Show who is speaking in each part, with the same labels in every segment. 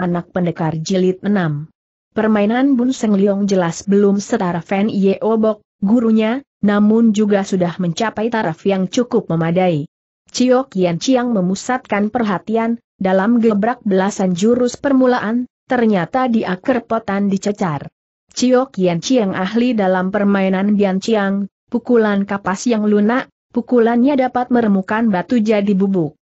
Speaker 1: anak pendekar jilid 6. Permainan Bun Seng Leong jelas belum setara Fan Ye Obok, gurunya, namun juga sudah mencapai taraf yang cukup memadai. Cio Kian Chiang memusatkan perhatian, dalam gebrak belasan jurus permulaan, ternyata di akar potan dicecar. Cio Kian Chiang ahli dalam permainan Bian Chiang, pukulan kapas yang lunak, pukulannya dapat meremukan batu jadi bubuk.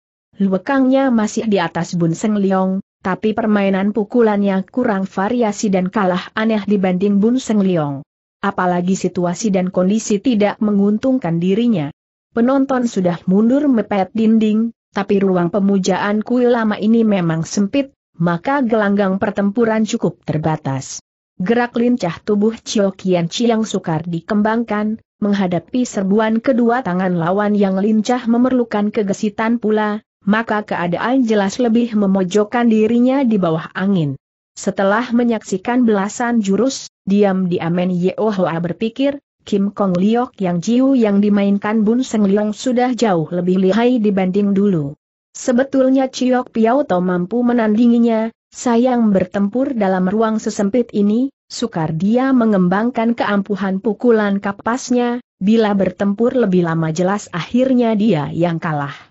Speaker 1: Luekangnya masih di atas Bun Seng Leong, tapi permainan pukulannya kurang variasi dan kalah aneh dibanding Bun Seng Liong. Apalagi situasi dan kondisi tidak menguntungkan dirinya. Penonton sudah mundur mepet dinding, tapi ruang pemujaan kuil lama ini memang sempit, maka gelanggang pertempuran cukup terbatas. Gerak lincah tubuh Cio Kian Chiang sukar dikembangkan, menghadapi serbuan kedua tangan lawan yang lincah memerlukan kegesitan pula, maka keadaan jelas lebih memojokkan dirinya di bawah angin. Setelah menyaksikan belasan jurus, diam-diam Yeohua berpikir, Kim Kong Liok yang Jiu yang dimainkan Bun Seng Leong sudah jauh lebih lihai dibanding dulu. Sebetulnya Chiok Piao To mampu menandinginya, sayang bertempur dalam ruang sesempit ini, sukar dia mengembangkan keampuhan pukulan kapasnya, bila bertempur lebih lama jelas akhirnya dia yang kalah.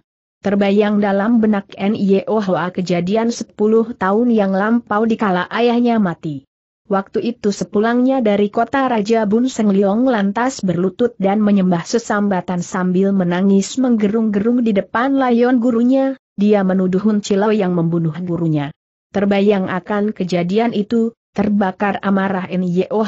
Speaker 1: Terbayang dalam benak N.I.O. kejadian 10 tahun yang lampau dikala ayahnya mati. Waktu itu sepulangnya dari kota Raja Bun Seng Liong lantas berlutut dan menyembah sesambatan sambil menangis menggerung-gerung di depan layon gurunya, dia menuduh Hun Cilau yang membunuh gurunya. Terbayang akan kejadian itu, terbakar amarah N.Y.O.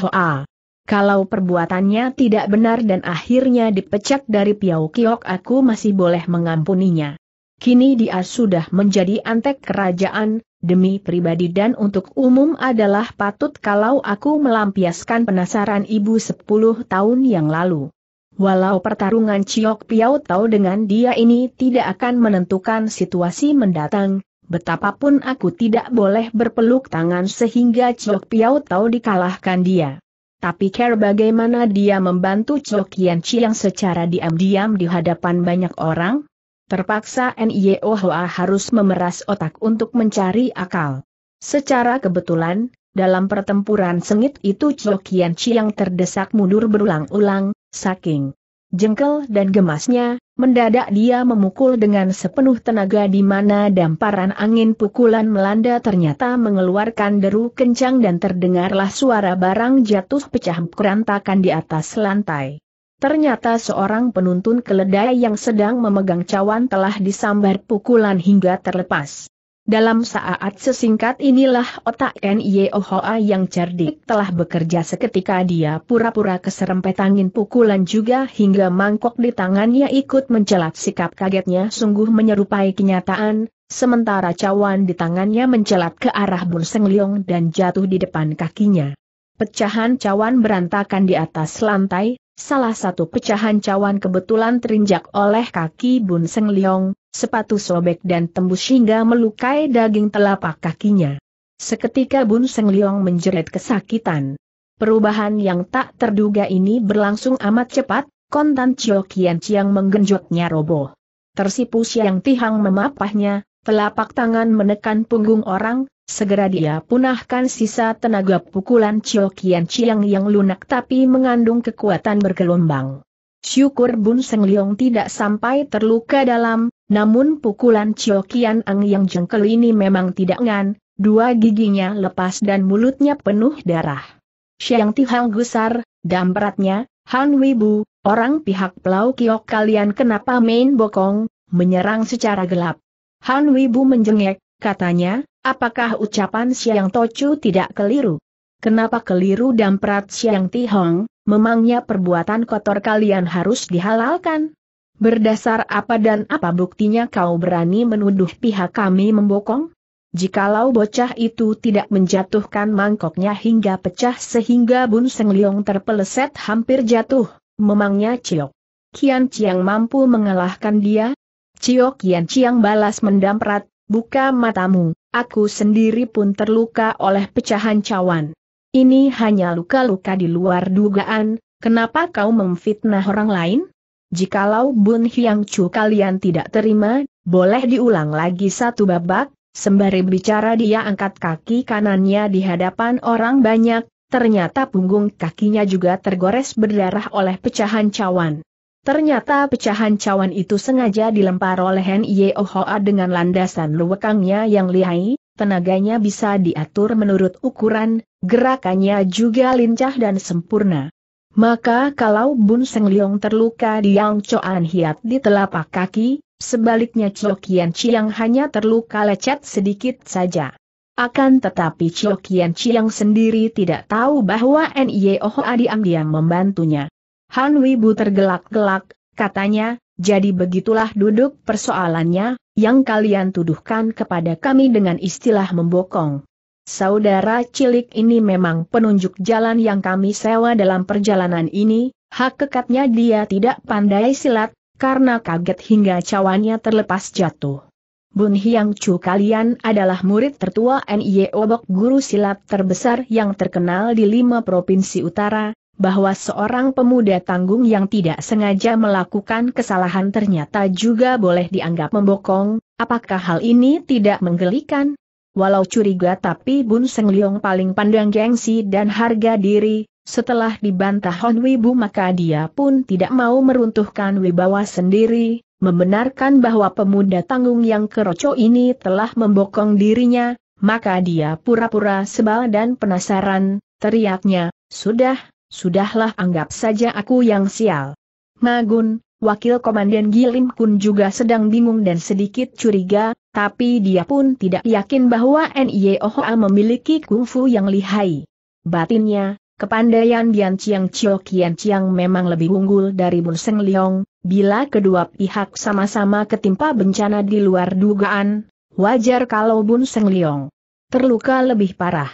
Speaker 1: Kalau perbuatannya tidak benar dan akhirnya dipecat dari Piau Kiok aku masih boleh mengampuninya. Kini dia sudah menjadi antek kerajaan, demi pribadi dan untuk umum adalah patut kalau aku melampiaskan penasaran ibu 10 tahun yang lalu. Walau pertarungan Ciok Piao Tau dengan dia ini tidak akan menentukan situasi mendatang, betapapun aku tidak boleh berpeluk tangan sehingga Ciok Piao Tau dikalahkan dia. Tapi care bagaimana dia membantu Ciok Yan secara diam-diam di hadapan banyak orang? Terpaksa Hoa harus memeras otak untuk mencari akal. Secara kebetulan, dalam pertempuran sengit itu Chio Kian yang terdesak mundur berulang-ulang, saking jengkel dan gemasnya, mendadak dia memukul dengan sepenuh tenaga di mana damparan angin pukulan melanda ternyata mengeluarkan deru kencang dan terdengarlah suara barang jatuh pecah berantakan di atas lantai. Ternyata seorang penuntun keledai yang sedang memegang cawan telah disambar pukulan hingga terlepas. Dalam saat sesingkat inilah otak N.I.O.H.A. yang cerdik telah bekerja seketika dia pura-pura keserempetangin pukulan juga hingga mangkok di tangannya ikut mencelat sikap kagetnya sungguh menyerupai kenyataan, sementara cawan di tangannya mencelat ke arah Bun Seng Leong dan jatuh di depan kakinya. Pecahan cawan berantakan di atas lantai, Salah satu pecahan cawan kebetulan terinjak oleh kaki Bun Seng Leong, sepatu sobek dan tembus hingga melukai daging telapak kakinya. Seketika Bun Seng Leong menjerit kesakitan. Perubahan yang tak terduga ini berlangsung amat cepat, kontan Chio Kian Chiang menggenjotnya roboh. Tersipu Siang Tihang memapahnya, telapak tangan menekan punggung orang, segera dia punahkan sisa tenaga pukulan Cio Kian Chiang yang lunak tapi mengandung kekuatan bergelombang. Syukur Bun Seng Leong tidak sampai terluka dalam, namun pukulan Cio Kian Ang yang jengkel ini memang tidak ngan, dua giginya lepas dan mulutnya penuh darah. Siang Tihang Gusar, damperatnya, Han Wibu, orang pihak Pelau Kiok kalian kenapa main bokong, menyerang secara gelap. Han Wibu menjengek, katanya, apakah ucapan Siang Tochu tidak keliru? Kenapa keliru dan damprat Siang Ti Hong? memangnya perbuatan kotor kalian harus dihalalkan? Berdasar apa dan apa buktinya kau berani menuduh pihak kami membokong? Jikalau bocah itu tidak menjatuhkan mangkoknya hingga pecah sehingga Bun Seng Liong terpeleset hampir jatuh, memangnya Ciok. Kian Ciang mampu mengalahkan dia, Cio Kian Chiang balas mendamprat, buka matamu, aku sendiri pun terluka oleh pecahan cawan. Ini hanya luka-luka di luar dugaan, kenapa kau memfitnah orang lain? Jikalau Bun Hiang Chu kalian tidak terima, boleh diulang lagi satu babak, sembari bicara dia angkat kaki kanannya di hadapan orang banyak, ternyata punggung kakinya juga tergores berdarah oleh pecahan cawan. Ternyata pecahan cawan itu sengaja dilempar oleh Nye dengan landasan luwekangnya yang lihai, tenaganya bisa diatur menurut ukuran, gerakannya juga lincah dan sempurna. Maka kalau Bun Seng Liong terluka di Yang Choan Hiat di telapak kaki, sebaliknya Kian Chiang hanya terluka lecet sedikit saja. Akan tetapi Kian Chiang sendiri tidak tahu bahwa Nye Hoa diam-diam membantunya. Han Wibu tergelak-gelak, katanya, jadi begitulah duduk persoalannya, yang kalian tuduhkan kepada kami dengan istilah membokong. Saudara cilik ini memang penunjuk jalan yang kami sewa dalam perjalanan ini, hak kekatnya dia tidak pandai silat, karena kaget hingga cawannya terlepas jatuh. Bun Hyang Chu kalian adalah murid tertua NIE Obok Guru Silat terbesar yang terkenal di lima provinsi utara, bahwa seorang pemuda tanggung yang tidak sengaja melakukan kesalahan ternyata juga boleh dianggap membokong, apakah hal ini tidak menggelikan? Walau curiga tapi Bun Seng Leong paling pandang gengsi dan harga diri, setelah dibantah Hon Wibu maka dia pun tidak mau meruntuhkan wibawa sendiri, membenarkan bahwa pemuda tanggung yang keroco ini telah membokong dirinya, maka dia pura-pura sebal dan penasaran, teriaknya, sudah, Sudahlah anggap saja aku yang sial. Magun, wakil komandan Gilim Kun juga sedang bingung dan sedikit curiga, tapi dia pun tidak yakin bahwa N.I.O.H.A. memiliki kungfu yang lihai. Batinnya, kepandaian Bian Chiang Chio Kian Chiang memang lebih unggul dari Bun Seng Leong, bila kedua pihak sama-sama ketimpa bencana di luar dugaan, wajar kalau Bun Seng Leong terluka lebih parah.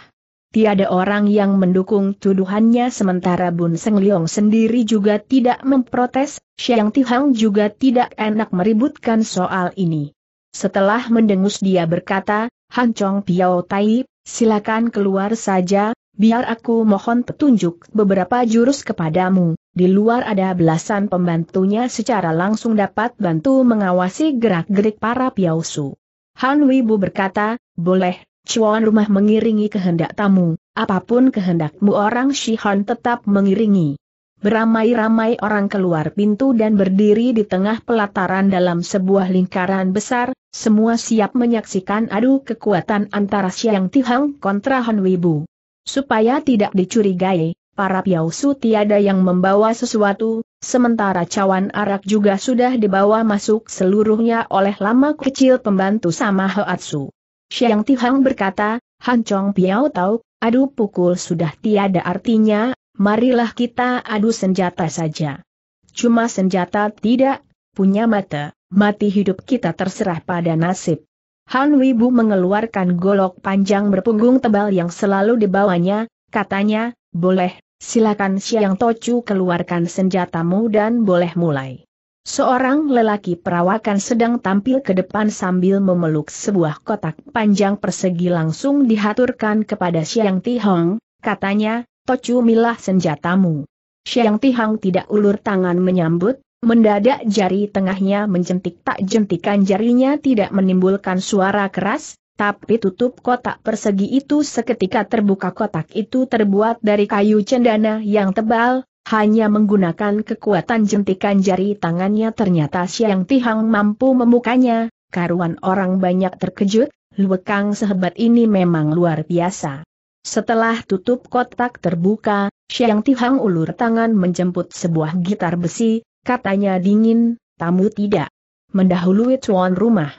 Speaker 1: Tiada orang yang mendukung tuduhannya sementara Bun Seng Leong sendiri juga tidak memprotes, Xiang Tihang juga tidak enak meributkan soal ini. Setelah mendengus dia berkata, Han Chong Piao Tai, silakan keluar saja, biar aku mohon petunjuk beberapa jurus kepadamu. Di luar ada belasan pembantunya secara langsung dapat bantu mengawasi gerak-gerik para Su. Han Wibu berkata, boleh, Cuan rumah mengiringi kehendak tamu, apapun kehendakmu orang Shihon tetap mengiringi. Beramai-ramai orang keluar pintu dan berdiri di tengah pelataran dalam sebuah lingkaran besar, semua siap menyaksikan adu kekuatan antara Siang Tihang kontra Han Wibu. Supaya tidak dicurigai, para piausu tiada yang membawa sesuatu, sementara cawan arak juga sudah dibawa masuk seluruhnya oleh lama kecil pembantu sama Heatsu. Xiang Tihang berkata, Han Chong Piao tahu, adu pukul sudah tiada artinya, marilah kita adu senjata saja. Cuma senjata tidak, punya mata, mati hidup kita terserah pada nasib. Han Wibu mengeluarkan golok panjang berpunggung tebal yang selalu dibawanya, katanya, boleh, silakan Xiang Tochu keluarkan senjatamu dan boleh mulai. Seorang lelaki perawakan sedang tampil ke depan sambil memeluk sebuah kotak panjang persegi langsung dihaturkan kepada Xiang Tihong, katanya, Tocu milah senjatamu. Xiang Tihong tidak ulur tangan menyambut, mendadak jari tengahnya menjentik tak jentikan jarinya tidak menimbulkan suara keras, tapi tutup kotak persegi itu seketika terbuka kotak itu terbuat dari kayu cendana yang tebal, hanya menggunakan kekuatan jentikan jari tangannya ternyata Siang Tihang mampu memukanya, karuan orang banyak terkejut, Luekang sehebat ini memang luar biasa. Setelah tutup kotak terbuka, Siang Tihang ulur tangan menjemput sebuah gitar besi, katanya dingin, tamu tidak. Mendahului tuan rumah.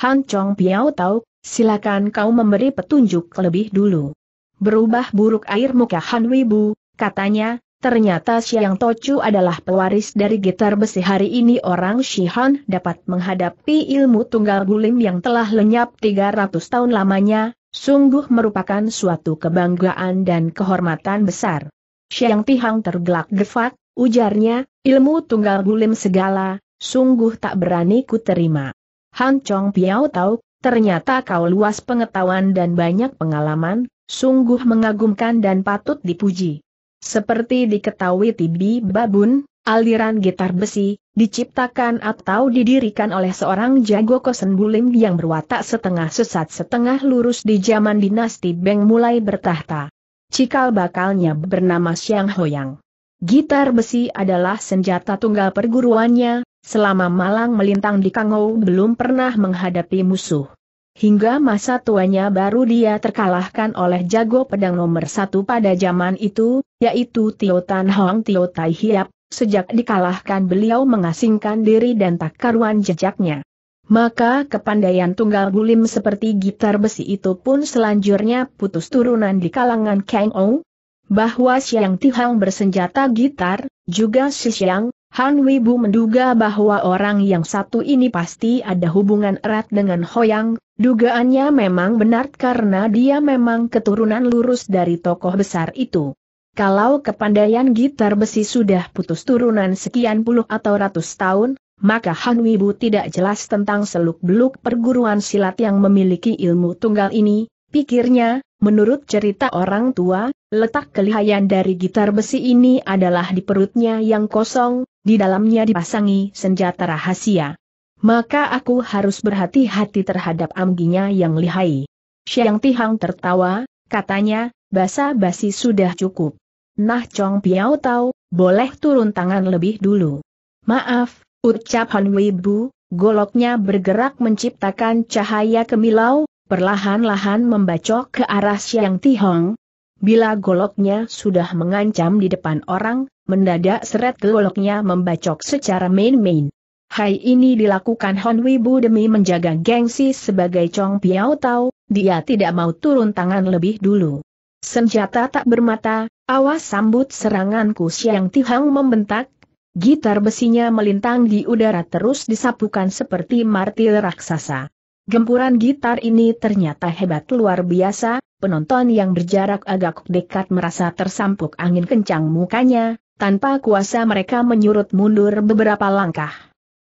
Speaker 1: Han Chong Piao tahu, silakan kau memberi petunjuk lebih dulu. Berubah buruk air muka Han Wibu, katanya, Ternyata Xiang Tochu adalah pewaris dari gitar besi hari ini orang Shihan dapat menghadapi ilmu tunggal gulim yang telah lenyap 300 tahun lamanya, sungguh merupakan suatu kebanggaan dan kehormatan besar. Xiang Tihang tergelak-gefak, ujarnya, ilmu tunggal gulim segala, sungguh tak berani ku terima. Han Chong Piao tahu, ternyata kau luas pengetahuan dan banyak pengalaman, sungguh mengagumkan dan patut dipuji. Seperti diketahui Tibi Babun, aliran gitar besi, diciptakan atau didirikan oleh seorang jago kosen bulim yang berwatak setengah sesat setengah lurus di zaman dinasti Beng mulai bertahta. Cikal bakalnya bernama Xiang Hoyang. Gitar besi adalah senjata tunggal perguruannya, selama malang melintang di Kangou belum pernah menghadapi musuh. Hingga masa tuanya baru dia terkalahkan oleh jago pedang nomor satu pada zaman itu, yaitu Tio Tan Hong Tio Tai Hiap, sejak dikalahkan beliau mengasingkan diri dan tak karuan jejaknya. Maka kepandaian tunggal gulim seperti gitar besi itu pun selanjutnya putus turunan di kalangan Kang Ou. Bahwa Siang Tihang bersenjata gitar, juga si siang Han Wibu menduga bahwa orang yang satu ini pasti ada hubungan erat dengan Hoyang, dugaannya memang benar karena dia memang keturunan lurus dari tokoh besar itu. Kalau kepandaian gitar besi sudah putus turunan sekian puluh atau ratus tahun, maka Han Wibu tidak jelas tentang seluk-beluk perguruan silat yang memiliki ilmu tunggal ini, pikirnya, menurut cerita orang tua, letak kelihayan dari gitar besi ini adalah di perutnya yang kosong, di dalamnya dipasangi senjata rahasia. Maka aku harus berhati-hati terhadap amginya yang lihai. Siang Tihang tertawa, katanya, basa-basi sudah cukup. Nah Chong Piao tahu, boleh turun tangan lebih dulu. Maaf, ucap Han Weibu, goloknya bergerak menciptakan cahaya kemilau, perlahan-lahan membacok ke arah Siang Tihong. Bila goloknya sudah mengancam di depan orang, mendadak seret goloknya membacok secara main-main. Hai ini dilakukan Hon Wibu demi menjaga gengsi sebagai Chong Piao Tau, dia tidak mau turun tangan lebih dulu. Senjata tak bermata, Awas sambut seranganku Siang Tihang membentak, gitar besinya melintang di udara terus disapukan seperti martil raksasa. Gempuran gitar ini ternyata hebat luar biasa, penonton yang berjarak agak dekat merasa tersampuk angin kencang mukanya, tanpa kuasa mereka menyurut mundur beberapa langkah.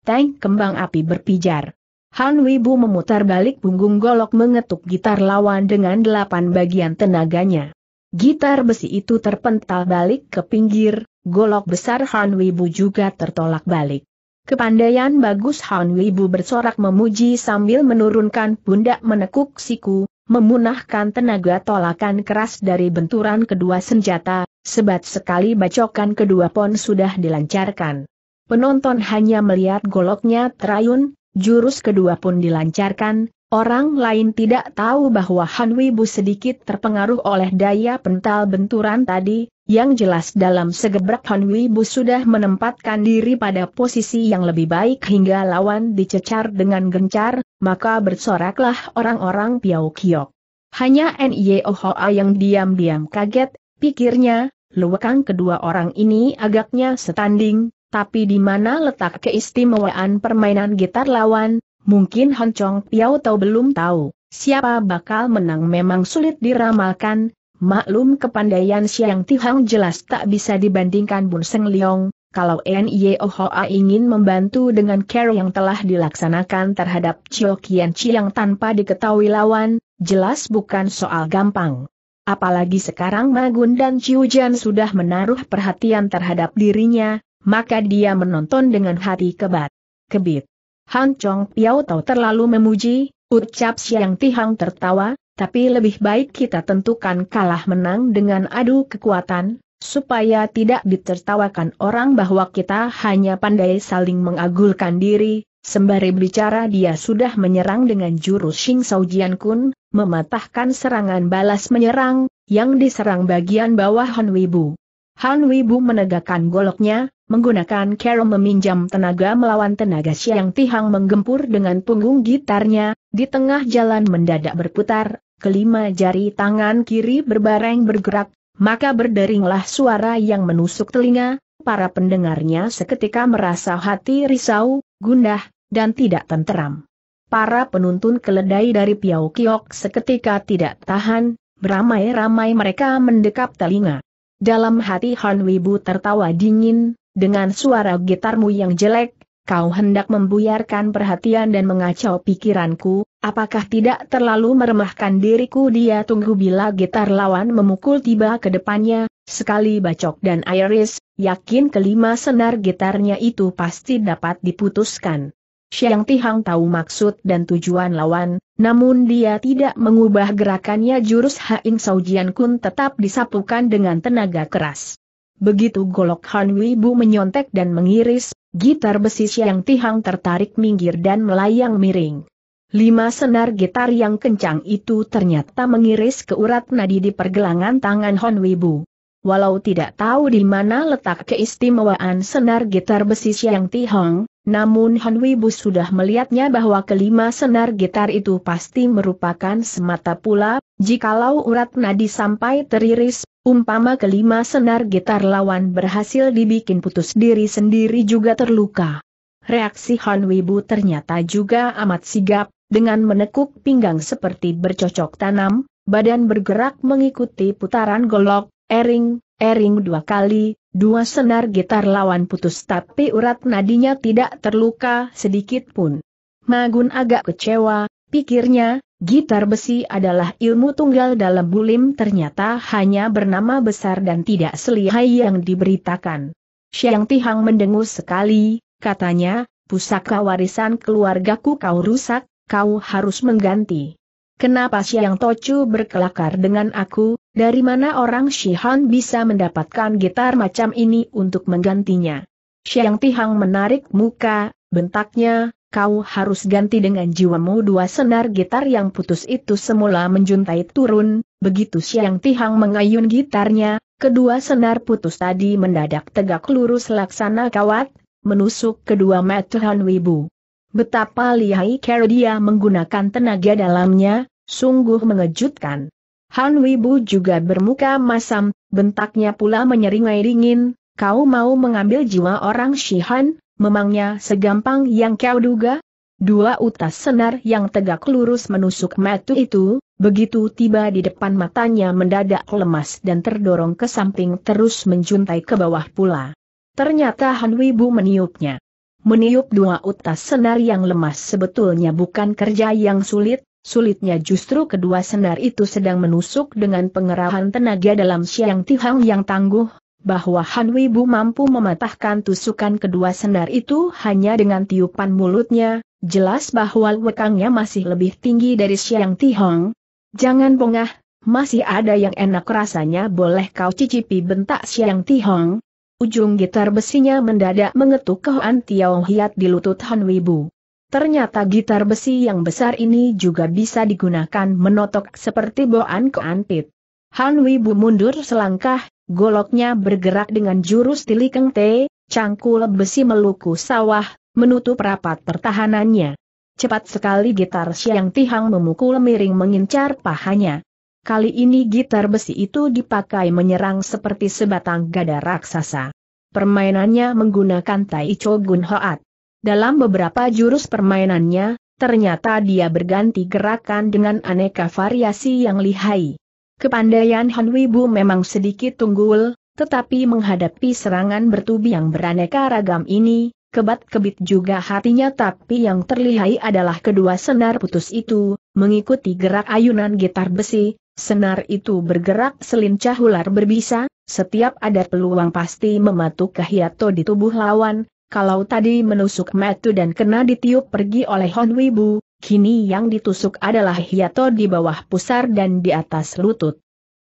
Speaker 1: Tank kembang api berpijar. Han Wibu memutar balik punggung golok mengetuk gitar lawan dengan delapan bagian tenaganya. Gitar besi itu terpental balik ke pinggir, golok besar Han Wibu juga tertolak balik. Kepandaian bagus Han Wibu bersorak memuji sambil menurunkan pundak menekuk siku, memunahkan tenaga tolakan keras dari benturan kedua senjata, sebat sekali bacokan kedua pon sudah dilancarkan. Penonton hanya melihat goloknya terayun, jurus kedua pun dilancarkan, Orang lain tidak tahu bahwa Han Wibu sedikit terpengaruh oleh daya pental benturan tadi, yang jelas dalam segebrak Han Wibu sudah menempatkan diri pada posisi yang lebih baik hingga lawan dicecar dengan gencar, maka bersoraklah orang-orang Piau Kiok. Hanya N.I.O. Hoa yang diam-diam kaget, pikirnya, luwakang kedua orang ini agaknya setanding, tapi di mana letak keistimewaan permainan gitar lawan, Mungkin Chong Piao Tau belum tahu, siapa bakal menang memang sulit diramalkan, maklum kepandaian Siang Tihang jelas tak bisa dibandingkan Bun Seng Leong, kalau Nye Hoa ingin membantu dengan care yang telah dilaksanakan terhadap Chio Kian Chiang tanpa diketahui lawan, jelas bukan soal gampang. Apalagi sekarang Magun dan Chiu Ciujan sudah menaruh perhatian terhadap dirinya, maka dia menonton dengan hati kebat. Kebit. Han Chong Piao Tau terlalu memuji, ucap Siang Tihang tertawa, tapi lebih baik kita tentukan kalah menang dengan adu kekuatan, supaya tidak ditertawakan orang bahwa kita hanya pandai saling mengagulkan diri, Sembari bicara dia sudah menyerang dengan jurus Shing Sao Jian Kun, mematahkan serangan balas menyerang, yang diserang bagian bawah Han Wibu. Han Wibu menegakkan goloknya, Menggunakan Carol meminjam tenaga melawan tenaga Siang Tihang menggempur dengan punggung gitarnya, di tengah jalan mendadak berputar, kelima jari tangan kiri berbareng bergerak, maka berderinglah suara yang menusuk telinga, para pendengarnya seketika merasa hati risau, gundah, dan tidak tenteram. Para penuntun keledai dari Piau Kiok seketika tidak tahan, beramai-ramai mereka mendekap telinga. Dalam hati Han Wibu tertawa dingin, dengan suara gitarmu yang jelek, kau hendak membuyarkan perhatian dan mengacau pikiranku, apakah tidak terlalu meremahkan diriku dia tunggu bila gitar lawan memukul tiba ke depannya, sekali bacok dan iris, yakin kelima senar gitarnya itu pasti dapat diputuskan. Siang Tihang tahu maksud dan tujuan lawan, namun dia tidak mengubah gerakannya jurus Haing Saujian Kun tetap disapukan dengan tenaga keras. Begitu golok Han Wibu menyontek dan mengiris, gitar besi Siang Tihang tertarik minggir dan melayang miring. Lima senar gitar yang kencang itu ternyata mengiris ke urat nadi di pergelangan tangan Wei Wibu. Walau tidak tahu di mana letak keistimewaan senar gitar besi Siang Tihang, namun Han Wibu sudah melihatnya bahwa kelima senar gitar itu pasti merupakan semata pula, jikalau urat nadi sampai teriris, umpama kelima senar gitar lawan berhasil dibikin putus diri sendiri juga terluka. Reaksi Han Wibu ternyata juga amat sigap, dengan menekuk pinggang seperti bercocok tanam, badan bergerak mengikuti putaran golok, ering, Ering dua kali, dua senar gitar lawan putus tapi urat nadinya tidak terluka sedikit pun. Magun agak kecewa, pikirnya, gitar besi adalah ilmu tunggal dalam bulim ternyata hanya bernama besar dan tidak selihai yang diberitakan. Siang Tihang mendengus sekali, katanya, pusaka warisan keluargaku kau rusak, kau harus mengganti. Kenapa Siang Tocu berkelakar dengan aku, dari mana orang Shihan bisa mendapatkan gitar macam ini untuk menggantinya? Siang Tihang menarik muka, bentaknya, kau harus ganti dengan jiwamu dua senar gitar yang putus itu semula menjuntai turun, begitu Siang Tihang mengayun gitarnya, kedua senar putus tadi mendadak tegak lurus laksana kawat, menusuk kedua metuhan Wibu. Betapa lihai cara dia menggunakan tenaga dalamnya, sungguh mengejutkan. Han Wibu juga bermuka masam, bentaknya pula menyeringai dingin, kau mau mengambil jiwa orang Shihan, memangnya segampang yang kau duga? Dua utas senar yang tegak lurus menusuk metu itu, begitu tiba di depan matanya mendadak lemas dan terdorong ke samping terus menjuntai ke bawah pula. Ternyata Han Wibu meniupnya. Meniup dua utas senar yang lemas sebetulnya bukan kerja yang sulit, sulitnya justru kedua senar itu sedang menusuk dengan pengerahan tenaga dalam siang tihang yang tangguh, bahwa Han Wibu mampu mematahkan tusukan kedua senar itu hanya dengan tiupan mulutnya, jelas bahwa wekangnya masih lebih tinggi dari siang tihang. Jangan bongah, masih ada yang enak rasanya boleh kau cicipi bentak siang tihang. Ujung gitar besinya mendadak mengetuk ke Hoan Tiao Hiat di lutut Han Wibu. Ternyata gitar besi yang besar ini juga bisa digunakan menotok seperti boan ke antit. Han Wibu mundur selangkah, goloknya bergerak dengan jurus tilikeng te, cangkul besi meluku sawah, menutup rapat pertahanannya. Cepat sekali gitar Siang Tihang memukul miring mengincar pahanya. Kali ini gitar besi itu dipakai menyerang seperti sebatang gada raksasa. Permainannya menggunakan Cho Gun Hoat. Dalam beberapa jurus permainannya, ternyata dia berganti gerakan dengan aneka variasi yang lihai. Kepandaian Han Wibu memang sedikit tunggul, tetapi menghadapi serangan bertubi yang beraneka ragam ini, kebat-kebit juga hatinya tapi yang terlihai adalah kedua senar putus itu, mengikuti gerak ayunan gitar besi, senar itu bergerak selincah ular berbisa, setiap ada peluang pasti mematuk hiato di tubuh lawan, kalau tadi menusuk Metu dan kena ditiup pergi oleh Hon Wibu, kini yang ditusuk adalah Hiato di bawah pusar dan di atas lutut.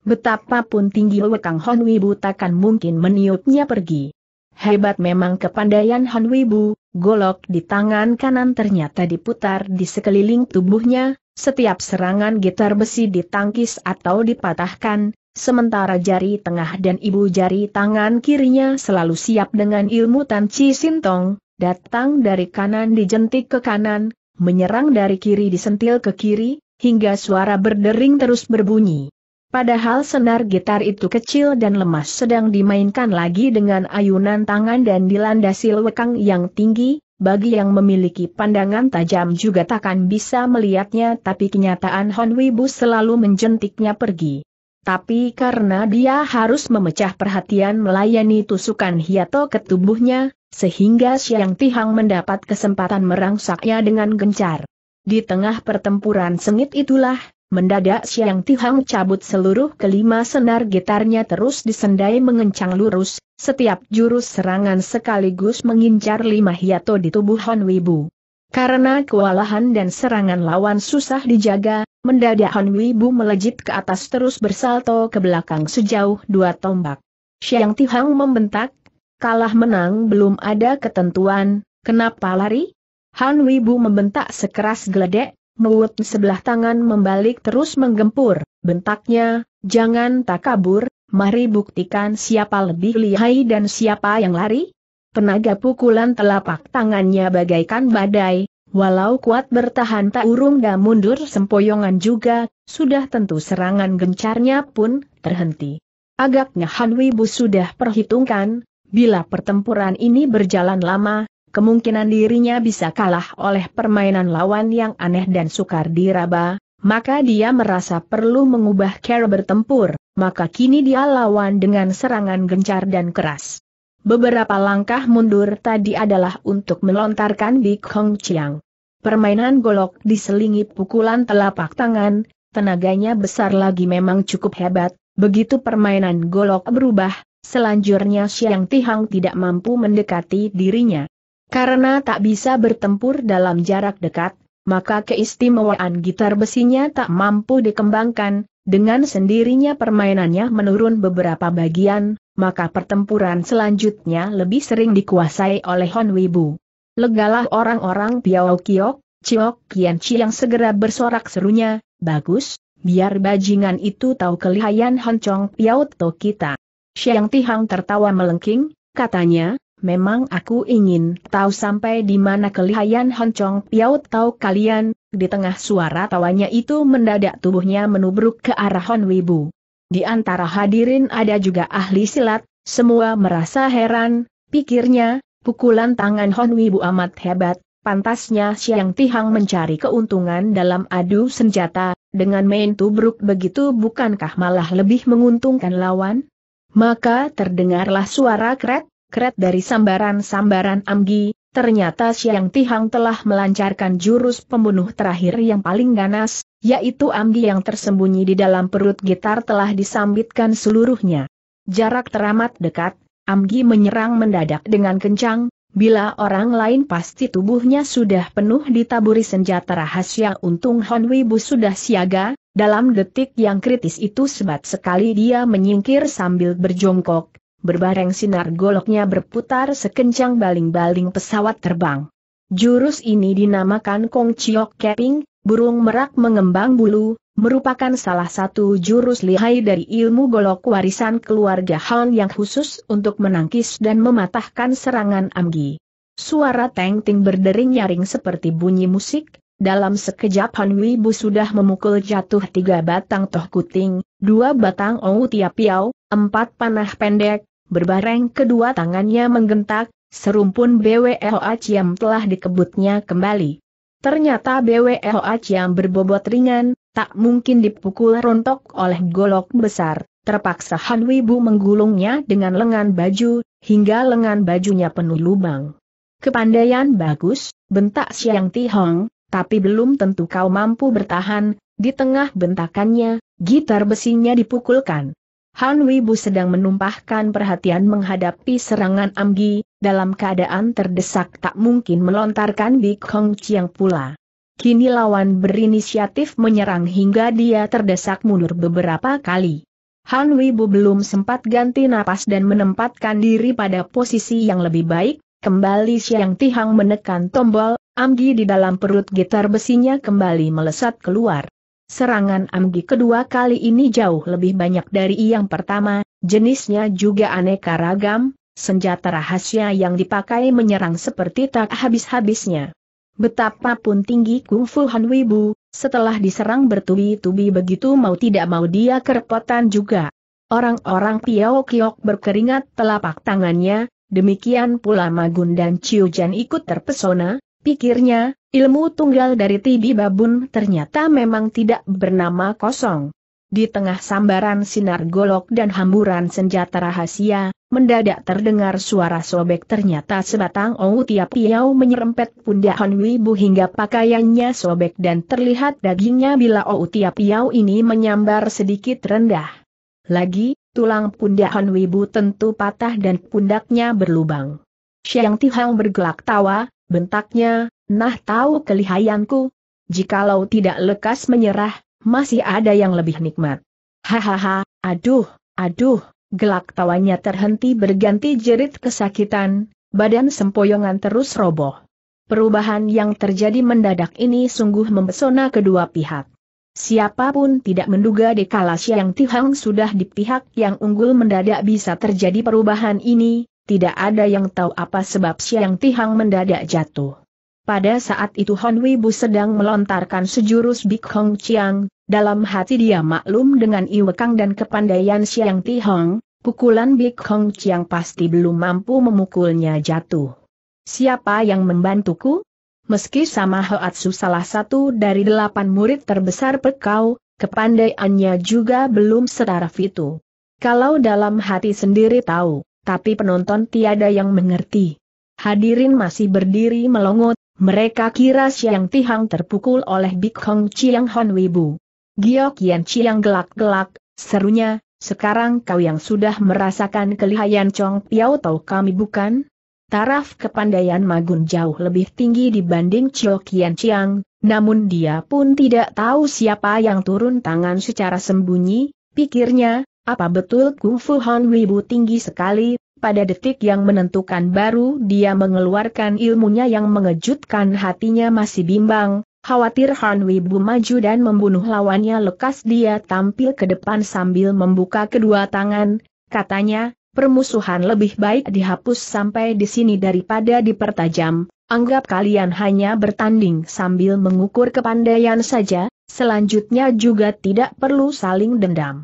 Speaker 1: Betapapun tinggi Wekang Hon Wibu takkan mungkin meniupnya pergi. Hebat memang kepandaian Han Wibu, golok di tangan kanan ternyata diputar di sekeliling tubuhnya, setiap serangan gitar besi ditangkis atau dipatahkan, sementara jari tengah dan ibu jari tangan kirinya selalu siap dengan ilmu Tan Chi Sintong, datang dari kanan dijentik ke kanan, menyerang dari kiri disentil ke kiri, hingga suara berdering terus berbunyi. Padahal senar gitar itu kecil dan lemas sedang dimainkan lagi dengan ayunan tangan dan dilandasi lekang yang tinggi, bagi yang memiliki pandangan tajam juga takkan bisa melihatnya tapi kenyataan Hon Wibu selalu menjentiknya pergi. Tapi karena dia harus memecah perhatian melayani tusukan hiato ke tubuhnya, sehingga Siang Tihang mendapat kesempatan merangsaknya dengan gencar. Di tengah pertempuran sengit itulah, Mendadak Siang Tihang cabut seluruh kelima senar gitarnya terus disendai mengencang lurus, setiap jurus serangan sekaligus mengincar lima hiato di tubuh Hon Wibu. Karena kewalahan dan serangan lawan susah dijaga, mendadak Hon Wibu melejit ke atas terus bersalto ke belakang sejauh dua tombak. Siang Tihang membentak, kalah menang belum ada ketentuan, kenapa lari? Han Wibu membentak sekeras geledek, Mewut di sebelah tangan membalik terus menggempur, bentaknya, jangan tak kabur, mari buktikan siapa lebih lihai dan siapa yang lari. Penaga pukulan telapak tangannya bagaikan badai, Walau kuat bertahan tak urung dan mundur sempoyongan juga, sudah tentu serangan gencarnya pun terhenti. Agaknya Hanwibu sudah perhitungkan, bila pertempuran ini berjalan lama, kemungkinan dirinya bisa kalah oleh permainan lawan yang aneh dan sukar diraba, maka dia merasa perlu mengubah cara bertempur, maka kini dia lawan dengan serangan gencar dan keras. Beberapa langkah mundur tadi adalah untuk melontarkan Big Kong Chiang. Permainan golok diselingi pukulan telapak tangan, tenaganya besar lagi memang cukup hebat, begitu permainan golok berubah, selanjutnya Xiang Tihang tidak mampu mendekati dirinya. Karena tak bisa bertempur dalam jarak dekat, maka keistimewaan gitar besinya tak mampu dikembangkan, dengan sendirinya permainannya menurun beberapa bagian, maka pertempuran selanjutnya lebih sering dikuasai oleh Hon Wibu. Legalah orang-orang Piao Kiok, Ciok Kian Chi yang segera bersorak serunya, bagus, biar bajingan itu tahu kelihayan Hon Chong Piao To kita. Siang Tihang tertawa melengking, katanya, Memang aku ingin tahu sampai di mana kelihayan Hancong Piaut tahu kalian, di tengah suara tawanya itu mendadak tubuhnya menubruk ke arah Hon Wibu. Di antara hadirin ada juga ahli silat, semua merasa heran, pikirnya, pukulan tangan Hon Wibu amat hebat, pantasnya Siang Tihang mencari keuntungan dalam adu senjata, dengan main tubruk begitu bukankah malah lebih menguntungkan lawan? Maka terdengarlah suara kret, keret dari sambaran-sambaran Amgi, ternyata Siang Tihang telah melancarkan jurus pembunuh terakhir yang paling ganas, yaitu Amgi yang tersembunyi di dalam perut gitar telah disambitkan seluruhnya. Jarak teramat dekat, Amgi menyerang mendadak dengan kencang, bila orang lain pasti tubuhnya sudah penuh ditaburi senjata rahasia untung Hon Wibu sudah siaga, dalam detik yang kritis itu sebat sekali dia menyingkir sambil berjongkok, berbareng sinar goloknya berputar sekencang baling-baling pesawat terbang. Jurus ini dinamakan Kong Chiok Keping, burung merak mengembang bulu, merupakan salah satu jurus lihai dari ilmu golok warisan keluarga Han yang khusus untuk menangkis dan mematahkan serangan amgi. Suara Teng Ting berdering nyaring seperti bunyi musik, dalam sekejap Han Wibu sudah memukul jatuh tiga batang toh kuting, dua batang ou Piao, empat panah pendek, berbareng kedua tangannya menggentak, serumpun BWLA Ciam telah dikebutnya kembali. Ternyata BWLA Ciam berbobot ringan, tak mungkin dipukul rontok oleh golok besar, terpaksa Han Wibu menggulungnya dengan lengan baju, hingga lengan bajunya penuh lubang. Kepandaian bagus, bentak Siang Ti Hong. tapi belum tentu kau mampu bertahan, di tengah bentakannya, gitar besinya dipukulkan. Han Wibu sedang menumpahkan perhatian menghadapi serangan Amgi, dalam keadaan terdesak tak mungkin melontarkan Big Hong Chiang pula. Kini lawan berinisiatif menyerang hingga dia terdesak mundur beberapa kali. Han Wibu belum sempat ganti napas dan menempatkan diri pada posisi yang lebih baik, kembali Siang Tihang menekan tombol, Amgi di dalam perut gitar besinya kembali melesat keluar. Serangan Amgi kedua kali ini jauh lebih banyak dari yang pertama, jenisnya juga aneka ragam, senjata rahasia yang dipakai menyerang seperti tak habis-habisnya. Betapapun tinggi kungfu Han Wibu, setelah diserang bertubi-tubi begitu mau tidak mau dia kerepotan juga. Orang-orang Piao Kiok berkeringat telapak tangannya, demikian pula Magun dan Chiu Jan ikut terpesona, pikirnya, Ilmu tunggal dari Tibi Babun ternyata memang tidak bernama kosong. Di tengah sambaran sinar golok dan hamburan senjata rahasia, mendadak terdengar suara sobek ternyata sebatang Ou Tiap Piau menyerempet pundak Hon Wibu hingga pakaiannya sobek dan terlihat dagingnya bila Ou Tiap Piau ini menyambar sedikit rendah. Lagi, tulang pundak Hon Wibu tentu patah dan pundaknya berlubang. Siang Tihang bergelak tawa, bentaknya, Nah tahu kelihayanku, jikalau tidak lekas menyerah, masih ada yang lebih nikmat. Hahaha, aduh, aduh, gelak tawanya terhenti berganti jerit kesakitan, badan sempoyongan terus roboh. Perubahan yang terjadi mendadak ini sungguh mempesona kedua pihak. Siapapun tidak menduga dekalas yang Siang Tihang sudah di pihak yang unggul mendadak bisa terjadi perubahan ini, tidak ada yang tahu apa sebab Siang Tihang mendadak jatuh. Pada saat itu Hon Wibu sedang melontarkan sejurus Big Hong Chiang, dalam hati dia maklum dengan Iwekang dan kepandaian Siang Ti Hong, pukulan Big Hong Chiang pasti belum mampu memukulnya jatuh. Siapa yang membantuku? Meski sama Hoatsu salah satu dari delapan murid terbesar Pekau, kepandaiannya juga belum setaraf itu. Kalau dalam hati sendiri tahu, tapi penonton tiada yang mengerti. Hadirin masih berdiri melongot, mereka kira Siang Tihang terpukul oleh Bik Hong Chiang Hon Wibu. Giok Kian Chiang gelak-gelak, serunya, sekarang kau yang sudah merasakan kelihayan Chong Piao tau kami bukan? Taraf kepandaian Magun jauh lebih tinggi dibanding Chio Kian Chiang, namun dia pun tidak tahu siapa yang turun tangan secara sembunyi, pikirnya, apa betul Kung Fu Hon Wibu tinggi sekali, pada detik yang menentukan baru dia mengeluarkan ilmunya yang mengejutkan hatinya masih bimbang, khawatir Han Wibu maju dan membunuh lawannya lekas dia tampil ke depan sambil membuka kedua tangan, katanya, permusuhan lebih baik dihapus sampai di sini daripada dipertajam, anggap kalian hanya bertanding sambil mengukur kepandaian saja, selanjutnya juga tidak perlu saling dendam.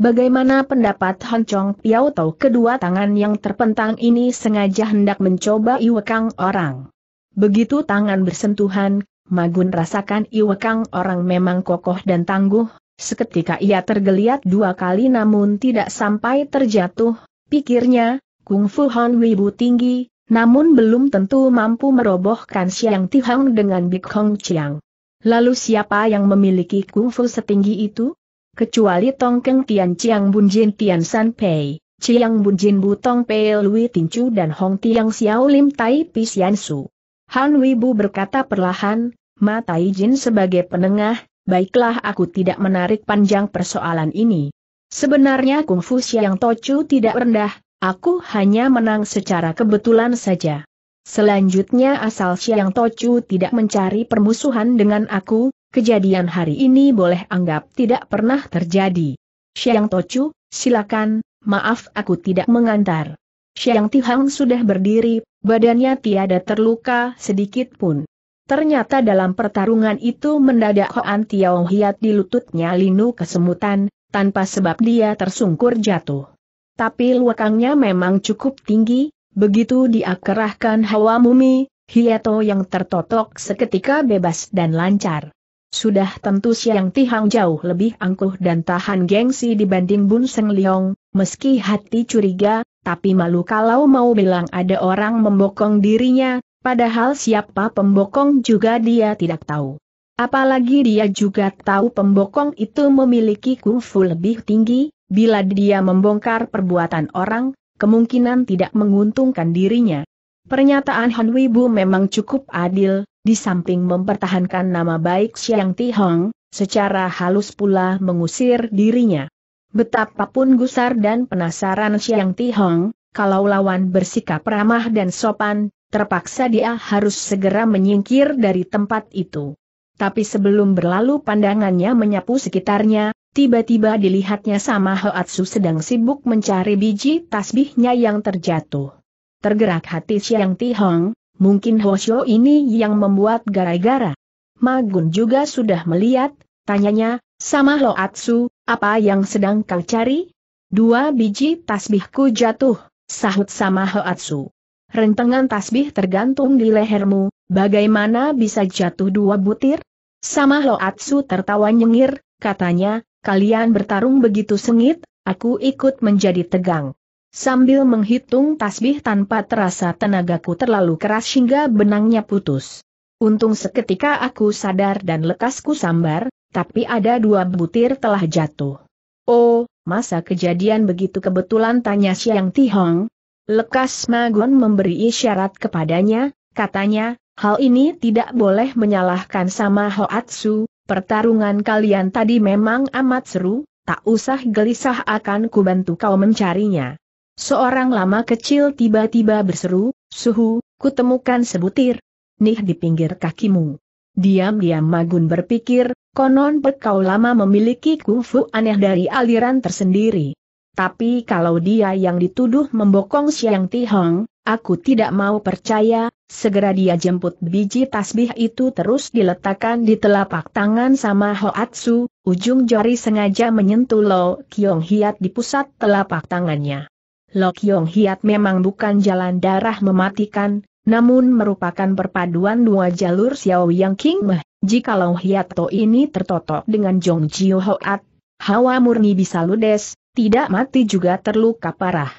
Speaker 1: Bagaimana pendapat Han Chong Piao Tau kedua tangan yang terpentang ini sengaja hendak mencoba iwekang orang. Begitu tangan bersentuhan, Magun rasakan iwekang orang memang kokoh dan tangguh, seketika ia tergeliat dua kali namun tidak sampai terjatuh, pikirnya, Kung Fu Han Wibu tinggi, namun belum tentu mampu merobohkan Siang Tihang dengan Big Hong Chiang. Lalu siapa yang memiliki kungfu setinggi itu? Kecuali Tongkeng Tian Chiang Bunjin Tian San Pei, Chiang Bunjin Tong Pei Lui Tincu dan Hong Tiang Xiao Lim Tai Pi Sian Su. Han Wibu berkata perlahan, Mata Jin sebagai penengah, baiklah aku tidak menarik panjang persoalan ini. Sebenarnya kungfu Ciang tocu tidak rendah, aku hanya menang secara kebetulan saja. Selanjutnya asal Ciang Tocu tidak mencari permusuhan dengan aku, Kejadian hari ini boleh anggap tidak pernah terjadi. Xiang Tochu, silakan, maaf aku tidak mengantar. Xiang Tihang sudah berdiri, badannya tiada terluka sedikit pun. Ternyata dalam pertarungan itu mendadak Hoan Tiao Hiat di lututnya linu kesemutan, tanpa sebab dia tersungkur jatuh. Tapi luakangnya memang cukup tinggi, begitu dia hawa mumi, Hiato yang tertotok seketika bebas dan lancar. Sudah tentu Siang Tihang jauh lebih angkuh dan tahan gengsi dibanding Bun Seng Leong, meski hati curiga, tapi malu kalau mau bilang ada orang membokong dirinya, padahal siapa pembokong juga dia tidak tahu. Apalagi dia juga tahu pembokong itu memiliki kungfu lebih tinggi, bila dia membongkar perbuatan orang, kemungkinan tidak menguntungkan dirinya. Pernyataan Han Wibu memang cukup adil, di samping mempertahankan nama baik Xiang Hong, secara halus pula mengusir dirinya. Betapapun gusar dan penasaran Xiang Hong, kalau lawan bersikap ramah dan sopan, terpaksa dia harus segera menyingkir dari tempat itu. Tapi sebelum berlalu pandangannya menyapu sekitarnya, tiba-tiba dilihatnya sama Hoatsu sedang sibuk mencari biji tasbihnya yang terjatuh. Tergerak hati Xiang Hong. Mungkin Hoshio ini yang membuat gara-gara. Magun juga sudah melihat, tanyanya, sama Lo Atsu, apa yang sedang kau cari? Dua biji tasbihku jatuh, sahut sama Ho Atsu. Rentengan tasbih tergantung di lehermu, bagaimana bisa jatuh dua butir? Sama Lo Atsu tertawa nyengir, katanya, kalian bertarung begitu sengit, aku ikut menjadi tegang. Sambil menghitung tasbih tanpa terasa tenagaku terlalu keras hingga benangnya putus. Untung seketika aku sadar dan lekasku sambar, tapi ada dua butir telah jatuh. Oh, masa kejadian begitu kebetulan tanya Siang Tihong? Lekas Magon memberi isyarat kepadanya, katanya, hal ini tidak boleh menyalahkan sama Hoatsu, pertarungan kalian tadi memang amat seru, tak usah gelisah akan kubantu kau mencarinya. Seorang lama kecil tiba-tiba berseru, Suhu, kutemukan sebutir. Nih di pinggir kakimu. Diam-diam Magun berpikir, konon pekau lama memiliki kungfu aneh dari aliran tersendiri. Tapi kalau dia yang dituduh membokong Siang Tihong, aku tidak mau percaya, segera dia jemput biji tasbih itu terus diletakkan di telapak tangan sama Hoatsu, ujung jari sengaja menyentuh Lo Kiong Hiat di pusat telapak tangannya. Lok Yong Hiat memang bukan jalan darah mematikan, namun merupakan perpaduan dua jalur Xiao Yang King Meh. Jikalau To ini tertotok dengan Jong Jiu Hoat, hawa murni bisa ludes, tidak mati juga terluka parah.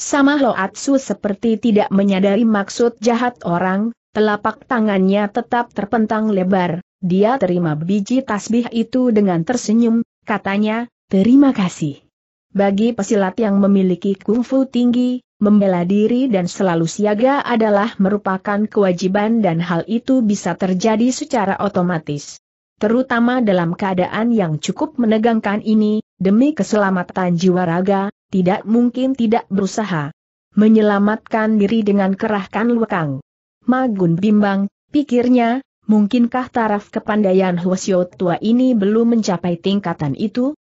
Speaker 1: Sama Lo Su seperti tidak menyadari maksud jahat orang, telapak tangannya tetap terpentang lebar, dia terima biji tasbih itu dengan tersenyum, katanya, terima kasih. Bagi pesilat yang memiliki kungfu tinggi, membela diri dan selalu siaga adalah merupakan kewajiban dan hal itu bisa terjadi secara otomatis. Terutama dalam keadaan yang cukup menegangkan ini, demi keselamatan jiwa raga, tidak mungkin tidak berusaha menyelamatkan diri dengan kerahkan lekang. Magun bimbang, pikirnya, mungkinkah taraf kepandaian Hwasyo tua ini belum mencapai tingkatan itu?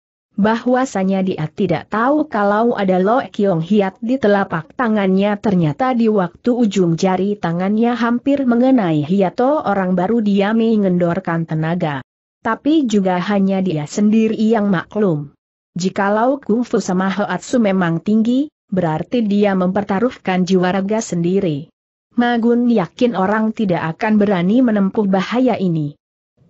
Speaker 1: bahwasanya dia tidak tahu kalau ada Lo Kiong Hiat di telapak tangannya ternyata di waktu ujung jari tangannya hampir mengenai Hiato orang baru dia mengendorkan tenaga. Tapi juga hanya dia sendiri yang maklum. Jikalau kungfu sama Hoatsu memang tinggi, berarti dia mempertaruhkan jiwa raga sendiri. Magun yakin orang tidak akan berani menempuh bahaya ini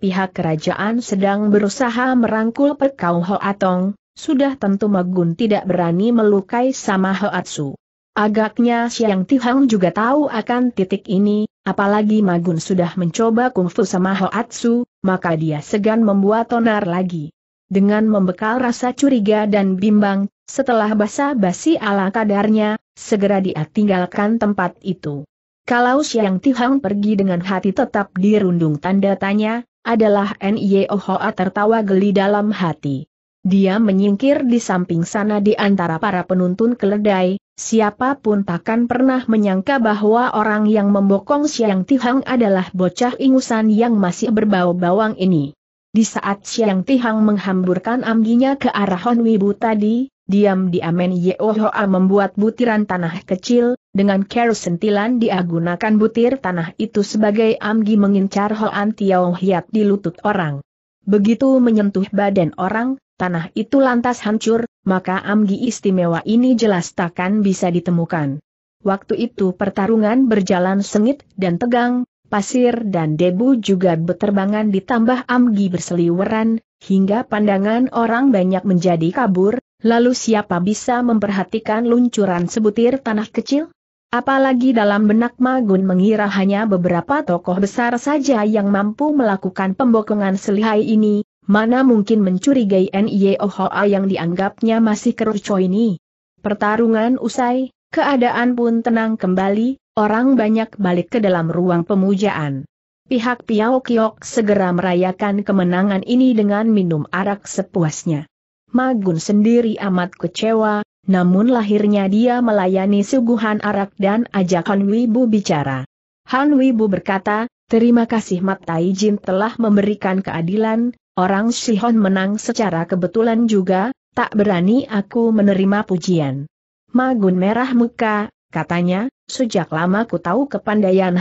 Speaker 1: pihak kerajaan sedang berusaha merangkul Pekau Hoatong, sudah tentu Magun tidak berani melukai sama Hoatsu. Agaknya Siang Tihang juga tahu akan titik ini, apalagi Magun sudah mencoba kungfu sama Hoatsu, maka dia segan membuat onar lagi. Dengan membekal rasa curiga dan bimbang, setelah basa-basi ala kadarnya, segera dia tinggalkan tempat itu. Kalau Siang Tihang pergi dengan hati tetap dirundung tanda tanya, adalah Niohoa e tertawa geli dalam hati. Dia menyingkir di samping sana di antara para penuntun keledai, siapapun takkan pernah menyangka bahwa orang yang membokong Siang Tihang adalah bocah ingusan yang masih berbau bawang ini. Di saat Siang Tihang menghamburkan amginya ke arah Hon Wibu tadi, diam Amen Yehoa membuat butiran tanah kecil, dengan kerus sentilan dia gunakan butir tanah itu sebagai amgi mengincar Hoan Tiao Hiat di lutut orang. Begitu menyentuh badan orang, tanah itu lantas hancur, maka amgi istimewa ini jelas takkan bisa ditemukan. Waktu itu pertarungan berjalan sengit dan tegang, pasir dan debu juga beterbangan ditambah amgi berseliweran, hingga pandangan orang banyak menjadi kabur, Lalu siapa bisa memperhatikan luncuran sebutir tanah kecil? Apalagi dalam benak Magun mengira hanya beberapa tokoh besar saja yang mampu melakukan pembokongan selihai ini, mana mungkin mencurigai NIOHA yang dianggapnya masih kerucu ini. Pertarungan usai, keadaan pun tenang kembali, orang banyak balik ke dalam ruang pemujaan. Pihak Piao Kiok segera merayakan kemenangan ini dengan minum arak sepuasnya. Magun sendiri amat kecewa, namun lahirnya dia melayani suguhan arak dan ajakan Wibu bicara. Han Wibu berkata, terima kasih Mat Tai Jin telah memberikan keadilan, orang Sihon menang secara kebetulan juga, tak berani aku menerima pujian. Magun merah muka, katanya, sejak lama ku tahu kepandaian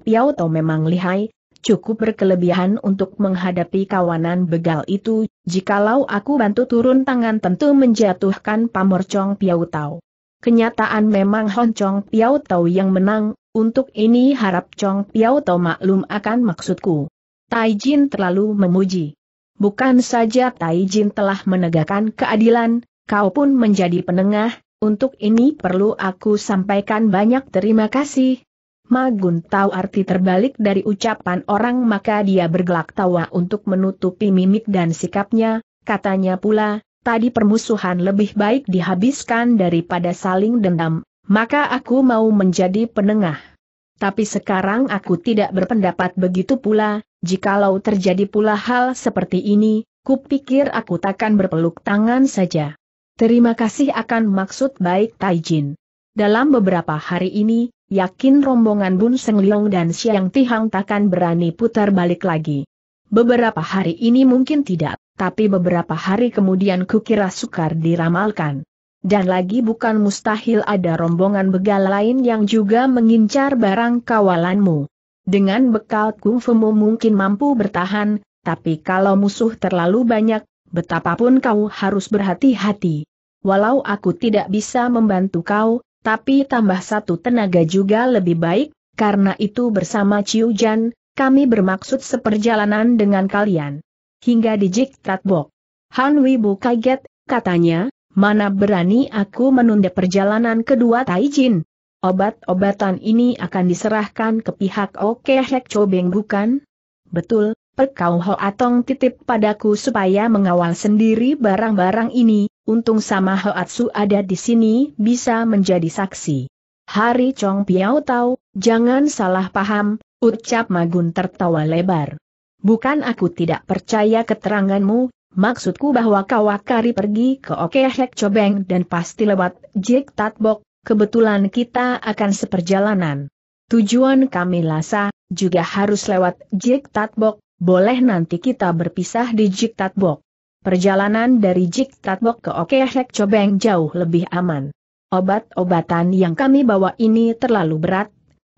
Speaker 1: Piao Tau memang lihai, cukup berkelebihan untuk menghadapi kawanan begal itu, jikalau aku bantu turun tangan tentu menjatuhkan pamor Chong Piau Tau. Kenyataan memang Chong Piau Tau yang menang, untuk ini harap Chong Piau Tau maklum akan maksudku. Tai Jin terlalu memuji. Bukan saja Tai Jin telah menegakkan keadilan, kau pun menjadi penengah, untuk ini perlu aku sampaikan banyak terima kasih, Magun tahu arti terbalik dari ucapan orang maka dia bergelak tawa untuk menutupi mimik dan sikapnya, katanya pula, tadi permusuhan lebih baik dihabiskan daripada saling dendam, maka aku mau menjadi penengah. Tapi sekarang aku tidak berpendapat begitu pula, jikalau terjadi pula hal seperti ini, kupikir aku takkan berpeluk tangan saja. Terima kasih akan maksud baik Taijin. Dalam beberapa hari ini, Yakin rombongan Bun Seng Liong dan Siang Tihang takkan berani putar balik lagi. Beberapa hari ini mungkin tidak, tapi beberapa hari kemudian kukira sukar diramalkan. Dan lagi bukan mustahil ada rombongan begal lain yang juga mengincar barang kawalanmu. Dengan bekal kungfumu mungkin mampu bertahan, tapi kalau musuh terlalu banyak, betapapun kau harus berhati-hati. Walau aku tidak bisa membantu kau, tapi tambah satu tenaga juga lebih baik, karena itu bersama Ciu Jan, kami bermaksud seperjalanan dengan kalian. Hingga di Jik Tatbok. Han Wibu kaget, katanya, mana berani aku menunda perjalanan kedua Taijin. Obat-obatan ini akan diserahkan ke pihak Oke Cobeng bukan? Betul, Perkau Atong titip padaku supaya mengawal sendiri barang-barang ini, untung sama Hoatsu ada di sini bisa menjadi saksi. Hari Chong Piao tahu, jangan salah paham, ucap Magun tertawa lebar. Bukan aku tidak percaya keteranganmu, maksudku bahwa Kawakari pergi ke Okehek Cobeng dan pasti lewat Jik Tatbok, kebetulan kita akan seperjalanan. Tujuan kami Lasa, juga harus lewat Jik Tatbok, boleh nanti kita berpisah di Jik Tatbok. Perjalanan dari Jik Tatbok ke Okehek Cobeng jauh lebih aman. Obat-obatan yang kami bawa ini terlalu berat,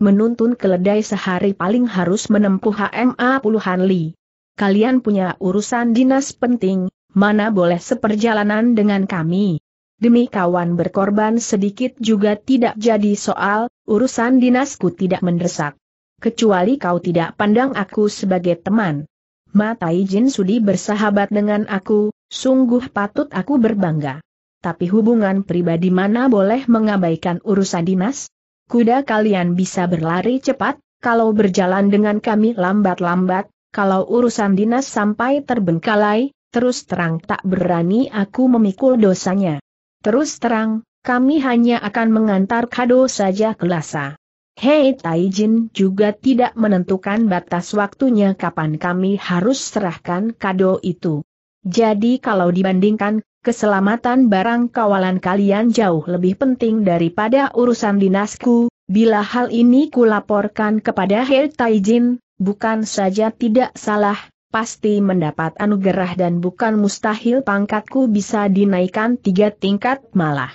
Speaker 1: menuntun keledai sehari paling harus menempuh HMA puluhan li. Kalian punya urusan dinas penting, mana boleh seperjalanan dengan kami. Demi kawan berkorban sedikit juga tidak jadi soal, urusan dinasku tidak mendesak kecuali kau tidak pandang aku sebagai teman. Matai Jin Sudi bersahabat dengan aku, sungguh patut aku berbangga. Tapi hubungan pribadi mana boleh mengabaikan urusan dinas? Kuda kalian bisa berlari cepat, kalau berjalan dengan kami lambat-lambat, kalau urusan dinas sampai terbengkalai, terus terang tak berani aku memikul dosanya. Terus terang, kami hanya akan mengantar kado saja ke Lhasa. Hei Taijin juga tidak menentukan batas waktunya kapan kami harus serahkan kado itu. Jadi kalau dibandingkan, keselamatan barang kawalan kalian jauh lebih penting daripada urusan dinasku, bila hal ini kulaporkan kepada Hei Taijin, bukan saja tidak salah, pasti mendapat anugerah dan bukan mustahil pangkatku bisa dinaikkan tiga tingkat malah.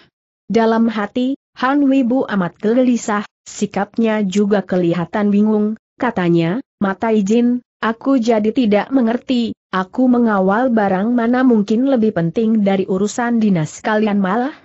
Speaker 1: Dalam hati, Han Wibu amat gelisah, Sikapnya juga kelihatan bingung, katanya, mata izin, aku jadi tidak mengerti, aku mengawal barang mana mungkin lebih penting dari urusan dinas kalian malah.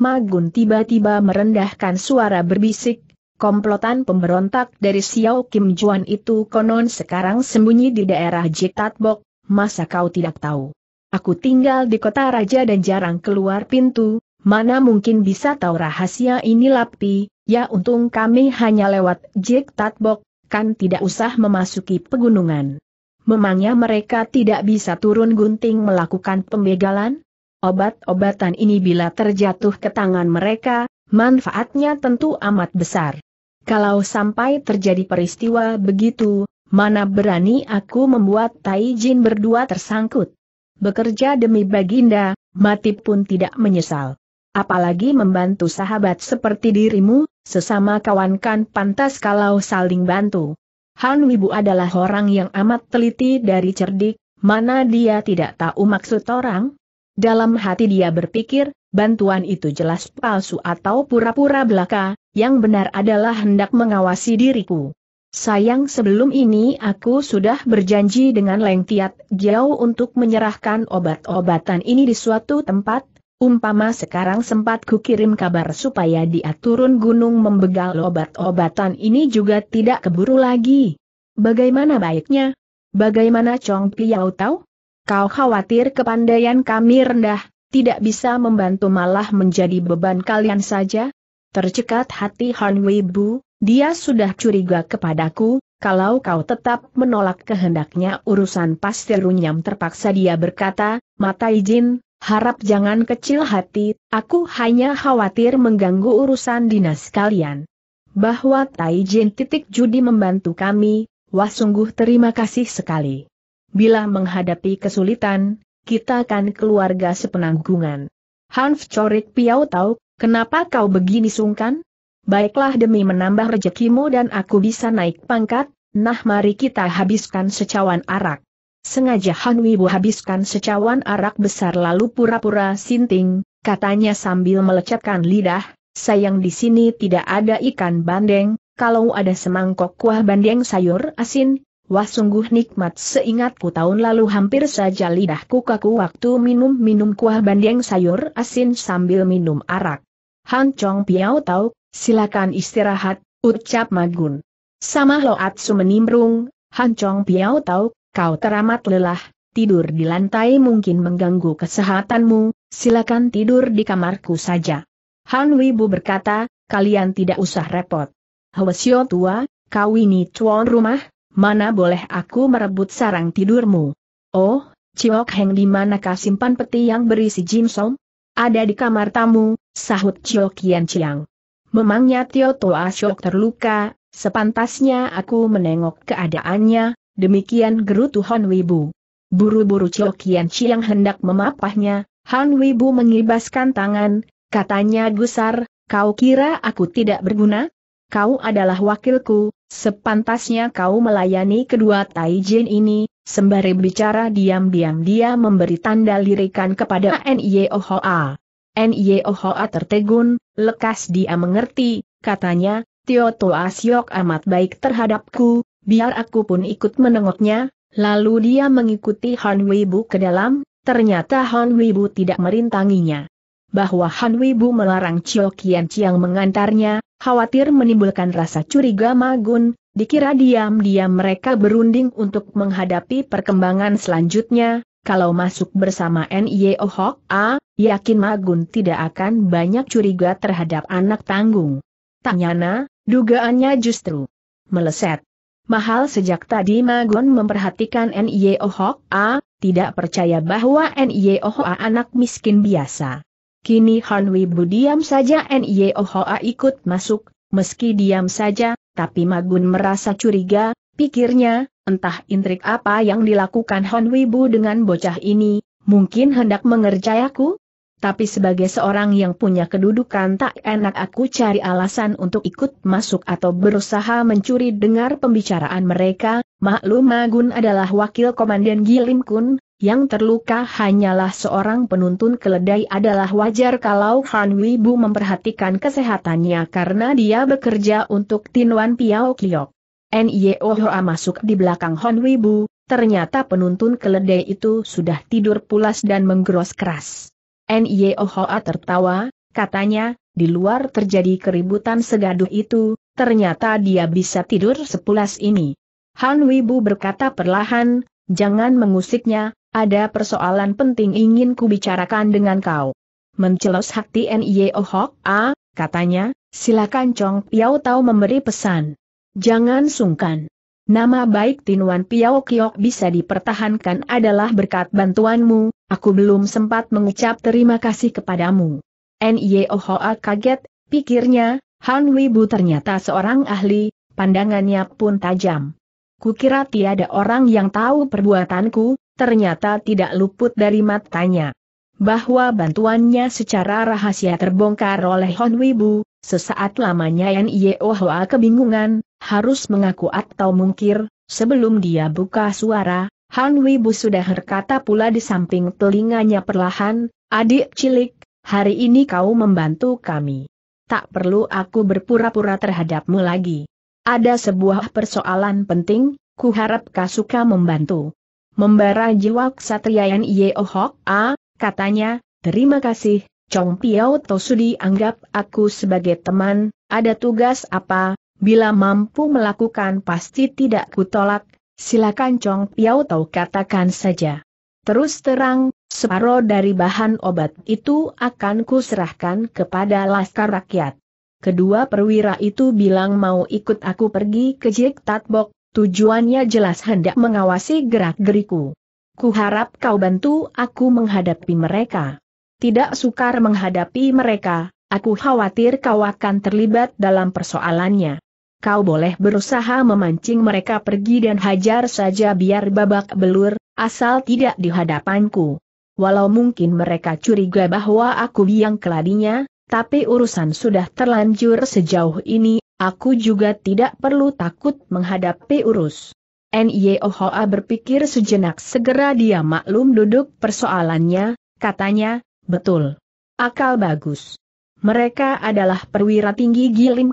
Speaker 1: Magun tiba-tiba merendahkan suara berbisik, komplotan pemberontak dari Xiao Kim Juan itu konon sekarang sembunyi di daerah Jitatbok, masa kau tidak tahu? Aku tinggal di kota raja dan jarang keluar pintu, mana mungkin bisa tahu rahasia ini lapi, Ya untung kami hanya lewat Jik Tatbok, kan tidak usah memasuki pegunungan. Memangnya mereka tidak bisa turun gunting melakukan pembegalan? Obat-obatan ini bila terjatuh ke tangan mereka, manfaatnya tentu amat besar. Kalau sampai terjadi peristiwa begitu, mana berani aku membuat Tai Jin berdua tersangkut. Bekerja demi Baginda, mati pun tidak menyesal apalagi membantu sahabat seperti dirimu, sesama kawan kan pantas kalau saling bantu. Han Wibu adalah orang yang amat teliti dari cerdik, mana dia tidak tahu maksud orang? Dalam hati dia berpikir, bantuan itu jelas palsu atau pura-pura belaka, yang benar adalah hendak mengawasi diriku. Sayang sebelum ini aku sudah berjanji dengan Leng Tiat Jiao untuk menyerahkan obat-obatan ini di suatu tempat, Umpama sekarang sempat kukirim kabar supaya dia turun gunung membegal obat-obatan ini juga tidak keburu lagi. Bagaimana baiknya? Bagaimana Chong Piao tahu? Kau khawatir kepandaian kami rendah, tidak bisa membantu malah menjadi beban kalian saja? Tercekat hati Han Weibu, dia sudah curiga kepadaku, kalau kau tetap menolak kehendaknya urusan pasti runyam terpaksa dia berkata, mata izin, Harap jangan kecil hati, aku hanya khawatir mengganggu urusan dinas kalian. Bahwa Tai Jin titik judi membantu kami, wah sungguh terima kasih sekali. Bila menghadapi kesulitan, kita akan keluarga sepenanggungan. Hanf Chorik Piau tahu, kenapa kau begini sungkan? Baiklah demi menambah rejekimu dan aku bisa naik pangkat, nah mari kita habiskan secawan arak. Sengaja Han Wibu habiskan secawan arak besar lalu pura-pura sinting, katanya sambil melecatkan lidah, sayang di sini tidak ada ikan bandeng, kalau ada semangkok kuah bandeng sayur asin, wah sungguh nikmat seingatku tahun lalu hampir saja lidahku kaku waktu minum-minum kuah bandeng sayur asin sambil minum arak. Han Chong Piao tahu, silakan istirahat, ucap Magun. Sama Loat Sumenimrung, Han Chong Piao tahu, Kau teramat lelah, tidur di lantai mungkin mengganggu kesehatanmu, silakan tidur di kamarku saja. Han Wibu berkata, kalian tidak usah repot. Hwesyo tua, kau ini tuan rumah, mana boleh aku merebut sarang tidurmu. Oh, Chiok Heng di manakah simpan peti yang berisi Song? Ada di kamar tamu, sahut Chiok Kian Chiang. Memangnya Tio Toa Shok terluka, sepantasnya aku menengok keadaannya, Demikian gerutu Han Wibu. Buru-buru Cio Kian Chiang hendak memapahnya, Han Wibu mengibaskan tangan, katanya gusar, kau kira aku tidak berguna? Kau adalah wakilku, sepantasnya kau melayani kedua Taijin ini, sembari bicara diam-diam dia memberi tanda lirikan kepada N.I.O.H.A. N.I.O.H.A. tertegun, lekas dia mengerti, katanya, Tio Toa Siok amat baik terhadapku, biar aku pun ikut menengoknya, lalu dia mengikuti Han Weibu ke dalam, ternyata Han Weibu tidak merintanginya. Bahwa Han Weibu melarang Chio Kian Chiang mengantarnya, khawatir menimbulkan rasa curiga Magun, dikira diam-diam mereka berunding untuk menghadapi perkembangan selanjutnya, kalau masuk bersama N.I.O. Oh Hok A, yakin Magun tidak akan banyak curiga terhadap anak tanggung. Tanyana, dugaannya justru meleset. Mahal sejak tadi Magon memperhatikan N.Y.O. Hok A, tidak percaya bahwa N.Y.O. A anak miskin biasa. Kini Han Wibu diam saja N.Y.O. A ikut masuk, meski diam saja, tapi Magun merasa curiga, pikirnya, entah intrik apa yang dilakukan Han Wibu dengan bocah ini, mungkin hendak mengerjai aku? Tapi sebagai seorang yang punya kedudukan tak enak aku cari alasan untuk ikut masuk atau berusaha mencuri dengar pembicaraan mereka, Maklum Magun adalah wakil komandan Gilim Kun, yang terluka hanyalah seorang penuntun keledai adalah wajar kalau Han Wibu memperhatikan kesehatannya karena dia bekerja untuk Tinwan Piao Kiyok. Nye masuk di belakang Han Wibu, ternyata penuntun keledai itu sudah tidur pulas dan menggeros keras. N.I.O. E tertawa, katanya, di luar terjadi keributan segaduh itu, ternyata dia bisa tidur sepulas ini. Han Wibu berkata perlahan, jangan mengusiknya, ada persoalan penting ingin kubicarakan dengan kau. Mencelos hati N.I.O. E a, katanya, silakan Chong Piao Tau memberi pesan. Jangan sungkan. Nama baik Tinuan Piao Kiok bisa dipertahankan adalah berkat bantuanmu, Aku belum sempat mengucap terima kasih kepadamu. N.Y.O. E kaget, pikirnya, Han Wibu ternyata seorang ahli, pandangannya pun tajam. Kukira tiada orang yang tahu perbuatanku, ternyata tidak luput dari matanya. Bahwa bantuannya secara rahasia terbongkar oleh Han Wibu, sesaat lamanya Nyeohoa kebingungan, harus mengaku atau mungkir, sebelum dia buka suara, Han Wibu sudah berkata pula di samping telinganya perlahan, adik cilik, hari ini kau membantu kami. Tak perlu aku berpura-pura terhadapmu lagi. Ada sebuah persoalan penting, ku harap kau suka membantu. Membara jiwa ksatria Yan Yeohok oh A, katanya, terima kasih, Chong Piao sudi anggap aku sebagai teman, ada tugas apa, bila mampu melakukan pasti tidak kutolak, Silakan Chong Piao tahu katakan saja. Terus terang, separuh dari bahan obat itu akan kuserahkan kepada laskar rakyat. Kedua perwira itu bilang mau ikut aku pergi ke Jik Tatbok, tujuannya jelas hendak mengawasi gerak-geriku. Kuharap kau bantu aku menghadapi mereka. Tidak sukar menghadapi mereka, aku khawatir kau akan terlibat dalam persoalannya kau boleh berusaha memancing mereka pergi dan hajar saja biar babak belur, asal tidak di hadapanku. Walau mungkin mereka curiga bahwa aku biang keladinya, tapi urusan sudah terlanjur sejauh ini, aku juga tidak perlu takut menghadapi urus. N.Y.O.H.A. E berpikir sejenak segera dia maklum duduk persoalannya, katanya, betul. Akal bagus. Mereka adalah perwira tinggi Gilim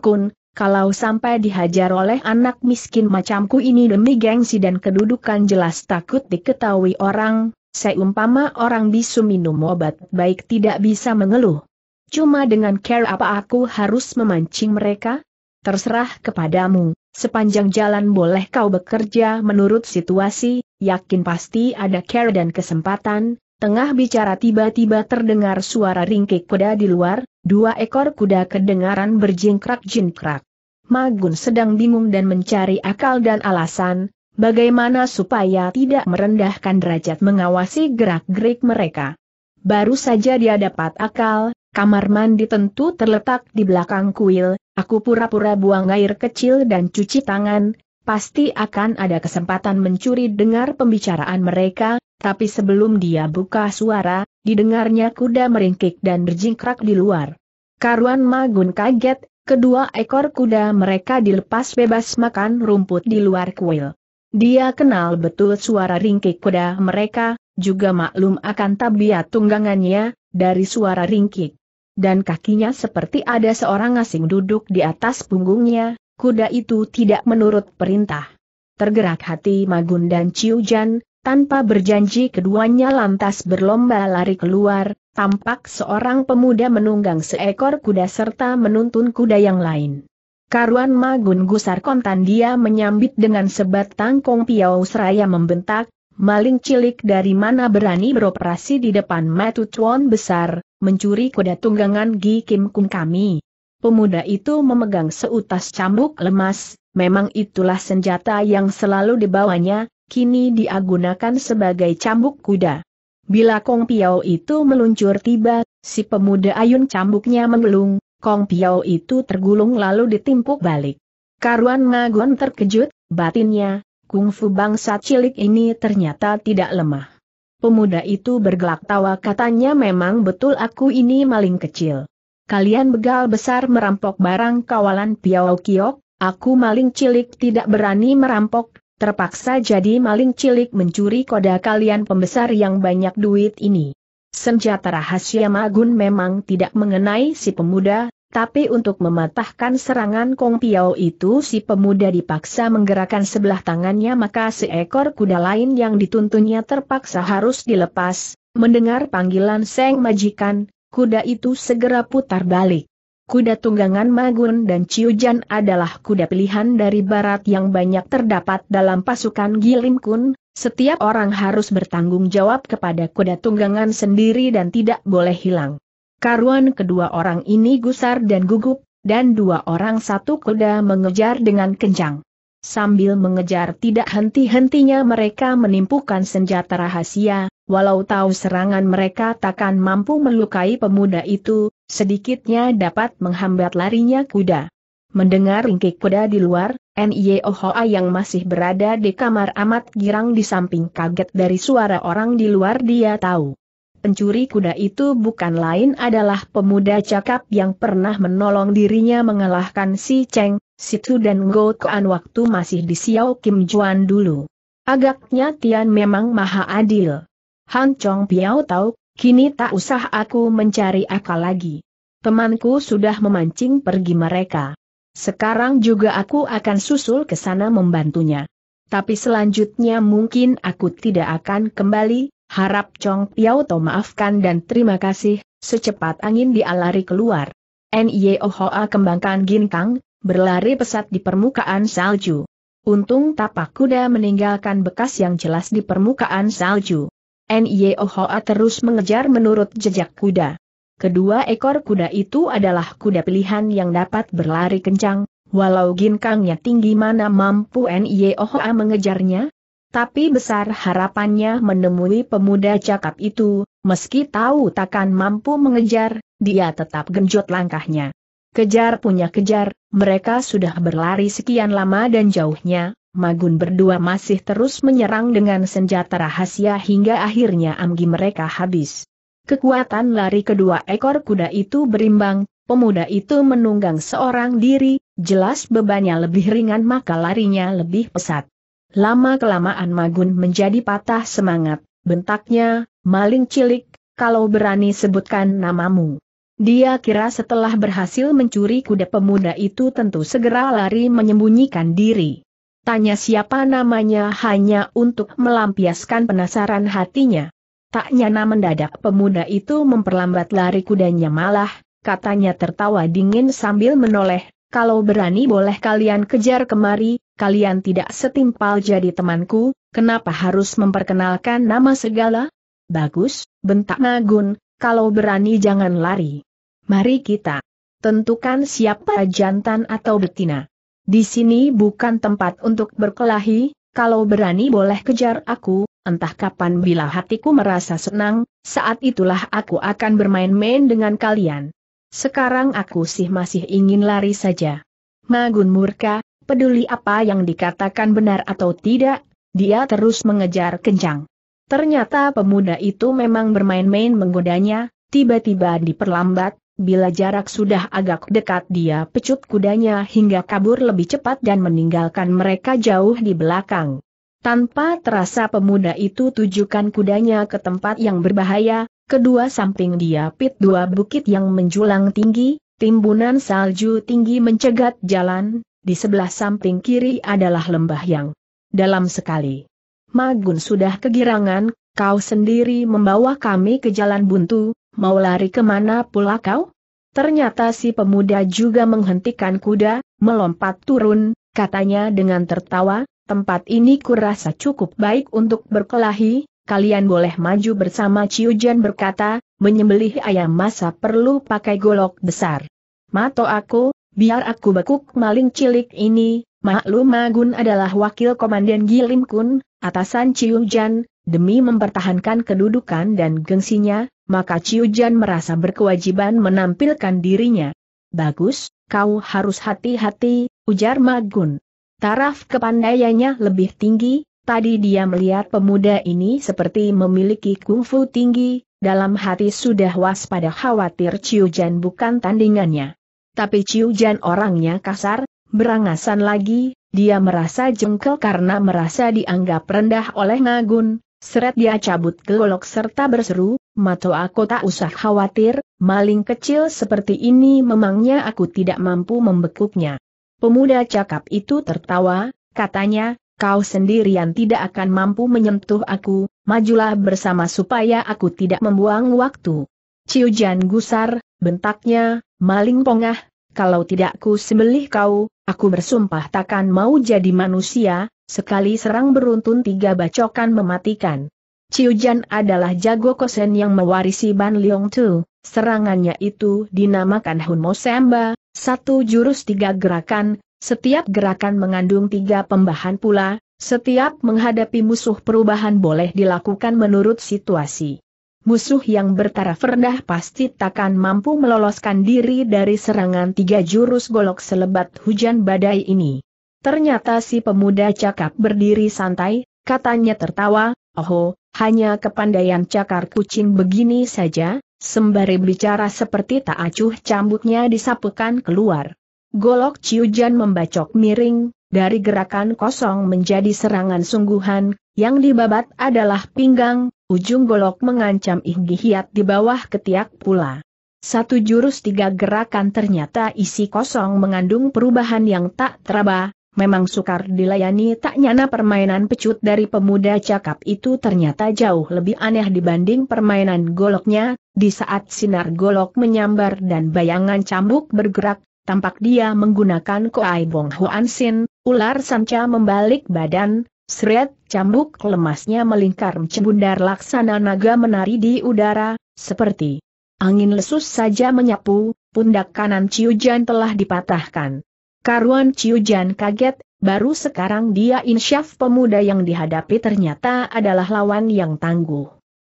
Speaker 1: kalau sampai dihajar oleh anak miskin macamku ini demi gengsi dan kedudukan jelas takut diketahui orang, seumpama orang bisu minum obat baik tidak bisa mengeluh. Cuma dengan care apa aku harus memancing mereka? Terserah kepadamu, sepanjang jalan boleh kau bekerja menurut situasi, yakin pasti ada care dan kesempatan, Tengah bicara tiba-tiba terdengar suara ringkik kuda di luar, dua ekor kuda kedengaran berjingkrak-jingkrak. Magun sedang bingung dan mencari akal dan alasan, bagaimana supaya tidak merendahkan derajat mengawasi gerak-gerik mereka. Baru saja dia dapat akal, kamar mandi tentu terletak di belakang kuil, aku pura-pura buang air kecil dan cuci tangan, pasti akan ada kesempatan mencuri dengar pembicaraan mereka, tapi sebelum dia buka suara, didengarnya kuda meringkik dan berjingkrak di luar. Karuan Magun kaget, kedua ekor kuda mereka dilepas bebas makan rumput di luar kuil. Dia kenal betul suara ringkik kuda mereka, juga maklum akan tabiat tunggangannya, dari suara ringkik. Dan kakinya seperti ada seorang asing duduk di atas punggungnya, kuda itu tidak menurut perintah. Tergerak hati Magun dan Ciujan, tanpa berjanji keduanya lantas berlomba lari keluar, tampak seorang pemuda menunggang seekor kuda serta menuntun kuda yang lain. Karuan Magun gusar kontan dia menyambit dengan sebat tangkong piau seraya membentak, maling cilik dari mana berani beroperasi di depan Matu Tuan besar, mencuri kuda tunggangan Gi Kim Kung kami. Pemuda itu memegang seutas cambuk lemas, memang itulah senjata yang selalu dibawanya, kini diagunakan sebagai cambuk kuda. Bila Kong Piao itu meluncur tiba, si pemuda ayun cambuknya mengelung, Kong Piao itu tergulung lalu ditimpuk balik. Karuan Ngagon terkejut, batinnya, kungfu bangsa cilik ini ternyata tidak lemah. Pemuda itu bergelak tawa katanya memang betul aku ini maling kecil kalian begal besar merampok barang kawalan Piao Kio. aku maling cilik tidak berani merampok, terpaksa jadi maling cilik mencuri koda kalian pembesar yang banyak duit ini. Senjata rahasia Magun memang tidak mengenai si pemuda, tapi untuk mematahkan serangan Kong Piao itu si pemuda dipaksa menggerakkan sebelah tangannya maka seekor kuda lain yang dituntunnya terpaksa harus dilepas. Mendengar panggilan Seng Majikan, kuda itu segera putar balik. Kuda tunggangan Magun dan Ciujan adalah kuda pilihan dari barat yang banyak terdapat dalam pasukan Gilim Kun, setiap orang harus bertanggung jawab kepada kuda tunggangan sendiri dan tidak boleh hilang. Karuan kedua orang ini gusar dan gugup, dan dua orang satu kuda mengejar dengan kencang. Sambil mengejar tidak henti-hentinya mereka menimpukan senjata rahasia, walau tahu serangan mereka takkan mampu melukai pemuda itu, sedikitnya dapat menghambat larinya kuda. Mendengar ringkik kuda di luar, Nyehoa yang masih berada di kamar amat girang di samping kaget dari suara orang di luar dia tahu. Pencuri kuda itu bukan lain adalah pemuda cakap yang pernah menolong dirinya mengalahkan si Cheng, Situ dan Go Kuan waktu masih di Xiao Kim Juan dulu. Agaknya Tian memang maha adil. Han Chong Piao tahu, kini tak usah aku mencari akal lagi. Temanku sudah memancing pergi mereka. Sekarang juga aku akan susul ke sana membantunya. Tapi selanjutnya mungkin aku tidak akan kembali, harap Chong Piao to maafkan dan terima kasih, secepat angin dialari keluar. keluar. N.Y.O.H.A. kembangkan ginkang, berlari pesat di permukaan salju. Untung tapak kuda meninggalkan bekas yang jelas di permukaan salju. N.Y.O.H.A. terus mengejar menurut jejak kuda. Kedua ekor kuda itu adalah kuda pilihan yang dapat berlari kencang, walau ginkangnya tinggi mana mampu N.Y.O.H.A. mengejarnya. Tapi besar harapannya menemui pemuda cakap itu, meski tahu takkan mampu mengejar, dia tetap genjot langkahnya. Kejar punya kejar, mereka sudah berlari sekian lama dan jauhnya, Magun berdua masih terus menyerang dengan senjata rahasia hingga akhirnya amgi mereka habis. Kekuatan lari kedua ekor kuda itu berimbang, pemuda itu menunggang seorang diri, jelas bebannya lebih ringan maka larinya lebih pesat. Lama-kelamaan Magun menjadi patah semangat, bentaknya, maling cilik, kalau berani sebutkan namamu. Dia kira setelah berhasil mencuri kuda pemuda itu tentu segera lari menyembunyikan diri. Tanya siapa namanya hanya untuk melampiaskan penasaran hatinya. Tak nyana mendadak pemuda itu memperlambat lari kudanya malah, katanya tertawa dingin sambil menoleh, kalau berani boleh kalian kejar kemari, kalian tidak setimpal jadi temanku, kenapa harus memperkenalkan nama segala? Bagus, bentak Nagun, kalau berani jangan lari. Mari kita tentukan siapa jantan atau betina. Di sini bukan tempat untuk berkelahi, kalau berani boleh kejar aku, entah kapan bila hatiku merasa senang, saat itulah aku akan bermain-main dengan kalian. Sekarang aku sih masih ingin lari saja. Magun murka, peduli apa yang dikatakan benar atau tidak, dia terus mengejar kencang. Ternyata pemuda itu memang bermain-main menggodanya, tiba-tiba diperlambat, Bila jarak sudah agak dekat dia pecut kudanya hingga kabur lebih cepat dan meninggalkan mereka jauh di belakang. Tanpa terasa pemuda itu tujukan kudanya ke tempat yang berbahaya, kedua samping dia pit dua bukit yang menjulang tinggi, timbunan salju tinggi mencegat jalan, di sebelah samping kiri adalah lembah yang dalam sekali. Magun sudah kegirangan, kau sendiri membawa kami ke jalan buntu, mau lari kemana pula kau? Ternyata si pemuda juga menghentikan kuda, melompat turun, katanya dengan tertawa, tempat ini kurasa cukup baik untuk berkelahi, kalian boleh maju bersama Ciujan berkata, menyembelih ayam masa perlu pakai golok besar. Mato aku, biar aku bekuk maling cilik ini, maklum Agun adalah wakil komandan Gilim Kun, atasan Ciujan, demi mempertahankan kedudukan dan gengsinya, maka Ciu Jan merasa berkewajiban menampilkan dirinya. Bagus, kau harus hati-hati, ujar Magun. Taraf kepandaiannya lebih tinggi, tadi dia melihat pemuda ini seperti memiliki kungfu tinggi, dalam hati sudah waspada khawatir Ciu Jan bukan tandingannya. Tapi Ciu Jan orangnya kasar, berangasan lagi, dia merasa jengkel karena merasa dianggap rendah oleh Magun. Seret dia cabut golok serta berseru, Mato aku tak usah khawatir, maling kecil seperti ini memangnya aku tidak mampu membekuknya. Pemuda cakap itu tertawa, katanya, kau sendirian tidak akan mampu menyentuh aku, majulah bersama supaya aku tidak membuang waktu. Ciujan gusar, bentaknya, maling pongah, kalau tidak ku sembelih kau, aku bersumpah takkan mau jadi manusia, sekali serang beruntun tiga bacokan mematikan. Ciujan adalah jago kosen yang mewarisi Ban Leong Tu, serangannya itu dinamakan Hun Mo Semba, satu jurus tiga gerakan, setiap gerakan mengandung tiga pembahan pula, setiap menghadapi musuh perubahan boleh dilakukan menurut situasi musuh yang bertaraf rendah pasti takkan mampu meloloskan diri dari serangan tiga jurus golok selebat hujan badai ini. Ternyata si pemuda cakap berdiri santai, katanya tertawa, oho, hanya kepandaian cakar kucing begini saja, sembari bicara seperti tak acuh cambuknya disapukan keluar. Golok ciujan membacok miring, dari gerakan kosong menjadi serangan sungguhan, yang dibabat adalah pinggang, ujung golok mengancam Inggi di bawah ketiak pula. Satu jurus tiga gerakan ternyata isi kosong mengandung perubahan yang tak teraba, memang sukar dilayani tak nyana permainan pecut dari pemuda cakap itu ternyata jauh lebih aneh dibanding permainan goloknya, di saat sinar golok menyambar dan bayangan cambuk bergerak, tampak dia menggunakan koai bong huan sin, ular sanca membalik badan, Sret, cambuk lemasnya melingkar mencembundar laksana naga menari di udara, seperti angin lesus saja menyapu, pundak kanan Ciujan telah dipatahkan. Karuan Ciujan kaget, baru sekarang dia insyaf pemuda yang dihadapi ternyata adalah lawan yang tangguh.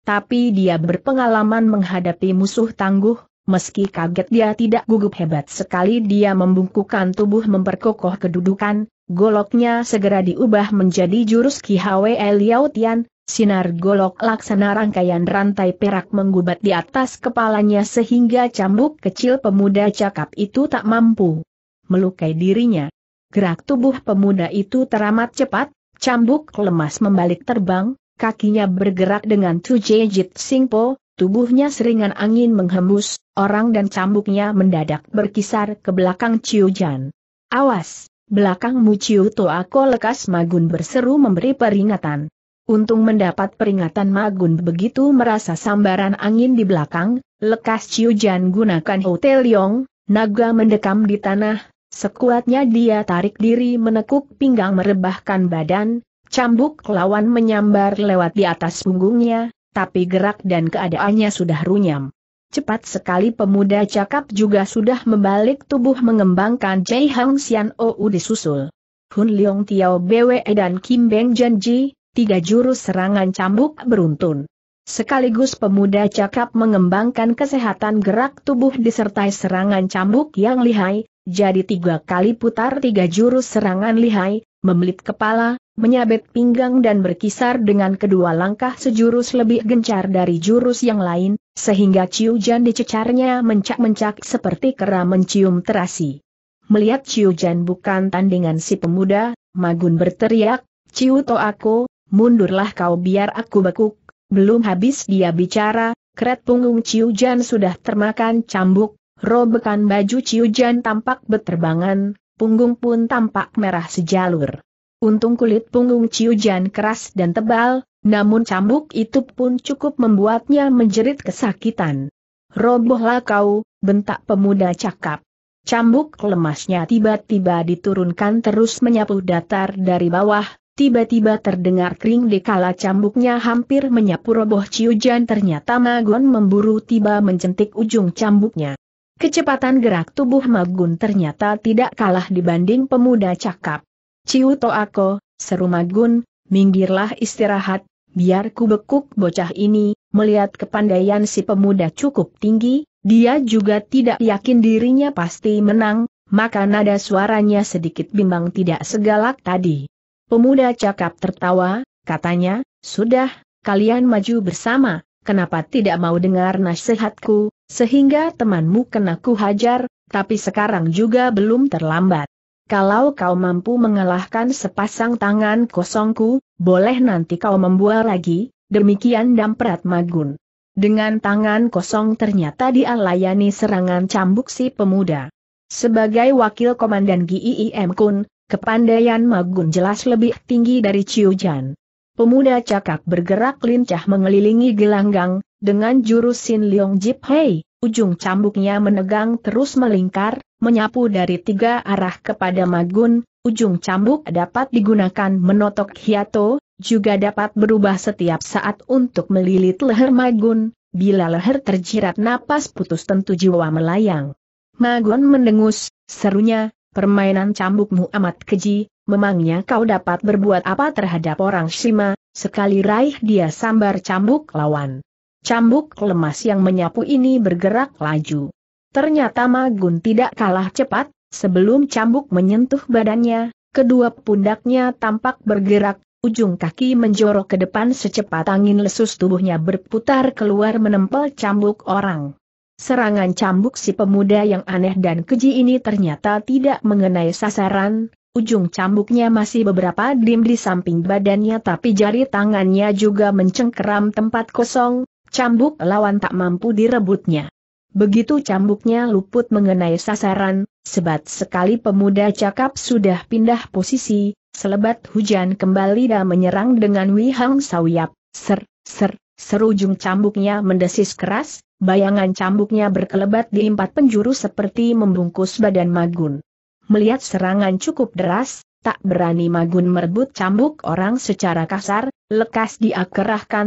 Speaker 1: Tapi dia berpengalaman menghadapi musuh tangguh, Meski kaget dia tidak gugup hebat sekali dia membungkukan tubuh memperkokoh kedudukan, Goloknya segera diubah menjadi jurus Ki Hwe Liao Tian, sinar golok laksana rangkaian rantai perak menggubat di atas kepalanya sehingga cambuk kecil pemuda cakap itu tak mampu melukai dirinya. Gerak tubuh pemuda itu teramat cepat, cambuk lemas membalik terbang, kakinya bergerak dengan tujejit Jit Singpo, tubuhnya seringan angin menghembus, orang dan cambuknya mendadak berkisar ke belakang Ciujan. Awas! belakang Ciu Toako lekas Magun berseru memberi peringatan. Untung mendapat peringatan Magun begitu merasa sambaran angin di belakang, lekas Jan gunakan Hotel Yong, naga mendekam di tanah, sekuatnya dia tarik diri menekuk pinggang merebahkan badan, cambuk lawan menyambar lewat di atas punggungnya, tapi gerak dan keadaannya sudah runyam. Cepat sekali pemuda cakap juga sudah membalik tubuh mengembangkan Jai Hang Xian Ou disusul. Hun Leong Tiao Bwe dan Kim Beng Janji, tiga jurus serangan cambuk beruntun. Sekaligus pemuda cakap mengembangkan kesehatan gerak tubuh disertai serangan cambuk yang lihai, jadi tiga kali putar tiga jurus serangan lihai, membelit kepala, menyabet pinggang dan berkisar dengan kedua langkah sejurus lebih gencar dari jurus yang lain, sehingga Ciu Jan dicecarnya mencak-mencak seperti kera mencium terasi. Melihat Ciu Jan bukan tandingan si pemuda, Magun berteriak, Ciu to aku, mundurlah kau biar aku bekuk, belum habis dia bicara, keret punggung Ciu Jan sudah termakan cambuk, robekan baju Ciu Jan tampak beterbangan, punggung pun tampak merah sejalur. Untung kulit punggung Ciujan keras dan tebal, namun cambuk itu pun cukup membuatnya menjerit kesakitan. Robohlah kau, bentak pemuda cakap. Cambuk lemasnya tiba-tiba diturunkan terus menyapu datar dari bawah, tiba-tiba terdengar kering dikala cambuknya hampir menyapu roboh Ciujan ternyata Magon memburu tiba mencentik ujung cambuknya. Kecepatan gerak tubuh Magun ternyata tidak kalah dibanding pemuda cakap. Ciu aku, seru Magun, minggirlah istirahat, biar ku bekuk bocah ini, melihat kepandaian si pemuda cukup tinggi, dia juga tidak yakin dirinya pasti menang, maka nada suaranya sedikit bimbang tidak segalak tadi. Pemuda cakap tertawa, katanya, sudah, kalian maju bersama, kenapa tidak mau dengar nasihatku, sehingga temanmu kena ku hajar, tapi sekarang juga belum terlambat kalau kau mampu mengalahkan sepasang tangan kosongku, boleh nanti kau membual lagi, demikian Damprat Magun. Dengan tangan kosong ternyata dia layani serangan cambuk si pemuda. Sebagai wakil komandan GIIM Kun, kepandaian Magun jelas lebih tinggi dari Jan. Pemuda cakap bergerak lincah mengelilingi gelanggang, dengan jurus Sin Leong Jip Hei, ujung cambuknya menegang terus melingkar, menyapu dari tiga arah kepada Magun, ujung cambuk dapat digunakan menotok hiato, juga dapat berubah setiap saat untuk melilit leher Magun, bila leher terjirat napas putus tentu jiwa melayang. Magun mendengus, serunya, permainan cambukmu amat keji, memangnya kau dapat berbuat apa terhadap orang Shima, sekali raih dia sambar cambuk lawan. Cambuk lemas yang menyapu ini bergerak laju. Ternyata Magun tidak kalah cepat, sebelum cambuk menyentuh badannya, kedua pundaknya tampak bergerak, ujung kaki menjorok ke depan secepat angin lesus tubuhnya berputar keluar menempel cambuk orang. Serangan cambuk si pemuda yang aneh dan keji ini ternyata tidak mengenai sasaran, ujung cambuknya masih beberapa dim di samping badannya tapi jari tangannya juga mencengkeram tempat kosong, cambuk lawan tak mampu direbutnya. Begitu cambuknya luput mengenai sasaran, sebat sekali pemuda cakap sudah pindah posisi, selebat hujan kembali dan menyerang dengan wihang sawiap, ser, ser, serujung cambuknya mendesis keras, bayangan cambuknya berkelebat di empat penjuru seperti membungkus badan Magun. Melihat serangan cukup deras, tak berani Magun merebut cambuk orang secara kasar, lekas dia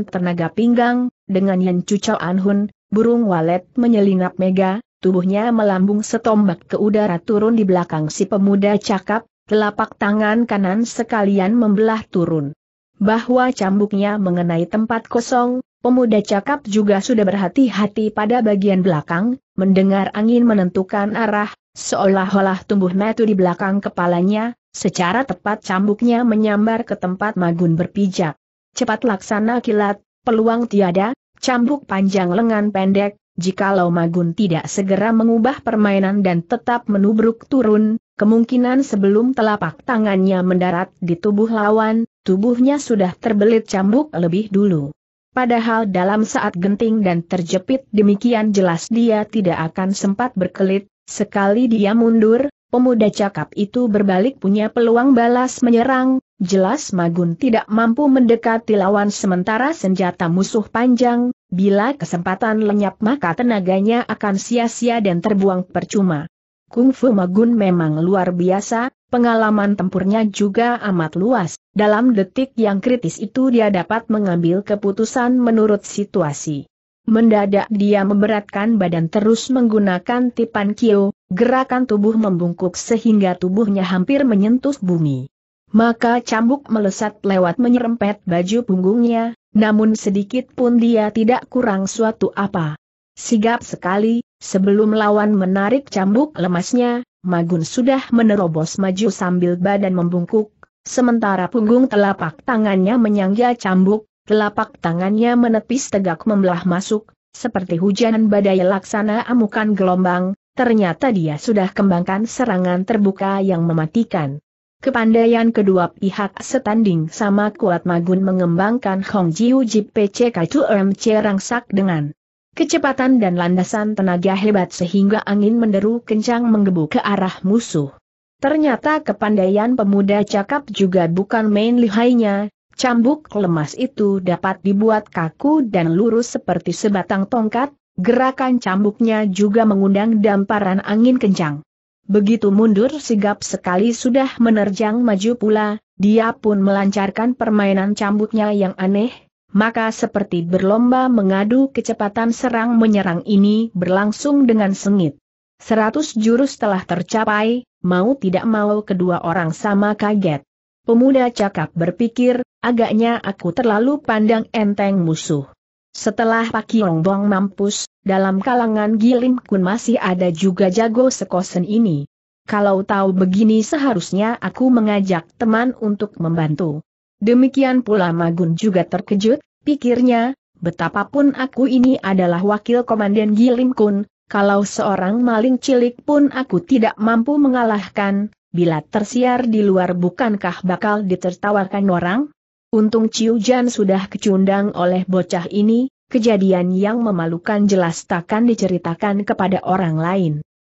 Speaker 1: tenaga pinggang, dengan yang cucau Anhun, Burung walet menyelinap mega, tubuhnya melambung setombak ke udara turun di belakang si pemuda cakap, telapak tangan kanan sekalian membelah turun. Bahwa cambuknya mengenai tempat kosong, pemuda cakap juga sudah berhati-hati pada bagian belakang, mendengar angin menentukan arah, seolah-olah tumbuh metu di belakang kepalanya, secara tepat cambuknya menyambar ke tempat magun berpijak. Cepat laksana kilat, peluang tiada, Cambuk panjang lengan pendek, jikalau Magun tidak segera mengubah permainan dan tetap menubruk turun, kemungkinan sebelum telapak tangannya mendarat di tubuh lawan, tubuhnya sudah terbelit cambuk lebih dulu. Padahal dalam saat genting dan terjepit demikian jelas dia tidak akan sempat berkelit, sekali dia mundur, pemuda cakap itu berbalik punya peluang balas menyerang, Jelas Magun tidak mampu mendekati lawan sementara senjata musuh panjang, bila kesempatan lenyap maka tenaganya akan sia-sia dan terbuang percuma. Kungfu Magun memang luar biasa, pengalaman tempurnya juga amat luas, dalam detik yang kritis itu dia dapat mengambil keputusan menurut situasi. Mendadak dia memberatkan badan terus menggunakan tipan kio, gerakan tubuh membungkuk sehingga tubuhnya hampir menyentuh bumi. Maka cambuk melesat lewat menyerempet baju punggungnya, namun sedikit pun dia tidak kurang suatu apa. Sigap sekali, sebelum lawan menarik cambuk lemasnya, Magun sudah menerobos maju sambil badan membungkuk, sementara punggung telapak tangannya menyangga cambuk, telapak tangannya menepis tegak membelah masuk, seperti hujan badai laksana amukan gelombang, ternyata dia sudah kembangkan serangan terbuka yang mematikan. Kepandaian kedua pihak setanding sama kuat magun mengembangkan Hong Jiu Jip PCK C rangsak dengan kecepatan dan landasan tenaga hebat sehingga angin menderu kencang menggebu ke arah musuh. Ternyata kepandaian pemuda cakap juga bukan main lihainya, cambuk lemas itu dapat dibuat kaku dan lurus seperti sebatang tongkat, gerakan cambuknya juga mengundang damparan angin kencang. Begitu mundur sigap sekali sudah menerjang maju pula, dia pun melancarkan permainan cambuknya yang aneh, maka seperti berlomba mengadu kecepatan serang menyerang ini berlangsung dengan sengit. Seratus jurus telah tercapai, mau tidak mau kedua orang sama kaget. Pemuda cakap berpikir, agaknya aku terlalu pandang enteng musuh. Setelah Pak Yong Bong mampus, dalam kalangan Gilim Kun masih ada juga jago sekosen ini. Kalau tahu begini seharusnya aku mengajak teman untuk membantu. Demikian pula Magun juga terkejut, pikirnya, betapapun aku ini adalah wakil komandan Gilim Kun, kalau seorang maling cilik pun aku tidak mampu mengalahkan, bila tersiar di luar bukankah bakal ditertawakan orang? Untung Ciu Jan sudah kecundang oleh bocah ini, kejadian yang memalukan jelas takkan diceritakan kepada orang lain.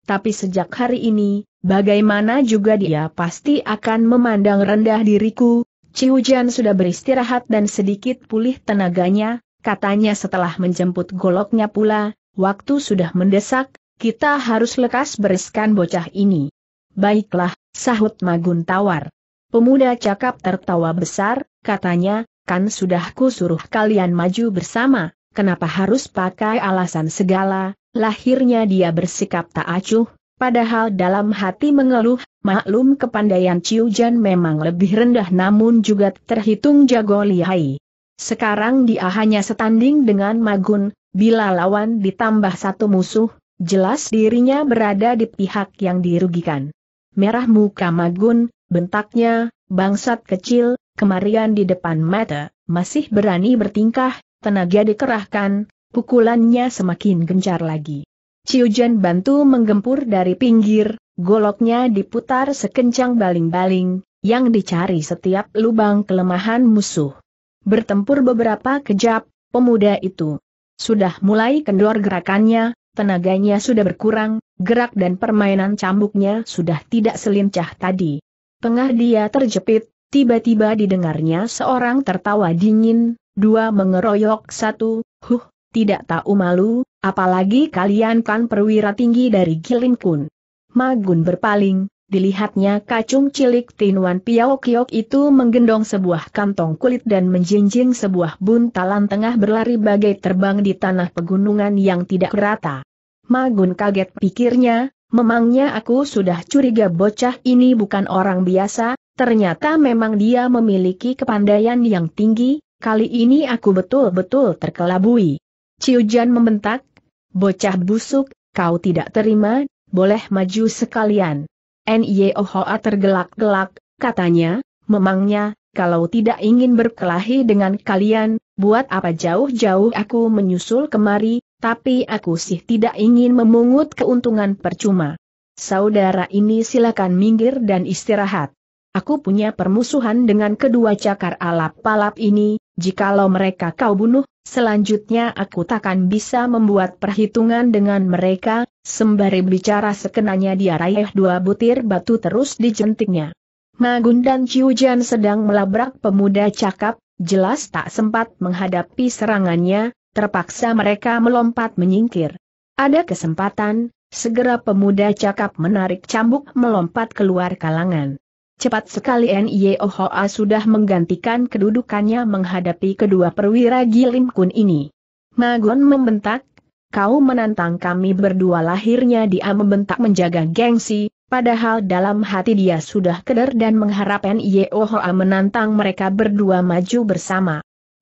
Speaker 1: Tapi sejak hari ini, bagaimana juga dia pasti akan memandang rendah diriku, Ciujan sudah beristirahat dan sedikit pulih tenaganya, katanya setelah menjemput goloknya pula, waktu sudah mendesak, kita harus lekas bereskan bocah ini. Baiklah, sahut Magun Tawar. Pemuda cakap tertawa besar, katanya, kan sudah ku suruh kalian maju bersama, Kenapa harus pakai alasan segala, lahirnya dia bersikap tak acuh, padahal dalam hati mengeluh, maklum kepandaian Jan memang lebih rendah namun juga terhitung jago lihai. Sekarang dia hanya setanding dengan Magun, bila lawan ditambah satu musuh, jelas dirinya berada di pihak yang dirugikan. Merah muka Magun, bentaknya, bangsat kecil, kemarian di depan mata, masih berani bertingkah, tenaga dikerahkan, pukulannya semakin gencar lagi. Ciujan bantu menggempur dari pinggir, goloknya diputar sekencang baling-baling, yang dicari setiap lubang kelemahan musuh. Bertempur beberapa kejap, pemuda itu sudah mulai kendor gerakannya, tenaganya sudah berkurang, gerak dan permainan cambuknya sudah tidak selincah tadi. Tengah dia terjepit, tiba-tiba didengarnya seorang tertawa dingin, dua mengeroyok satu, huh, tidak tahu malu, apalagi kalian kan perwira tinggi dari Gilin Kun. Magun berpaling, dilihatnya kacung cilik Tinuan Piao Kiok itu menggendong sebuah kantong kulit dan menjinjing sebuah buntalan tengah berlari bagai terbang di tanah pegunungan yang tidak rata. Magun kaget pikirnya, memangnya aku sudah curiga bocah ini bukan orang biasa, ternyata memang dia memiliki kepandaian yang tinggi, Kali ini aku betul-betul terkelabui. Jan membentak, bocah busuk, kau tidak terima, boleh maju sekalian. N.Y.O.H.A. tergelak-gelak, katanya, memangnya, kalau tidak ingin berkelahi dengan kalian, buat apa jauh-jauh aku menyusul kemari, tapi aku sih tidak ingin memungut keuntungan percuma. Saudara ini silakan minggir dan istirahat. Aku punya permusuhan dengan kedua cakar alap palap ini, Jikalau mereka kau bunuh, selanjutnya aku takkan bisa membuat perhitungan dengan mereka, sembari bicara sekenanya dia raih dua butir batu terus dijentiknya. Magun dan Ciujan sedang melabrak pemuda cakap, jelas tak sempat menghadapi serangannya, terpaksa mereka melompat menyingkir. Ada kesempatan, segera pemuda cakap menarik cambuk melompat keluar kalangan. Cepat sekali N.Y. sudah menggantikan kedudukannya menghadapi kedua perwira Gilim Kun ini. Magon membentak, kau menantang kami berdua lahirnya dia membentak menjaga gengsi, padahal dalam hati dia sudah keder dan mengharap N.Y. menantang mereka berdua maju bersama.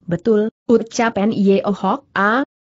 Speaker 1: Betul, ucap N.Y.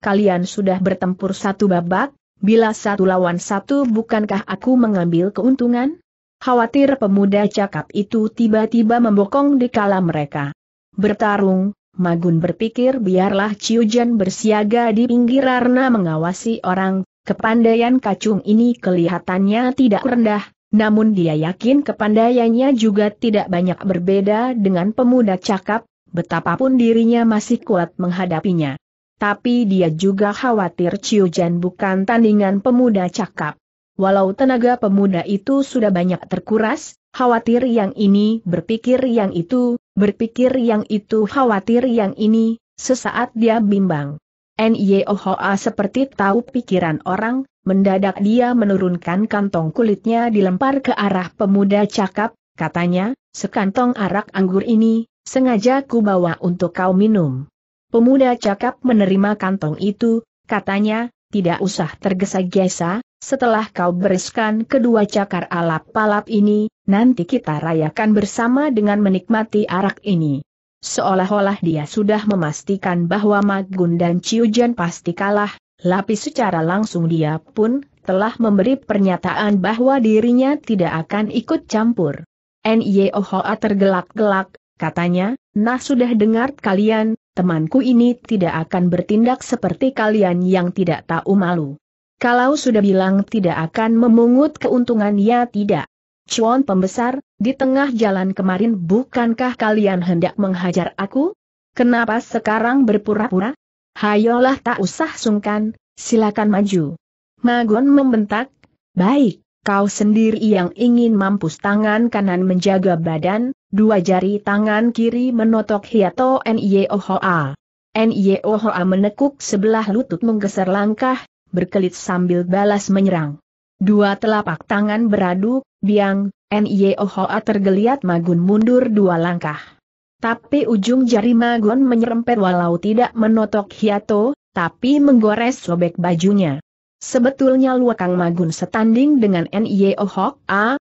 Speaker 1: kalian sudah bertempur satu babak, bila satu lawan satu bukankah aku mengambil keuntungan? Khawatir pemuda cakap itu tiba-tiba membokong di kala mereka. Bertarung, Magun berpikir biarlah Ciujan bersiaga di pinggir arna mengawasi orang, kepandaian kacung ini kelihatannya tidak rendah, namun dia yakin kepandaiannya juga tidak banyak berbeda dengan pemuda cakap, betapapun dirinya masih kuat menghadapinya. Tapi dia juga khawatir Ciujan bukan tandingan pemuda cakap. Walau tenaga pemuda itu sudah banyak terkuras, khawatir yang ini berpikir yang itu, berpikir yang itu khawatir yang ini, sesaat dia bimbang. Nyohoa seperti tahu pikiran orang, mendadak dia menurunkan kantong kulitnya dilempar ke arah pemuda cakap, katanya, sekantong arak anggur ini, sengaja ku bawa untuk kau minum. Pemuda cakap menerima kantong itu, katanya, tidak usah tergesa-gesa, setelah kau bereskan kedua cakar alap-alap ini, nanti kita rayakan bersama dengan menikmati arak ini. Seolah-olah dia sudah memastikan bahwa Magun dan Ciujan pasti kalah, lapis secara langsung dia pun telah memberi pernyataan bahwa dirinya tidak akan ikut campur. N.Y.O.H.A. tergelak-gelak, katanya, nah sudah dengar kalian, temanku ini tidak akan bertindak seperti kalian yang tidak tahu malu. Kalau sudah bilang tidak akan memungut keuntungan ya tidak. Cuan pembesar, di tengah jalan kemarin bukankah kalian hendak menghajar aku? Kenapa sekarang berpura-pura? Hayolah tak usah sungkan, silakan maju. Magon membentak, baik, kau sendiri yang ingin mampus tangan kanan menjaga badan, Dua jari tangan kiri menotok Hiato Nyeohoa. Nyeohoa menekuk sebelah lutut menggeser langkah, berkelit sambil balas menyerang. Dua telapak tangan beradu, biang, Nyeohoa tergeliat magun mundur dua langkah. Tapi ujung jari magun menyerempet walau tidak menotok Hiato, tapi menggores sobek bajunya. Sebetulnya Luakang Magun setanding dengan N.I.O.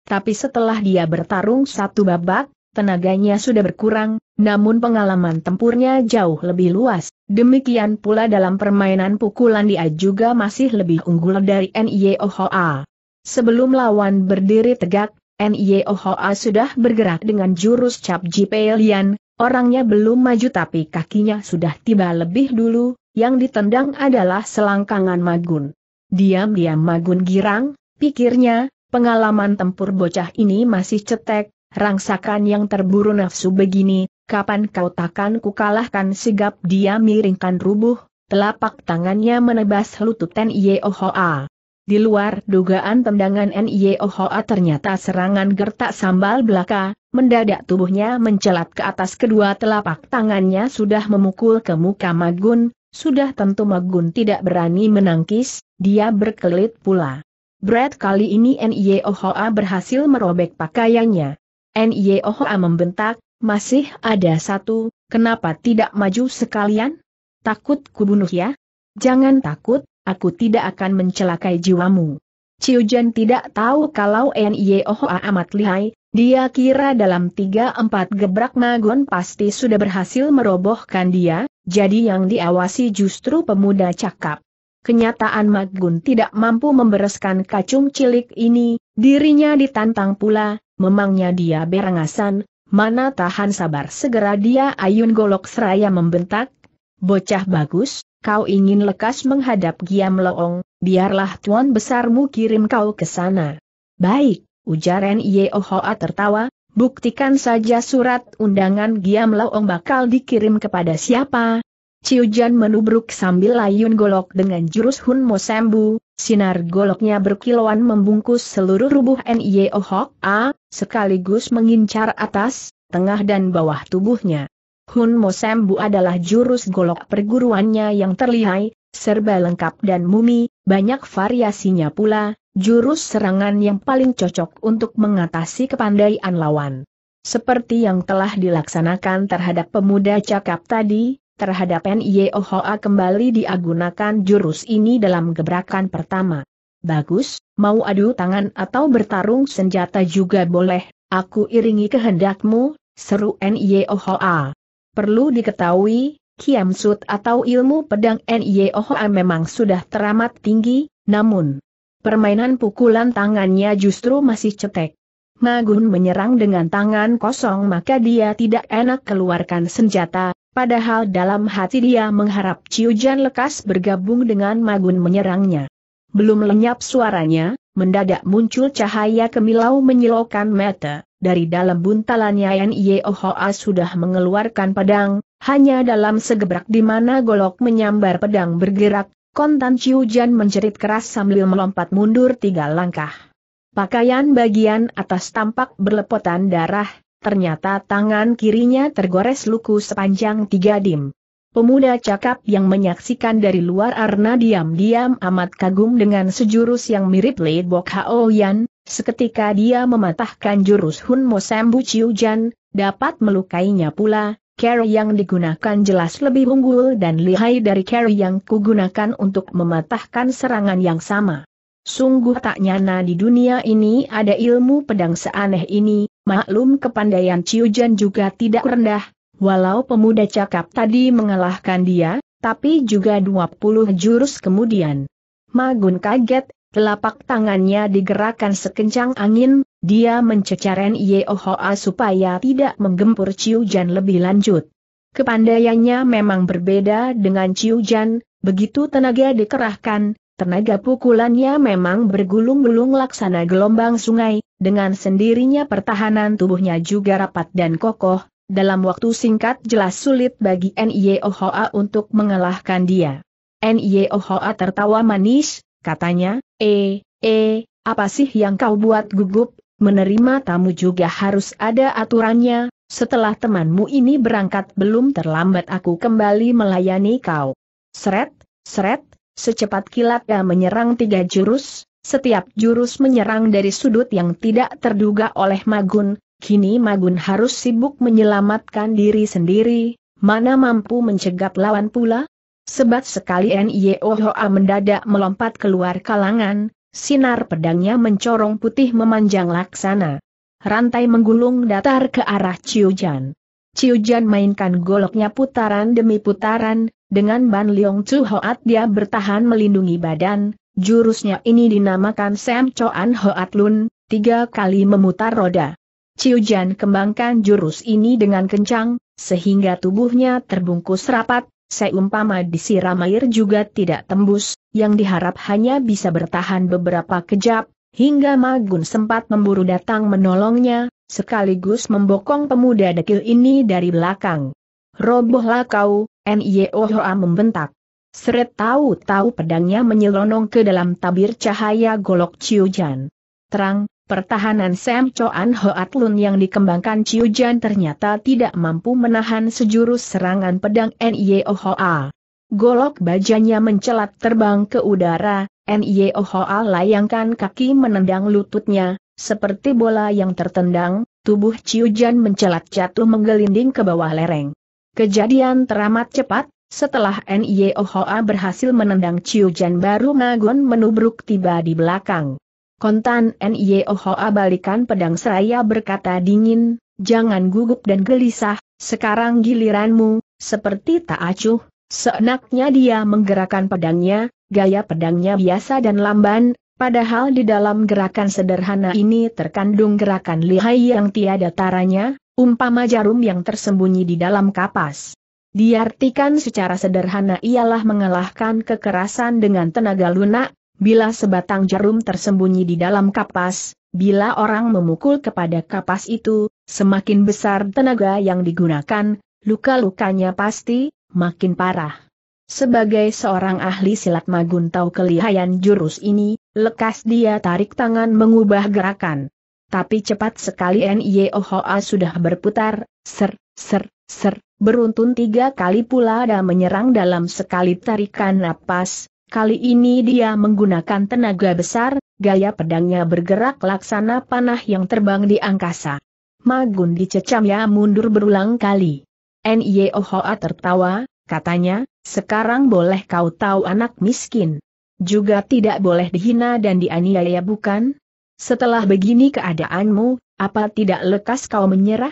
Speaker 1: tapi setelah dia bertarung satu babak, tenaganya sudah berkurang, namun pengalaman tempurnya jauh lebih luas. Demikian pula dalam permainan pukulan dia juga masih lebih unggul dari NIOHA. Sebelum lawan berdiri tegak, NIOHA sudah bergerak dengan jurus cap Jipelian, orangnya belum maju tapi kakinya sudah tiba lebih dulu, yang ditendang adalah selangkangan Magun. Diam-diam Magun girang, pikirnya, pengalaman tempur bocah ini masih cetek, Rangsakan yang terburu nafsu begini, kapan kau takkan kukalahkan sigap dia miringkan rubuh, telapak tangannya menebas lutut Nyeohoa. Di luar dugaan tendangan Nyeohoa ternyata serangan gertak sambal belaka, mendadak tubuhnya mencelat ke atas kedua telapak tangannya sudah memukul ke muka Magun, sudah tentu Magun tidak berani menangkis, dia berkelit pula. Brad kali ini Nyeohoa berhasil merobek pakaiannya. N.Y.O.H.A. E membentak, masih ada satu, kenapa tidak maju sekalian? Takut kubunuh ya? Jangan takut, aku tidak akan mencelakai jiwamu. Jen tidak tahu kalau N.Y.O.H.A. E amat lihai, dia kira dalam tiga empat gebrak magon pasti sudah berhasil merobohkan dia, jadi yang diawasi justru pemuda cakap. Kenyataan Magun tidak mampu membereskan kacung cilik ini, dirinya ditantang pula, memangnya dia berangasan, mana tahan sabar segera dia ayun golok seraya membentak, bocah bagus, kau ingin lekas menghadap Giam Leong, biarlah tuan besarmu kirim kau ke sana. Baik, ujar Nye tertawa, buktikan saja surat undangan Giam Leong bakal dikirim kepada siapa, Ciu Jan menubruk sambil layun golok dengan jurus Hun Mo Sembu. sinar goloknya berkilauan membungkus seluruh rubuh N.I.O. Hok A, sekaligus mengincar atas, tengah dan bawah tubuhnya. Hun Mo Sembu adalah jurus golok perguruannya yang terlihai, serba lengkap dan mumi, banyak variasinya pula, jurus serangan yang paling cocok untuk mengatasi kepandaian lawan. Seperti yang telah dilaksanakan terhadap pemuda cakap tadi, terhadap Niohoa kembali diagunakan jurus ini dalam gebrakan pertama. Bagus, mau adu tangan atau bertarung senjata juga boleh, aku iringi kehendakmu, seru Niohoa. Perlu diketahui, Kiam Sut atau ilmu pedang Niohoa memang sudah teramat tinggi, namun permainan pukulan tangannya justru masih cetek. Magun menyerang dengan tangan kosong maka dia tidak enak keluarkan senjata, Padahal dalam hati dia mengharap Ciujan lekas bergabung dengan Magun menyerangnya. Belum lenyap suaranya, mendadak muncul cahaya kemilau menyilaukan mata, dari dalam buntalannya N.Y.O. Hoa sudah mengeluarkan pedang, hanya dalam segebrak di mana golok menyambar pedang bergerak, kontan Ciujan menjerit keras sambil melompat mundur tiga langkah. Pakaian bagian atas tampak berlepotan darah, ternyata tangan kirinya tergores luku sepanjang tiga dim. Pemuda cakap yang menyaksikan dari luar Arna diam-diam amat kagum dengan sejurus yang mirip Lei Bok Hao Yan, seketika dia mematahkan jurus Hun Mo Sembu Chiu Jan, dapat melukainya pula, carry yang digunakan jelas lebih unggul dan lihai dari carry yang kugunakan untuk mematahkan serangan yang sama. Sungguh tak nyana di dunia ini ada ilmu pedang seaneh ini, maklum kepandaian Ciujan juga tidak rendah, walau pemuda cakap tadi mengalahkan dia, tapi juga 20 jurus kemudian. Magun kaget, telapak tangannya digerakkan sekencang angin, dia mencecaren Yeohoa supaya tidak menggempur Ciujan lebih lanjut. Kepandaiannya memang berbeda dengan Ciujan, begitu tenaga dikerahkan, Tenaga pukulannya memang bergulung-gulung laksana gelombang sungai, dengan sendirinya pertahanan tubuhnya juga rapat dan kokoh, dalam waktu singkat jelas sulit bagi NIOHA untuk mengalahkan dia. NIOHA tertawa manis, katanya, eh, eh, apa sih yang kau buat gugup, menerima tamu juga harus ada aturannya, setelah temanmu ini berangkat belum terlambat aku kembali melayani kau. Seret, seret, Secepat kilat ia menyerang tiga jurus, setiap jurus menyerang dari sudut yang tidak terduga oleh Magun, kini Magun harus sibuk menyelamatkan diri sendiri, mana mampu mencegat lawan pula? Sebat sekali N.I.O.H.A. E mendadak melompat keluar kalangan, sinar pedangnya mencorong putih memanjang laksana. Rantai menggulung datar ke arah Ciujan. Ciujan mainkan goloknya putaran demi putaran, dengan Ban Leong Chu Hoat dia bertahan melindungi badan, jurusnya ini dinamakan Sam Choan Hoat Lun, tiga kali memutar roda. Chiu Jan kembangkan jurus ini dengan kencang, sehingga tubuhnya terbungkus rapat, seumpama disiram air juga tidak tembus, yang diharap hanya bisa bertahan beberapa kejap, hingga Magun sempat memburu datang menolongnya, sekaligus membokong pemuda dekil ini dari belakang. Robohlah kau, NIO e Hoa membentak. Seret tahu-tahu pedangnya menyelonong ke dalam tabir cahaya golok Ciujan. Terang, pertahanan Sam Choan Hoatlun yang dikembangkan Ciujan ternyata tidak mampu menahan sejurus serangan pedang NIO e Hoa. Golok bajanya mencelat terbang ke udara, NIO e Hoa layangkan kaki menendang lututnya, seperti bola yang tertendang, tubuh Ciujan mencelat jatuh menggelinding ke bawah lereng. Kejadian teramat cepat, setelah N.I.O. Hoa berhasil menendang Chiu Jan baru Magon menubruk tiba di belakang. Kontan N.I.O. Hoa balikan pedang seraya berkata dingin, jangan gugup dan gelisah, sekarang giliranmu, seperti tak acuh, seenaknya dia menggerakkan pedangnya, gaya pedangnya biasa dan lamban, padahal di dalam gerakan sederhana ini terkandung gerakan lihai yang tiada taranya, Umpama jarum yang tersembunyi di dalam kapas. Diartikan secara sederhana ialah mengalahkan kekerasan dengan tenaga lunak, bila sebatang jarum tersembunyi di dalam kapas, bila orang memukul kepada kapas itu, semakin besar tenaga yang digunakan, luka-lukanya pasti, makin parah. Sebagai seorang ahli silat magun tahu kelihayan jurus ini, lekas dia tarik tangan mengubah gerakan. Tapi cepat sekali Nyohoa sudah berputar, ser, ser, ser, beruntun tiga kali pula dan menyerang dalam sekali tarikan napas. Kali ini dia menggunakan tenaga besar, gaya pedangnya bergerak laksana panah yang terbang di angkasa. Magun ya mundur berulang kali. Nyohoa tertawa, katanya, sekarang boleh kau tahu anak miskin. Juga tidak boleh dihina dan dianiaya bukan? Setelah begini keadaanmu, apa tidak lekas kau menyerah?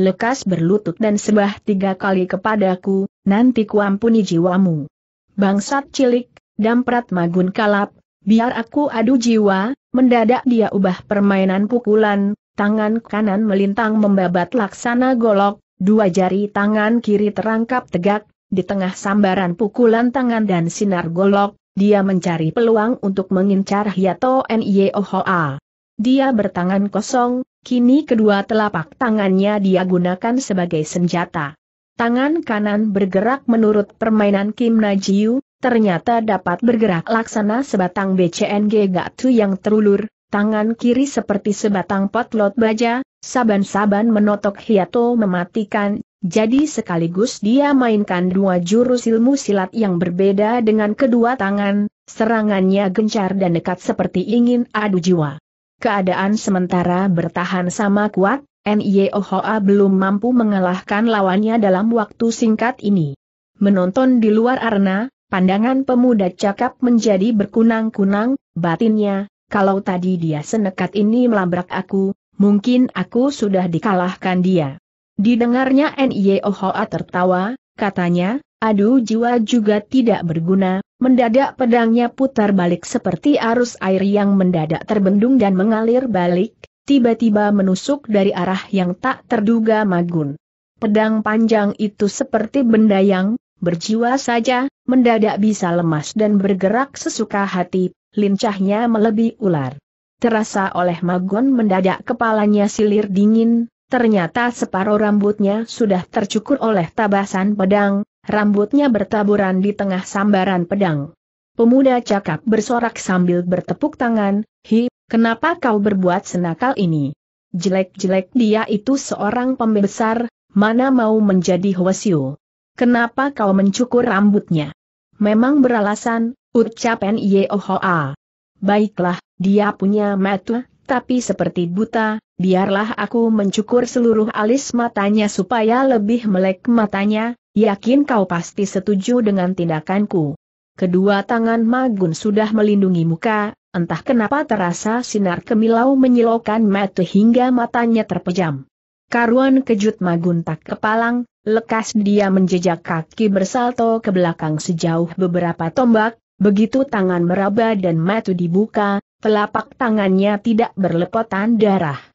Speaker 1: Lekas berlutut dan sebah tiga kali kepadaku, nanti kuampuni jiwamu. Bangsat cilik, damprat magun kalap, biar aku adu jiwa, mendadak dia ubah permainan pukulan, tangan kanan melintang membabat laksana golok, dua jari tangan kiri terangkap tegak, di tengah sambaran pukulan tangan dan sinar golok, dia mencari peluang untuk mengincar Hiato Nyeohoa. Dia bertangan kosong, kini kedua telapak tangannya dia gunakan sebagai senjata. Tangan kanan bergerak menurut permainan Kim Najiu, ternyata dapat bergerak laksana sebatang BCNG Gatu yang terulur, tangan kiri seperti sebatang potlot baja, saban-saban menotok Hiato mematikan, jadi sekaligus dia mainkan dua jurus ilmu silat yang berbeda dengan kedua tangan, serangannya gencar dan dekat seperti ingin adu jiwa. Keadaan sementara bertahan sama kuat, N.Y.O. E belum mampu mengalahkan lawannya dalam waktu singkat ini. Menonton di luar arena, pandangan pemuda cakap menjadi berkunang-kunang, batinnya, kalau tadi dia senekat ini melabrak aku, mungkin aku sudah dikalahkan dia. Didengarnya N.I.O. Hoa tertawa, katanya, Aduh jiwa juga tidak berguna, mendadak pedangnya putar balik seperti arus air yang mendadak terbendung dan mengalir balik, tiba-tiba menusuk dari arah yang tak terduga magun. Pedang panjang itu seperti benda yang, berjiwa saja, mendadak bisa lemas dan bergerak sesuka hati, lincahnya melebihi ular. Terasa oleh magun mendadak kepalanya silir dingin, Ternyata separuh rambutnya sudah tercukur oleh tabasan pedang, rambutnya bertaburan di tengah sambaran pedang. Pemuda cakap bersorak sambil bertepuk tangan, Hi, kenapa kau berbuat senakal ini? Jelek-jelek dia itu seorang pembesar, mana mau menjadi Hwasyu. Kenapa kau mencukur rambutnya? Memang beralasan, ucapan Yeohoa. Baiklah, dia punya mata, tapi seperti buta, biarlah aku mencukur seluruh alis matanya supaya lebih melek matanya, yakin kau pasti setuju dengan tindakanku. Kedua tangan Magun sudah melindungi muka, entah kenapa terasa sinar kemilau menyilaukan mata hingga matanya terpejam. Karuan kejut Magun tak kepalang, lekas dia menjejak kaki bersalto ke belakang sejauh beberapa tombak, begitu tangan meraba dan mata dibuka, telapak tangannya tidak berlepotan darah.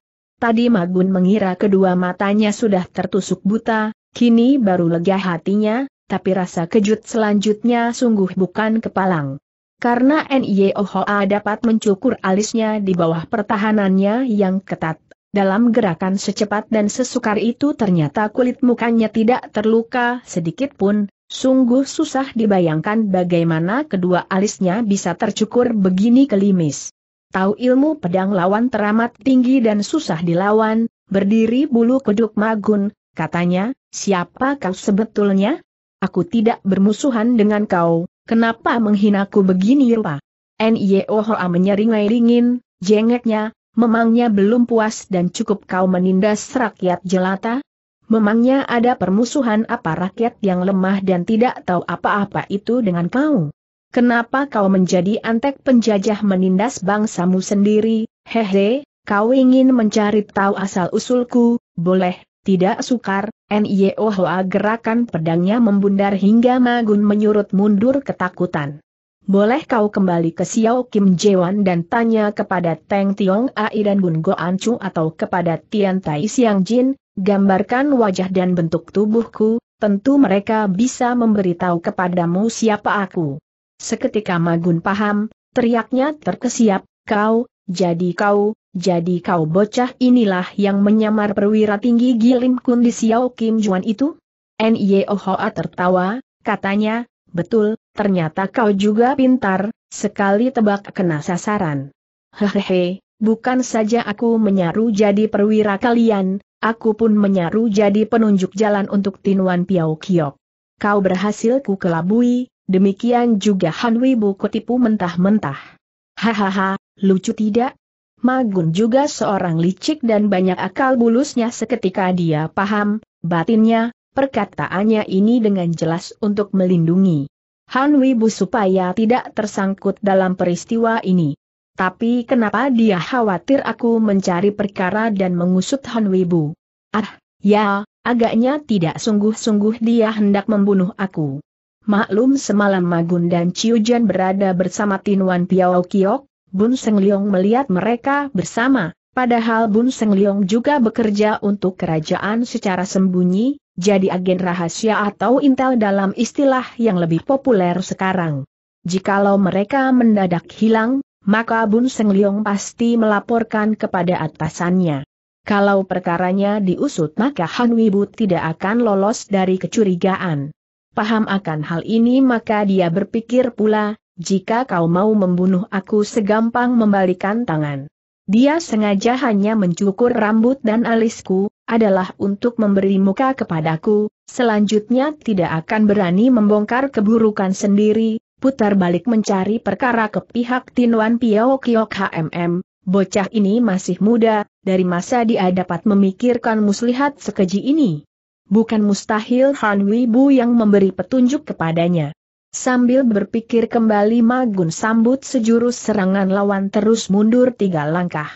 Speaker 1: Tadi Magun mengira kedua matanya sudah tertusuk buta, kini baru lega hatinya, tapi rasa kejut selanjutnya sungguh bukan kepalang. Karena NIOHA dapat mencukur alisnya di bawah pertahanannya yang ketat, dalam gerakan secepat dan sesukar itu ternyata kulit mukanya tidak terluka sedikit pun, sungguh susah dibayangkan bagaimana kedua alisnya bisa tercukur begini kelimis tahu ilmu pedang lawan teramat tinggi dan susah dilawan, berdiri bulu kuduk magun, katanya, siapa kau sebetulnya? Aku tidak bermusuhan dengan kau, kenapa menghinaku begini rupa? Nyeohoa menyeringai dingin, jengeknya, memangnya belum puas dan cukup kau menindas rakyat jelata? Memangnya ada permusuhan apa rakyat yang lemah dan tidak tahu apa-apa itu dengan kau? Kenapa kau menjadi antek penjajah menindas bangsamu sendiri? Hehe, kau ingin mencari tahu asal-usulku? Boleh, tidak sukar. N.I.O. gerakan pedangnya membundar hingga Magun menyurut mundur ketakutan. Boleh kau kembali ke Xiao Kim Jewan dan tanya kepada Teng Tiong Ai dan Bun Go Ancu atau kepada Tian Tai Siang Jin, gambarkan wajah dan bentuk tubuhku, tentu mereka bisa memberitahu kepadamu siapa aku. Seketika Magun paham, teriaknya terkesiap, kau, jadi kau, jadi kau bocah inilah yang menyamar perwira tinggi Gilim Kun di Xiao Kim Juan itu? N.Y.O. tertawa, katanya, betul, ternyata kau juga pintar, sekali tebak kena sasaran. Hehehe, bukan saja aku menyaru jadi perwira kalian, aku pun menyaru jadi penunjuk jalan untuk Tinuan Piao Kiok. Kau berhasil ku kelabui, Demikian juga Han Wibu kutipu mentah-mentah. Hahaha, lucu tidak? Magun juga seorang licik dan banyak akal bulusnya seketika dia paham, batinnya, perkataannya ini dengan jelas untuk melindungi Han Wibu supaya tidak tersangkut dalam peristiwa ini. Tapi kenapa dia khawatir aku mencari perkara dan mengusut Han Wibu? Ah, ya, agaknya tidak sungguh-sungguh dia hendak membunuh aku. Maklum semalam Magun dan Ciujan berada bersama Tinuan Piao Kiok, Bun Seng Leong melihat mereka bersama, padahal Bun Seng Leong juga bekerja untuk kerajaan secara sembunyi, jadi agen rahasia atau intel dalam istilah yang lebih populer sekarang. Jikalau mereka mendadak hilang, maka Bun Seng Leong pasti melaporkan kepada atasannya. Kalau perkaranya diusut maka Han Wibu tidak akan lolos dari kecurigaan. Paham akan hal ini maka dia berpikir pula, jika kau mau membunuh aku segampang membalikan tangan. Dia sengaja hanya mencukur rambut dan alisku, adalah untuk memberi muka kepadaku, selanjutnya tidak akan berani membongkar keburukan sendiri, putar balik mencari perkara ke pihak Tinwan Piao Kiok HMM, bocah ini masih muda, dari masa dia dapat memikirkan muslihat sekeji ini bukan mustahil Han Wibu yang memberi petunjuk kepadanya. Sambil berpikir kembali Magun sambut sejurus serangan lawan terus mundur tiga langkah.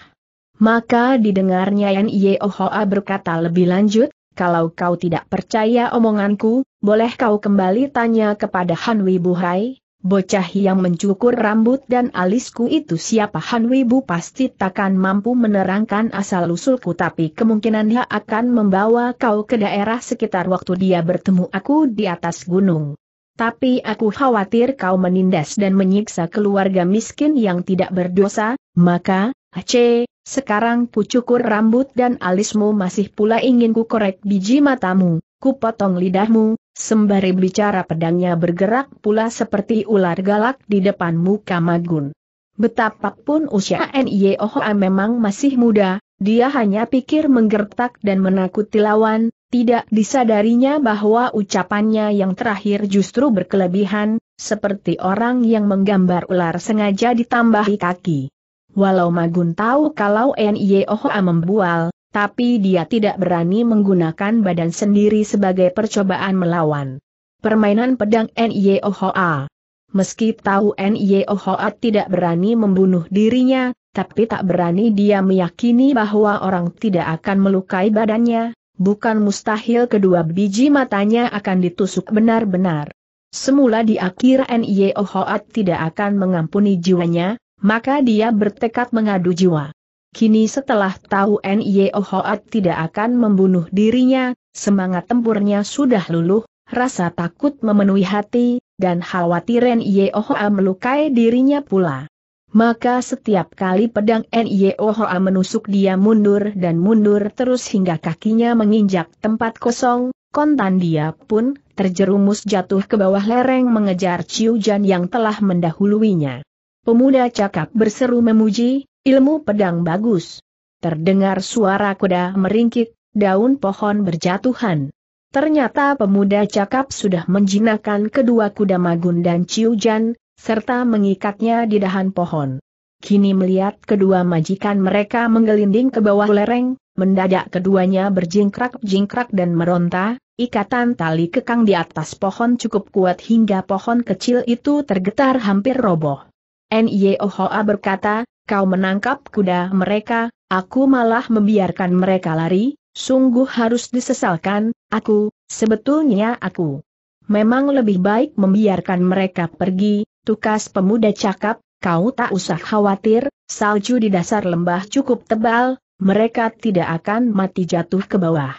Speaker 1: Maka didengarnya Yan Ye Ohoa berkata lebih lanjut, kalau kau tidak percaya omonganku, boleh kau kembali tanya kepada Han Wibu Hai, Bocah yang mencukur rambut dan alisku itu siapa Han Wibu pasti takkan mampu menerangkan asal-usulku tapi kemungkinan dia akan membawa kau ke daerah sekitar waktu dia bertemu aku di atas gunung. Tapi aku khawatir kau menindas dan menyiksa keluarga miskin yang tidak berdosa, maka, Aceh, sekarang ku cukur rambut dan alismu masih pula ingin ku korek biji matamu, ku potong lidahmu, Sembari bicara pedangnya bergerak pula seperti ular galak di depan muka Magun. Betapapun usia N.I.O.H.A. memang masih muda, dia hanya pikir menggertak dan menakuti lawan, tidak disadarinya bahwa ucapannya yang terakhir justru berkelebihan, seperti orang yang menggambar ular sengaja ditambahi kaki. Walau Magun tahu kalau N.I.O.H.A. membual, tapi dia tidak berani menggunakan badan sendiri sebagai percobaan melawan. Permainan pedang Nyohoa Meski tahu Nyohoa tidak berani membunuh dirinya, tapi tak berani dia meyakini bahwa orang tidak akan melukai badannya, bukan mustahil kedua biji matanya akan ditusuk benar-benar. Semula di akhir Nyohoa tidak akan mengampuni jiwanya, maka dia bertekad mengadu jiwa. Kini setelah tahu Nye Hoat tidak akan membunuh dirinya, semangat tempurnya sudah luluh, rasa takut memenuhi hati, dan khawatir Nye Hoat melukai dirinya pula. Maka setiap kali pedang Nye Hoat menusuk dia mundur dan mundur terus hingga kakinya menginjak tempat kosong, kontan dia pun terjerumus jatuh ke bawah lereng mengejar Ciujan yang telah mendahuluinya. Pemuda cakap berseru memuji, Ilmu pedang bagus. Terdengar suara kuda meringkik, daun pohon berjatuhan. Ternyata pemuda cakap sudah menjinakkan kedua kuda magun dan ciujan, serta mengikatnya di dahan pohon. Kini melihat kedua majikan mereka menggelinding ke bawah lereng, mendadak keduanya berjingkrak-jingkrak dan meronta, ikatan tali kekang di atas pohon cukup kuat hingga pohon kecil itu tergetar hampir roboh. N.Y.O.H.A. berkata, kau menangkap kuda mereka, aku malah membiarkan mereka lari, sungguh harus disesalkan, aku, sebetulnya aku. Memang lebih baik membiarkan mereka pergi, tukas pemuda cakap, kau tak usah khawatir, salju di dasar lembah cukup tebal, mereka tidak akan mati jatuh ke bawah.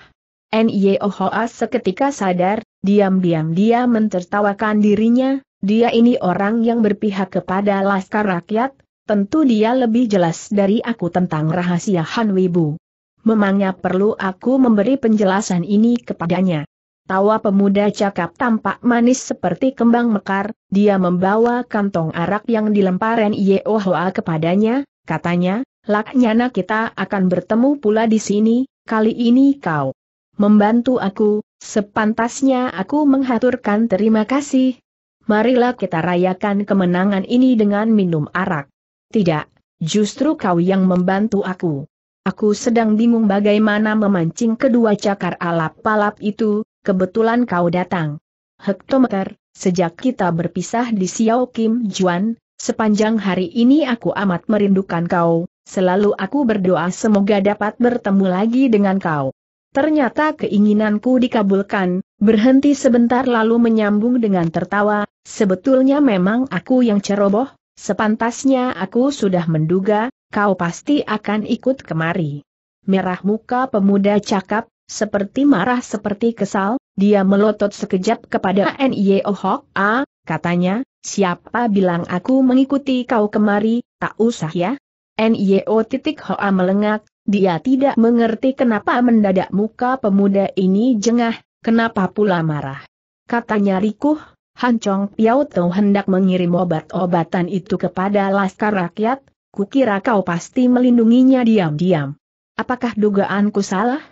Speaker 1: Nyehoa seketika sadar, diam-diam dia mentertawakan dirinya, dia ini orang yang berpihak kepada laskar rakyat, Tentu dia lebih jelas dari aku tentang rahasia Han Wibu. Memangnya perlu aku memberi penjelasan ini kepadanya. Tawa pemuda cakap tampak manis seperti kembang mekar, dia membawa kantong arak yang dilemparan Yehoa kepadanya, katanya, Laknyana kita akan bertemu pula di sini, kali ini kau membantu aku, sepantasnya aku menghaturkan terima kasih. Marilah kita rayakan kemenangan ini dengan minum arak. Tidak, justru kau yang membantu aku. Aku sedang bingung bagaimana memancing kedua cakar alap palap itu, kebetulan kau datang. Hektometer, sejak kita berpisah di Xiao Kim Juan, sepanjang hari ini aku amat merindukan kau, selalu aku berdoa semoga dapat bertemu lagi dengan kau. Ternyata keinginanku dikabulkan, berhenti sebentar lalu menyambung dengan tertawa, sebetulnya memang aku yang ceroboh, Sepantasnya aku sudah menduga, kau pasti akan ikut kemari. Merah muka pemuda cakap, seperti marah seperti kesal, dia melotot sekejap kepada N.I.O. Hok A, katanya, siapa bilang aku mengikuti kau kemari, tak usah ya. N.I.O. titik Hok A melengak, dia tidak mengerti kenapa mendadak muka pemuda ini jengah, kenapa pula marah. Katanya rikuh, Han Chong Piao Tau hendak mengirim obat-obatan itu kepada Laskar Rakyat, kukira kau pasti melindunginya diam-diam. Apakah dugaanku salah?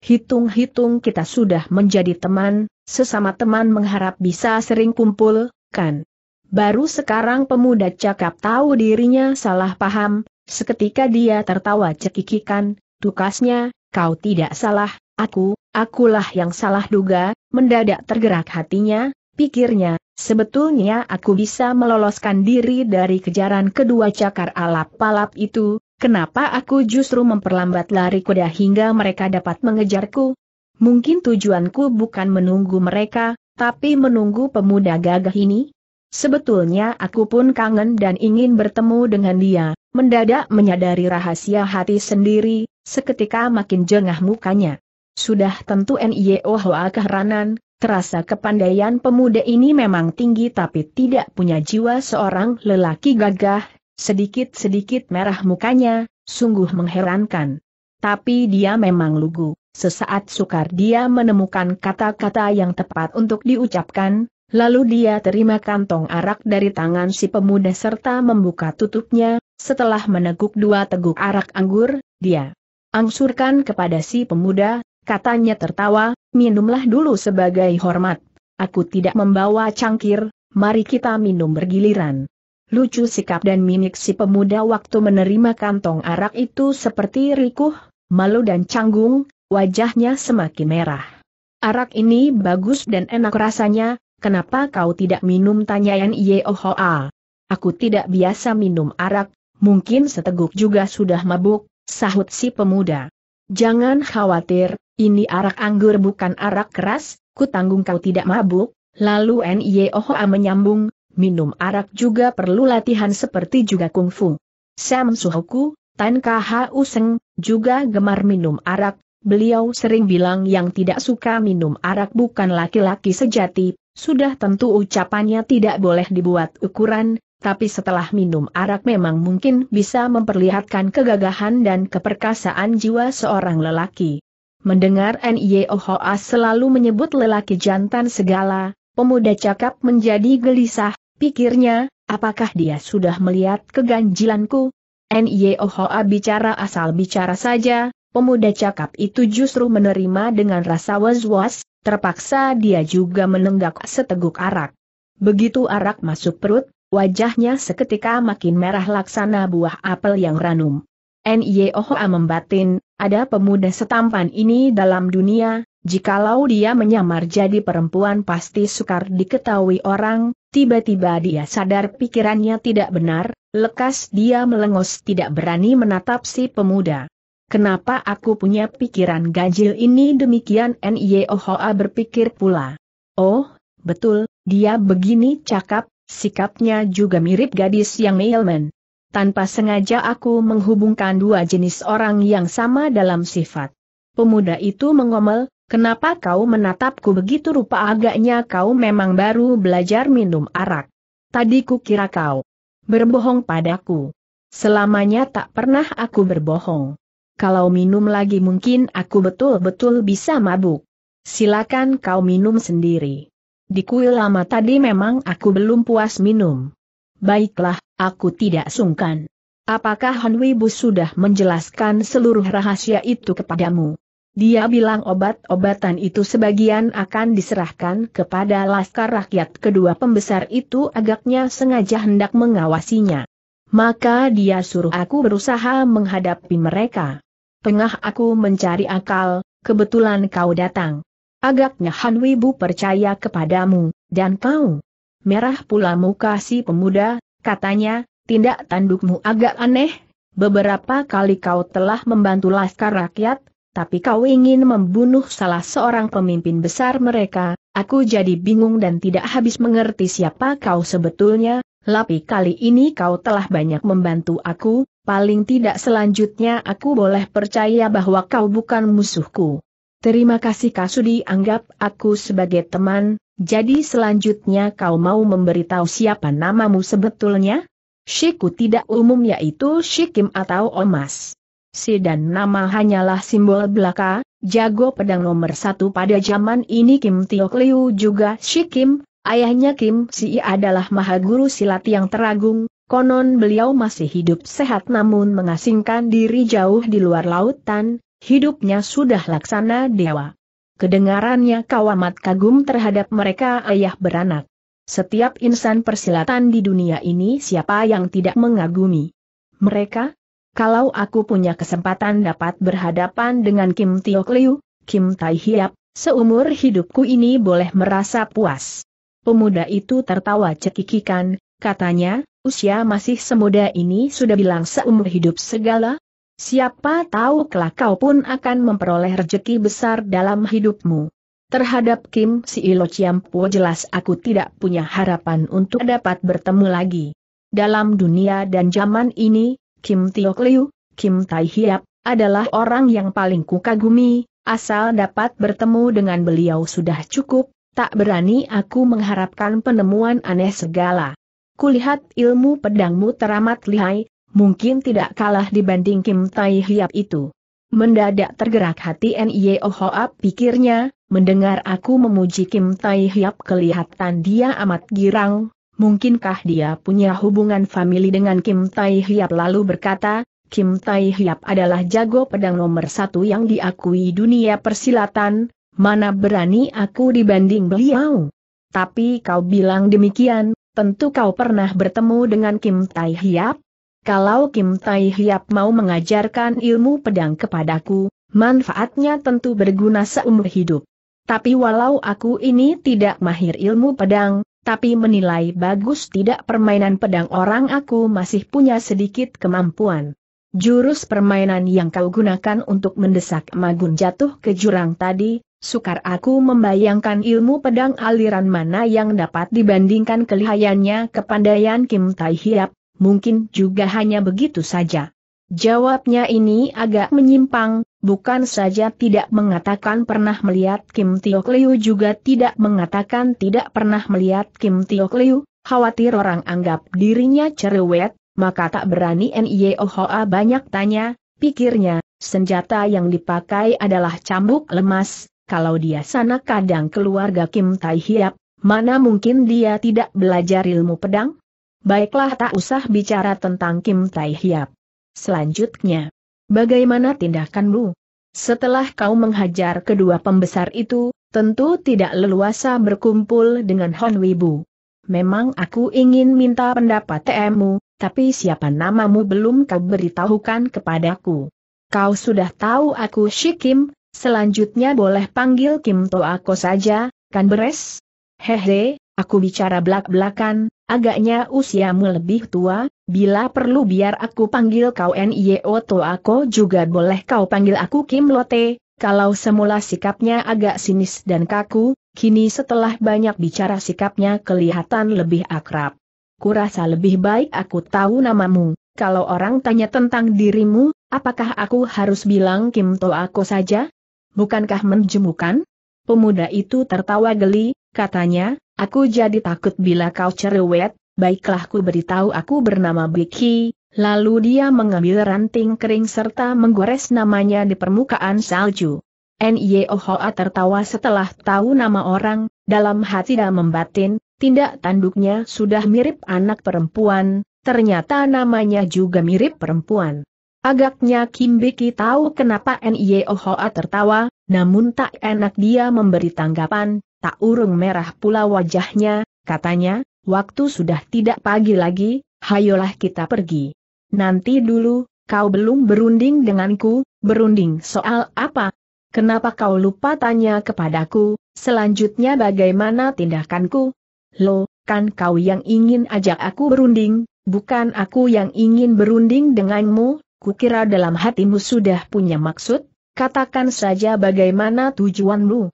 Speaker 1: Hitung-hitung kita sudah menjadi teman, sesama teman mengharap bisa sering kumpul, kan? Baru sekarang pemuda cakap tahu dirinya salah paham, seketika dia tertawa cekikikan, tukasnya, kau tidak salah, aku, akulah yang salah duga, mendadak tergerak hatinya, pikirnya, sebetulnya aku bisa meloloskan diri dari kejaran kedua cakar alap-alap itu, kenapa aku justru memperlambat lari kuda hingga mereka dapat mengejarku? Mungkin tujuanku bukan menunggu mereka, tapi menunggu pemuda gagah ini? Sebetulnya aku pun kangen dan ingin bertemu dengan dia, mendadak menyadari rahasia hati sendiri, seketika makin jengah mukanya. Sudah tentu NIO Hoa keheranan, Terasa kepandaian pemuda ini memang tinggi tapi tidak punya jiwa seorang lelaki gagah, sedikit-sedikit merah mukanya, sungguh mengherankan. Tapi dia memang lugu, sesaat sukar dia menemukan kata-kata yang tepat untuk diucapkan, lalu dia terima kantong arak dari tangan si pemuda serta membuka tutupnya, setelah meneguk dua teguk arak anggur, dia angsurkan kepada si pemuda, Katanya tertawa, minumlah dulu sebagai hormat. Aku tidak membawa cangkir, mari kita minum bergiliran. Lucu sikap dan mimik si pemuda waktu menerima kantong arak itu seperti rikuh, malu dan canggung, wajahnya semakin merah. Arak ini bagus dan enak rasanya, kenapa kau tidak minum tanyaan Yeohoa. Aku tidak biasa minum arak, mungkin seteguk juga sudah mabuk, sahut si pemuda. Jangan khawatir, ini arak anggur bukan arak keras, kutanggung kau tidak mabuk, lalu N.Y.O.H.A. menyambung, minum arak juga perlu latihan seperti juga kungfu. Sam Suhoku, Tan Kha Useng, juga gemar minum arak, beliau sering bilang yang tidak suka minum arak bukan laki-laki sejati, sudah tentu ucapannya tidak boleh dibuat ukuran, tapi setelah minum arak memang mungkin bisa memperlihatkan kegagahan dan keperkasaan jiwa seorang lelaki. Mendengar Niohoa selalu menyebut lelaki jantan segala, pemuda cakap menjadi gelisah, pikirnya, apakah dia sudah melihat keganjilanku? Niohoa bicara asal bicara saja, pemuda cakap itu justru menerima dengan rasa was-was, terpaksa dia juga menenggak seteguk arak. Begitu arak masuk perut, wajahnya seketika makin merah laksana buah apel yang ranum. Niohoa membatin, ada pemuda setampan ini dalam dunia, jikalau dia menyamar jadi perempuan pasti sukar diketahui orang, tiba-tiba dia sadar pikirannya tidak benar, lekas dia melengos tidak berani menatap si pemuda. Kenapa aku punya pikiran ganjil ini demikian N.Y.O.H.A. berpikir pula. Oh, betul, dia begini cakap, sikapnya juga mirip gadis yang Mailman tanpa sengaja aku menghubungkan dua jenis orang yang sama dalam sifat. Pemuda itu mengomel, kenapa kau menatapku begitu rupa agaknya kau memang baru belajar minum arak. Tadi ku kira kau berbohong padaku. Selamanya tak pernah aku berbohong. Kalau minum lagi mungkin aku betul-betul bisa mabuk. Silakan kau minum sendiri. Di kuil lama tadi memang aku belum puas minum. Baiklah, aku tidak sungkan. Apakah Han Wibu sudah menjelaskan seluruh rahasia itu kepadamu? Dia bilang obat-obatan itu sebagian akan diserahkan kepada laskar rakyat kedua pembesar itu agaknya sengaja hendak mengawasinya. Maka dia suruh aku berusaha menghadapi mereka. Tengah aku mencari akal, kebetulan kau datang. Agaknya Han Wibu percaya kepadamu, dan kau Merah pula muka si pemuda, katanya, tindak tandukmu agak aneh, beberapa kali kau telah membantu laskar rakyat, tapi kau ingin membunuh salah seorang pemimpin besar mereka, aku jadi bingung dan tidak habis mengerti siapa kau sebetulnya, Lapi kali ini kau telah banyak membantu aku, paling tidak selanjutnya aku boleh percaya bahwa kau bukan musuhku. Terima kasih Kasudi anggap aku sebagai teman, jadi selanjutnya kau mau memberitahu siapa namamu sebetulnya? Shiku tidak umum yaitu Shikim atau Omas. Si dan nama hanyalah simbol belaka, jago pedang nomor satu pada zaman ini Kim Tio Liu juga Shikim, ayahnya Kim Si adalah mahaguru silat yang teragung, konon beliau masih hidup sehat namun mengasingkan diri jauh di luar lautan, hidupnya sudah laksana dewa. Kedengarannya kau amat kagum terhadap mereka ayah beranak. Setiap insan persilatan di dunia ini siapa yang tidak mengagumi? Mereka? Kalau aku punya kesempatan dapat berhadapan dengan Kim Tiok Liu, Kim Tai Hiap, seumur hidupku ini boleh merasa puas. Pemuda itu tertawa cekikikan, katanya, usia masih semuda ini sudah bilang seumur hidup segala, Siapa tahu kelak kau pun akan memperoleh rejeki besar dalam hidupmu. Terhadap Kim Si Ilo Chiampo jelas aku tidak punya harapan untuk dapat bertemu lagi. Dalam dunia dan zaman ini, Kim Tiok Liu, Kim Tai Hiap, adalah orang yang paling kukagumi, asal dapat bertemu dengan beliau sudah cukup, tak berani aku mengharapkan penemuan aneh segala. Kulihat ilmu pedangmu teramat lihai, mungkin tidak kalah dibanding Kim Tai Hiap itu. Mendadak tergerak hati N.I.O. E Hoap pikirnya, mendengar aku memuji Kim Tai Hiap kelihatan dia amat girang, mungkinkah dia punya hubungan famili dengan Kim Tai Hiap lalu berkata, Kim Tai Hiap adalah jago pedang nomor satu yang diakui dunia persilatan, mana berani aku dibanding beliau. Tapi kau bilang demikian, tentu kau pernah bertemu dengan Kim Tai Hiap? Kalau Kim Tai Hiap mau mengajarkan ilmu pedang kepadaku, manfaatnya tentu berguna seumur hidup. Tapi walau aku ini tidak mahir ilmu pedang, tapi menilai bagus tidak permainan pedang orang aku masih punya sedikit kemampuan. Jurus permainan yang kau gunakan untuk mendesak Magun jatuh ke jurang tadi, sukar aku membayangkan ilmu pedang aliran mana yang dapat dibandingkan kelihayannya kepandaian Kim Tai Hiap, mungkin juga hanya begitu saja. Jawabnya ini agak menyimpang, bukan saja tidak mengatakan pernah melihat Kim Tiok Liu juga tidak mengatakan tidak pernah melihat Kim Tiok Liu, khawatir orang anggap dirinya cerewet, maka tak berani Hoa banyak tanya, pikirnya, senjata yang dipakai adalah cambuk lemas, kalau dia sana kadang keluarga Kim Tai Hiap, mana mungkin dia tidak belajar ilmu pedang? Baiklah tak usah bicara tentang Kim Tai Hiap. Selanjutnya, bagaimana tindakanmu? Setelah kau menghajar kedua pembesar itu, tentu tidak leluasa berkumpul dengan Hon Wibu. Memang aku ingin minta pendapat temu, tapi siapa namamu belum kau beritahukan kepadaku. Kau sudah tahu aku Shi Kim, selanjutnya boleh panggil Kim Toa Toako saja, kan beres? Hehe, aku bicara belak-belakan, Agaknya usiamu lebih tua, bila perlu biar aku panggil kau Nio Toako juga boleh kau panggil aku Kim Lote, kalau semula sikapnya agak sinis dan kaku, kini setelah banyak bicara sikapnya kelihatan lebih akrab. Kurasa lebih baik aku tahu namamu, kalau orang tanya tentang dirimu, apakah aku harus bilang Kim Toako saja? Bukankah menjemukan? Pemuda itu tertawa geli, katanya, Aku jadi takut bila kau cerewet, baiklah ku beritahu aku bernama Biki, lalu dia mengambil ranting kering serta menggores namanya di permukaan salju. N.Y.O.H.A. tertawa setelah tahu nama orang, dalam hati dan membatin, tindak tanduknya sudah mirip anak perempuan, ternyata namanya juga mirip perempuan. Agaknya Kim Biki tahu kenapa N.Y.O.H.A. tertawa, namun tak enak dia memberi tanggapan, tak urung merah pula wajahnya, katanya, waktu sudah tidak pagi lagi, hayolah kita pergi. Nanti dulu, kau belum berunding denganku, berunding soal apa? Kenapa kau lupa tanya kepadaku, selanjutnya bagaimana tindakanku? Lo, kan kau yang ingin ajak aku berunding, bukan aku yang ingin berunding denganmu, kukira dalam hatimu sudah punya maksud, katakan saja bagaimana tujuanmu.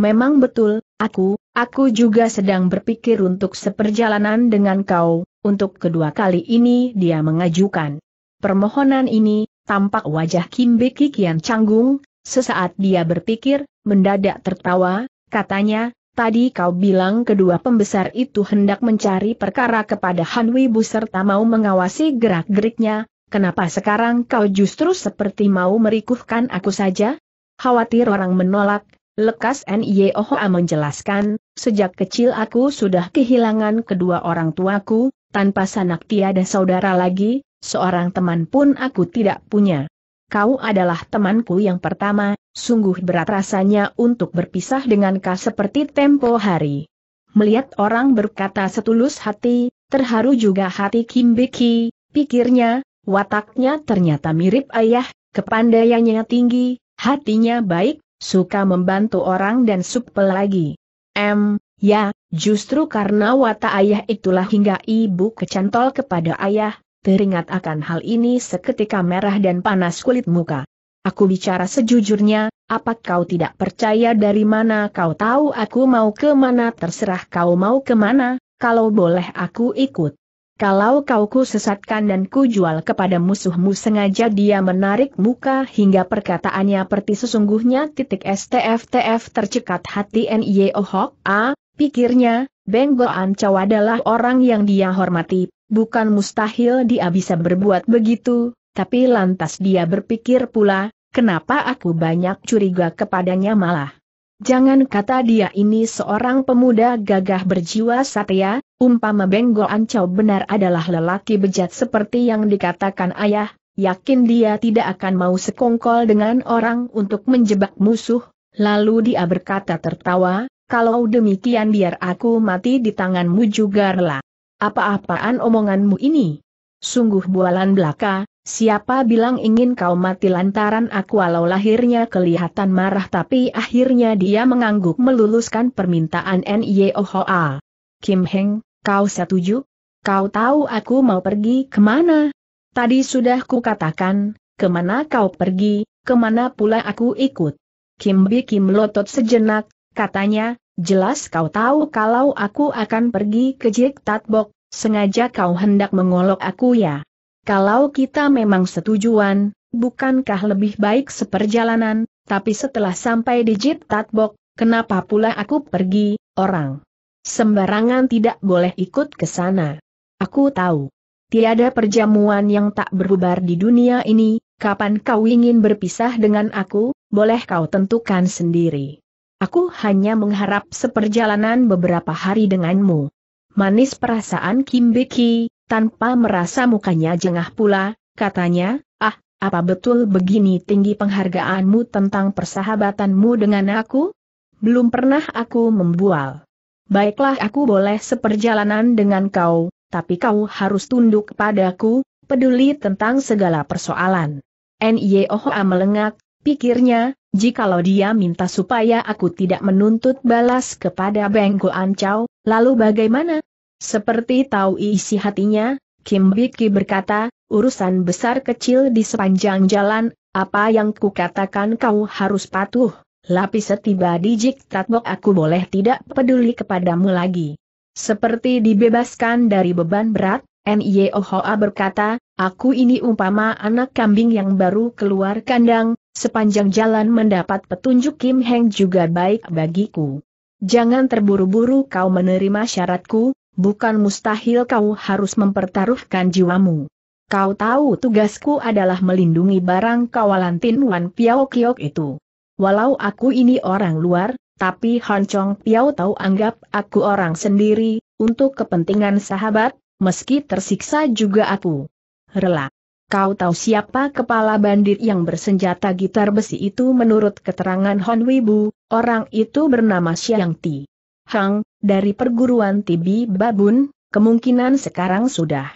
Speaker 1: Memang betul, Aku, aku juga sedang berpikir untuk seperjalanan dengan kau, untuk kedua kali ini dia mengajukan. Permohonan ini, tampak wajah Kim Beki kian canggung, sesaat dia berpikir, mendadak tertawa, katanya, tadi kau bilang kedua pembesar itu hendak mencari perkara kepada Han Wibu serta mau mengawasi gerak-geriknya, kenapa sekarang kau justru seperti mau merikuhkan aku saja? Khawatir orang menolak, Lekas Nyoha e menjelaskan, sejak kecil aku sudah kehilangan kedua orang tuaku, tanpa sanak tiada saudara lagi, seorang teman pun aku tidak punya. Kau adalah temanku yang pertama, sungguh berat rasanya untuk berpisah dengan kau seperti tempo hari. Melihat orang berkata setulus hati, terharu juga hati Kim Biki, pikirnya, wataknya ternyata mirip ayah, kepandaiannya tinggi, hatinya baik, suka membantu orang dan supel lagi. M, ya, justru karena watak ayah itulah hingga ibu kecantol kepada ayah, teringat akan hal ini seketika merah dan panas kulit muka. Aku bicara sejujurnya, apa kau tidak percaya dari mana kau tahu aku mau ke mana terserah kau mau ke mana, kalau boleh aku ikut. Kalau kau ku sesatkan dan ku jual kepada musuhmu sengaja dia menarik muka hingga perkataannya perti sesungguhnya titik STFTF tercekat hati NIO oh Hok A, pikirnya, Benggo Ancau adalah orang yang dia hormati, bukan mustahil dia bisa berbuat begitu, tapi lantas dia berpikir pula, kenapa aku banyak curiga kepadanya malah. Jangan kata dia ini seorang pemuda gagah berjiwa satya, umpama Benggo Ancau benar adalah lelaki bejat seperti yang dikatakan ayah, yakin dia tidak akan mau sekongkol dengan orang untuk menjebak musuh, lalu dia berkata tertawa, kalau demikian biar aku mati di tanganmu juga rela. Apa-apaan omonganmu ini? Sungguh bualan belaka, Siapa bilang ingin kau mati lantaran aku walau lahirnya kelihatan marah tapi akhirnya dia mengangguk meluluskan permintaan N.Y.O.H.A. Kim Heng, kau setuju? Kau tahu aku mau pergi kemana? Tadi sudah ku katakan, kemana kau pergi, kemana pula aku ikut. Kim Bi Kim lotot sejenak, katanya, jelas kau tahu kalau aku akan pergi ke Jik Tatbok, sengaja kau hendak mengolok aku ya. Kalau kita memang setujuan, bukankah lebih baik seperjalanan, tapi setelah sampai di Jit Tatbok, kenapa pula aku pergi, orang? Sembarangan tidak boleh ikut ke sana. Aku tahu. Tiada perjamuan yang tak berubar di dunia ini, kapan kau ingin berpisah dengan aku, boleh kau tentukan sendiri. Aku hanya mengharap seperjalanan beberapa hari denganmu. Manis perasaan Kim Biki, tanpa merasa mukanya jengah pula, katanya, ah, apa betul begini tinggi penghargaanmu tentang persahabatanmu dengan aku? Belum pernah aku membual. Baiklah aku boleh seperjalanan dengan kau, tapi kau harus tunduk padaku, peduli tentang segala persoalan. N.I.O.H.A. melengak, pikirnya, jikalau dia minta supaya aku tidak menuntut balas kepada Bengko Ancau, lalu bagaimana? Seperti tahu isi hatinya, Kim Biki berkata, urusan besar kecil di sepanjang jalan, apa yang kukatakan kau harus patuh, lapis setiba di jiktatbok aku boleh tidak peduli kepadamu lagi. Seperti dibebaskan dari beban berat, Nyehoa berkata, aku ini umpama anak kambing yang baru keluar kandang, sepanjang jalan mendapat petunjuk Kim Heng juga baik bagiku. Jangan terburu-buru kau menerima syaratku, bukan mustahil kau harus mempertaruhkan jiwamu. Kau tahu tugasku adalah melindungi barang kawalan Tin Wan Piao Kiok itu. Walau aku ini orang luar, tapi Han Chong Piao tahu anggap aku orang sendiri, untuk kepentingan sahabat, meski tersiksa juga aku. Rela. Kau tahu siapa kepala bandit yang bersenjata gitar besi itu menurut keterangan Hon Wibu, orang itu bernama Xiang Ti. Hang, dari perguruan Tibi Babun, kemungkinan sekarang sudah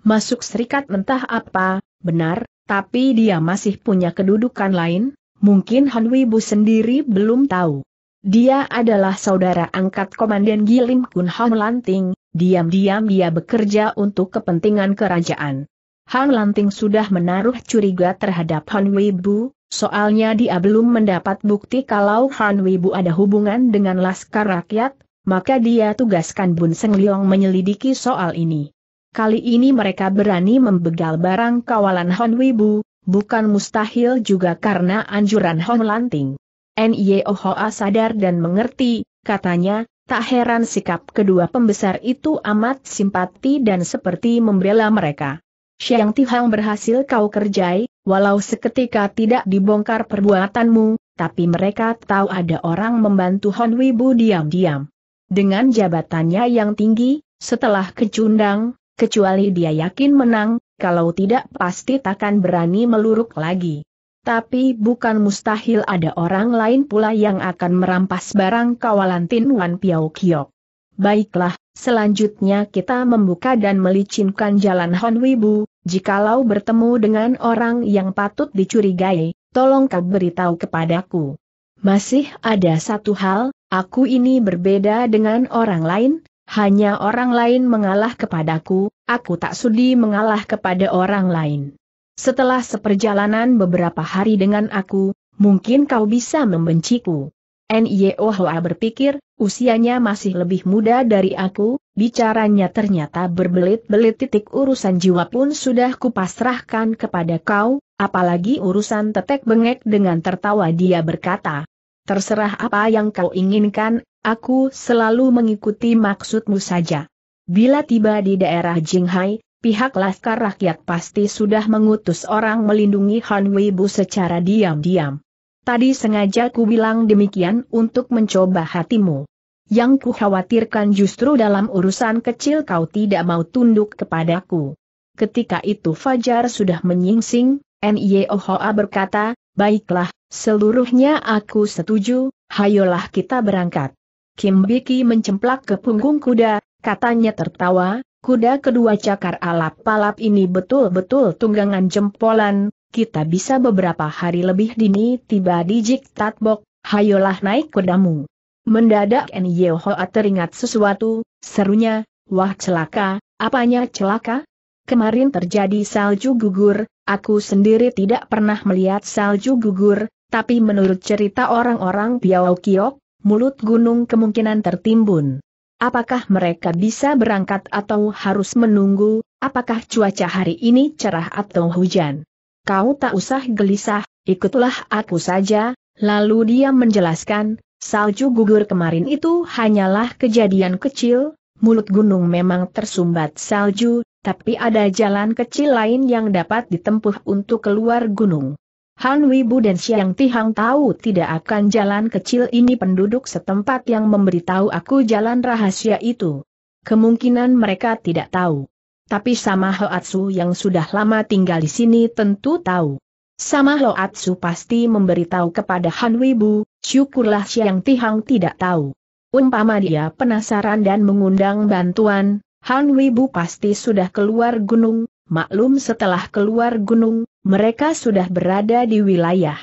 Speaker 1: masuk serikat entah apa, benar, tapi dia masih punya kedudukan lain, mungkin Han Wibu sendiri belum tahu. Dia adalah saudara angkat Komandan Gilim Kun Han Lanting, diam-diam dia bekerja untuk kepentingan kerajaan. Hang Lanting sudah menaruh curiga terhadap Han Weibu, Soalnya dia belum mendapat bukti kalau Han Wibu ada hubungan dengan Laskar Rakyat, maka dia tugaskan Bun Seng Liong menyelidiki soal ini. Kali ini mereka berani membegal barang kawalan Han Wibu, bukan mustahil juga karena anjuran Hong Lanting. N.Y.O. Hoa sadar dan mengerti, katanya, tak heran sikap kedua pembesar itu amat simpati dan seperti membela mereka. Xiang Tihang berhasil kau kerjai, Walau seketika tidak dibongkar perbuatanmu, tapi mereka tahu ada orang membantu Hon Wibu diam-diam. Dengan jabatannya yang tinggi, setelah kecundang, kecuali dia yakin menang, kalau tidak pasti takkan berani meluruk lagi. Tapi bukan mustahil ada orang lain pula yang akan merampas barang kawalan Tin Wan Piao Kiok. Baiklah, selanjutnya kita membuka dan melicinkan jalan Honwibu, jikalau bertemu dengan orang yang patut dicurigai, tolong kau beritahu kepadaku. Masih ada satu hal, aku ini berbeda dengan orang lain, hanya orang lain mengalah kepadaku, aku tak sudi mengalah kepada orang lain. Setelah seperjalanan beberapa hari dengan aku, mungkin kau bisa membenciku. Nio Hoa berpikir, Usianya masih lebih muda dari aku, bicaranya ternyata berbelit-belit titik urusan jiwa pun sudah kupasrahkan kepada kau, apalagi urusan tetek bengek dengan tertawa dia berkata. Terserah apa yang kau inginkan, aku selalu mengikuti maksudmu saja. Bila tiba di daerah Jinghai, pihak Laskar Rakyat pasti sudah mengutus orang melindungi Han Weibu secara diam-diam. Tadi sengaja ku bilang demikian untuk mencoba hatimu. Yang ku khawatirkan justru dalam urusan kecil kau tidak mau tunduk kepadaku. Ketika itu Fajar sudah menyingsing, N.I.O.H.A. E berkata, baiklah, seluruhnya aku setuju, hayolah kita berangkat. Kim Biki mencemplak ke punggung kuda, katanya tertawa, kuda kedua cakar alap palap ini betul-betul tunggangan jempolan, kita bisa beberapa hari lebih dini tiba di Jik Tatbok, hayolah naik kudamu. Mendadak Nyo teringat sesuatu, serunya, wah celaka, apanya celaka? Kemarin terjadi salju gugur, aku sendiri tidak pernah melihat salju gugur, tapi menurut cerita orang-orang Piao Kiok, mulut gunung kemungkinan tertimbun. Apakah mereka bisa berangkat atau harus menunggu, apakah cuaca hari ini cerah atau hujan? kau tak usah gelisah, ikutlah aku saja, lalu dia menjelaskan, salju gugur kemarin itu hanyalah kejadian kecil, mulut gunung memang tersumbat salju, tapi ada jalan kecil lain yang dapat ditempuh untuk keluar gunung. Han Wibu dan Siang Tihang tahu tidak akan jalan kecil ini penduduk setempat yang memberitahu aku jalan rahasia itu. Kemungkinan mereka tidak tahu. Tapi sama Hoatsu yang sudah lama tinggal di sini tentu tahu. Sama Hoatsu pasti memberitahu kepada Han Wibu, syukurlah Siang Tihang tidak tahu. Umpama dia penasaran dan mengundang bantuan, Han Wibu pasti sudah keluar gunung, maklum setelah keluar gunung, mereka sudah berada di wilayah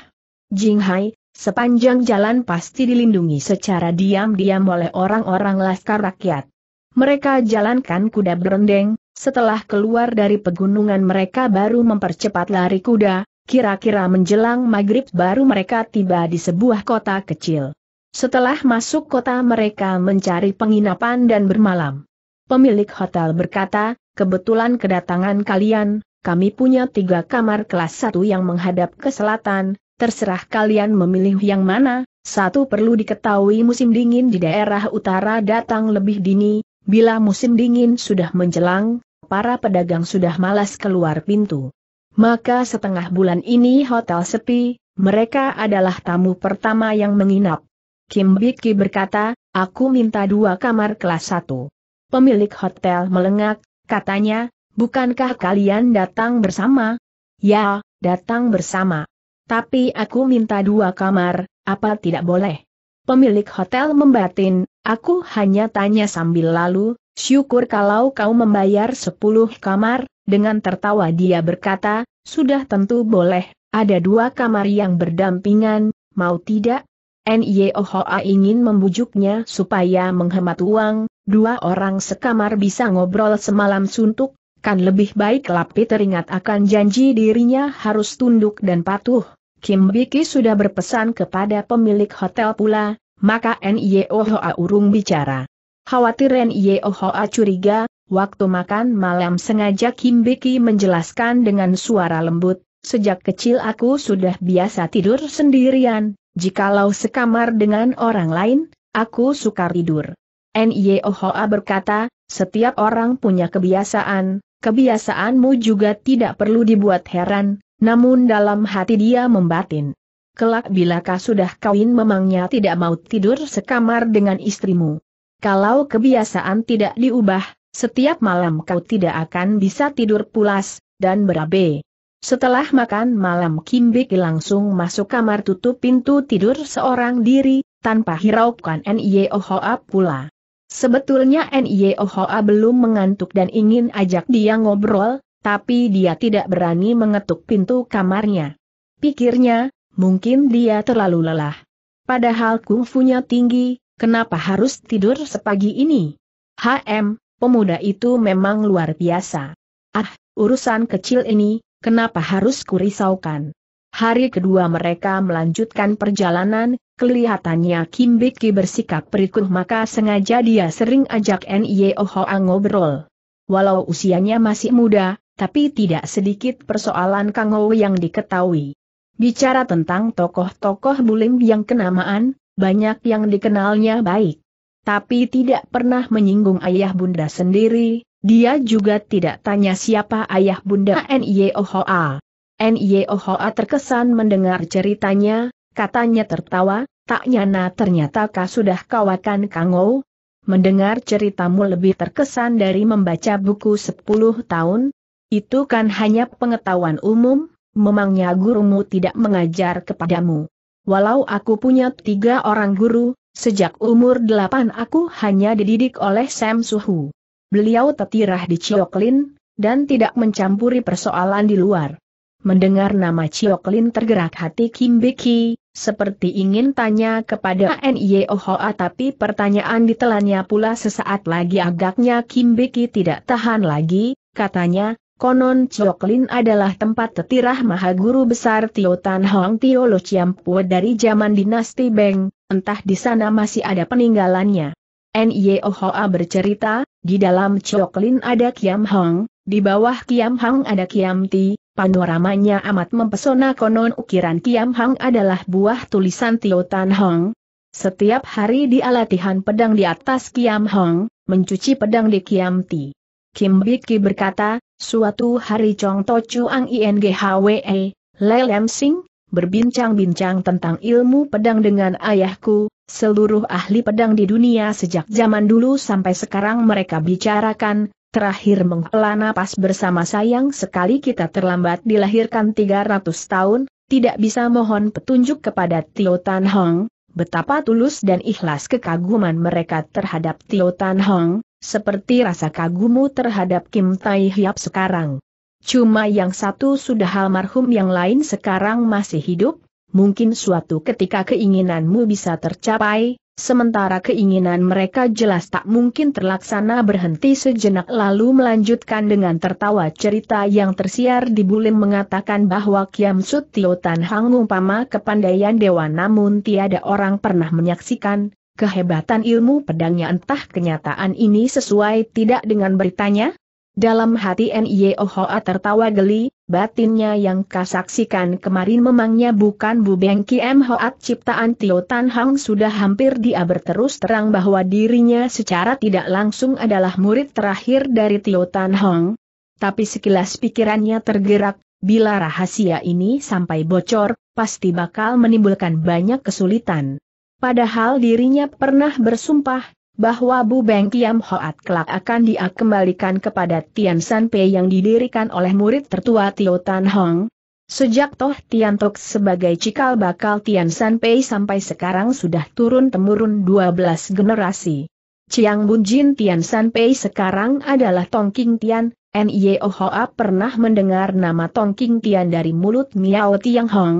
Speaker 1: Jinghai, sepanjang jalan pasti dilindungi secara diam-diam oleh orang-orang laskar rakyat. Mereka jalankan kuda berendeng, setelah keluar dari pegunungan mereka baru mempercepat lari kuda, kira-kira menjelang maghrib baru mereka tiba di sebuah kota kecil. Setelah masuk kota mereka mencari penginapan dan bermalam. Pemilik hotel berkata, kebetulan kedatangan kalian, kami punya tiga kamar kelas satu yang menghadap ke selatan, terserah kalian memilih yang mana, satu perlu diketahui musim dingin di daerah utara datang lebih dini, bila musim dingin sudah menjelang, para pedagang sudah malas keluar pintu. Maka setengah bulan ini hotel sepi, mereka adalah tamu pertama yang menginap. Kim Biki berkata, aku minta dua kamar kelas satu. Pemilik hotel melengak, katanya, bukankah kalian datang bersama? Ya, datang bersama. Tapi aku minta dua kamar, apa tidak boleh? Pemilik hotel membatin, aku hanya tanya sambil lalu, Syukur kalau kau membayar sepuluh kamar, dengan tertawa dia berkata, sudah tentu boleh, ada dua kamar yang berdampingan, mau tidak? Nyehoa ingin membujuknya supaya menghemat uang, dua orang sekamar bisa ngobrol semalam suntuk, kan lebih baik Lapi teringat akan janji dirinya harus tunduk dan patuh. Kim Biki sudah berpesan kepada pemilik hotel pula, maka Nyehoa urung bicara. Khawatir Ren Yeohoa ah, curiga, waktu makan malam sengaja Kim Biki menjelaskan dengan suara lembut, sejak kecil aku sudah biasa tidur sendirian, jikalau sekamar dengan orang lain, aku suka tidur. N.I.O.H.A. Ah, berkata, setiap orang punya kebiasaan, kebiasaanmu juga tidak perlu dibuat heran, namun dalam hati dia membatin. Kelak bilakah sudah kawin memangnya tidak mau tidur sekamar dengan istrimu. Kalau kebiasaan tidak diubah, setiap malam kau tidak akan bisa tidur pulas, dan berabe. Setelah makan malam Kim Bik langsung masuk kamar tutup pintu tidur seorang diri, tanpa hiraukan N.I.O. Hoa pula. Sebetulnya N.I.O. Hoa belum mengantuk dan ingin ajak dia ngobrol, tapi dia tidak berani mengetuk pintu kamarnya. Pikirnya, mungkin dia terlalu lelah. Padahal kungfunya tinggi, Kenapa harus tidur sepagi ini? HM, pemuda itu memang luar biasa. Ah, urusan kecil ini, kenapa harus kurisaukan? Hari kedua mereka melanjutkan perjalanan, kelihatannya Kim Biki bersikap perikuh maka sengaja dia sering ajak N.I.O. E Hoa ngobrol. Walau usianya masih muda, tapi tidak sedikit persoalan Kang Ho yang diketahui. Bicara tentang tokoh-tokoh bulim yang kenamaan, banyak yang dikenalnya baik. Tapi tidak pernah menyinggung ayah bunda sendiri, dia juga tidak tanya siapa ayah bunda N.Y.O.H.A. N.Y.O.H.A terkesan mendengar ceritanya, katanya tertawa, tak nyana ternyata kau sudah kawakan kango? Mendengar ceritamu lebih terkesan dari membaca buku 10 tahun, itu kan hanya pengetahuan umum, memangnya gurumu tidak mengajar kepadamu. Walau aku punya tiga orang guru, sejak umur delapan aku hanya dididik oleh Sam Suhu. Beliau tetirah di Cioklin, dan tidak mencampuri persoalan di luar. Mendengar nama Cioklin tergerak hati Kim Biki, seperti ingin tanya kepada NIOHA tapi pertanyaan ditelannya pula sesaat lagi agaknya Kim Biki tidak tahan lagi, katanya, Konon Choklin adalah tempat tetirah guru besar Tio Tan Hong Tio Lo Chiam Pue dari zaman dinasti Beng, entah di sana masih ada peninggalannya. Nye Hoa bercerita, di dalam Choklin ada Kiam Hong, di bawah Kiam Hong ada Kiam Ti, panoramanya amat mempesona konon ukiran Kiam Hong adalah buah tulisan Tio Tan Hong. Setiap hari di latihan pedang di atas Kiam Hong, mencuci pedang di Kiam Ti. Kim Biki berkata, Suatu hari Chong To Chuang INGHWE, Le Lem Sing, berbincang-bincang tentang ilmu pedang dengan ayahku, seluruh ahli pedang di dunia sejak zaman dulu sampai sekarang mereka bicarakan, terakhir menghela napas bersama sayang sekali kita terlambat dilahirkan 300 tahun, tidak bisa mohon petunjuk kepada Tio Tan Hong, betapa tulus dan ikhlas kekaguman mereka terhadap Tio Tan Hong, seperti rasa kagumu terhadap Kim Tai Hiap sekarang. Cuma yang satu sudah almarhum yang lain sekarang masih hidup, mungkin suatu ketika keinginanmu bisa tercapai, sementara keinginan mereka jelas tak mungkin terlaksana berhenti sejenak lalu melanjutkan dengan tertawa cerita yang tersiar di bulim mengatakan bahwa Kiam Sut Tio Tan Hang umpama kepandaian dewa namun tiada orang pernah menyaksikan, kehebatan ilmu pedangnya entah kenyataan ini sesuai tidak dengan beritanya? Dalam hati N.Y.O. Hoa tertawa geli, batinnya yang kasaksikan kemarin memangnya bukan Bu Beng Kiem Hoat ciptaan Tio Tan Hang sudah hampir dia berterus terang bahwa dirinya secara tidak langsung adalah murid terakhir dari Tio Tan Hang. Tapi sekilas pikirannya tergerak, bila rahasia ini sampai bocor, pasti bakal menimbulkan banyak kesulitan. Padahal dirinya pernah bersumpah, bahwa Bu Beng Kiam Hoat kelak akan dia kembalikan kepada Tian San Pei yang didirikan oleh murid tertua Tio Tan Hong. Sejak Toh Tian Tok sebagai cikal bakal Tian San Pei sampai sekarang sudah turun-temurun 12 generasi. Chiang Bun Jin Tian San Pei sekarang adalah Tong King Tian, N.I.O. Hoa pernah mendengar nama Tong King Tian dari mulut Miao Tiang Hong,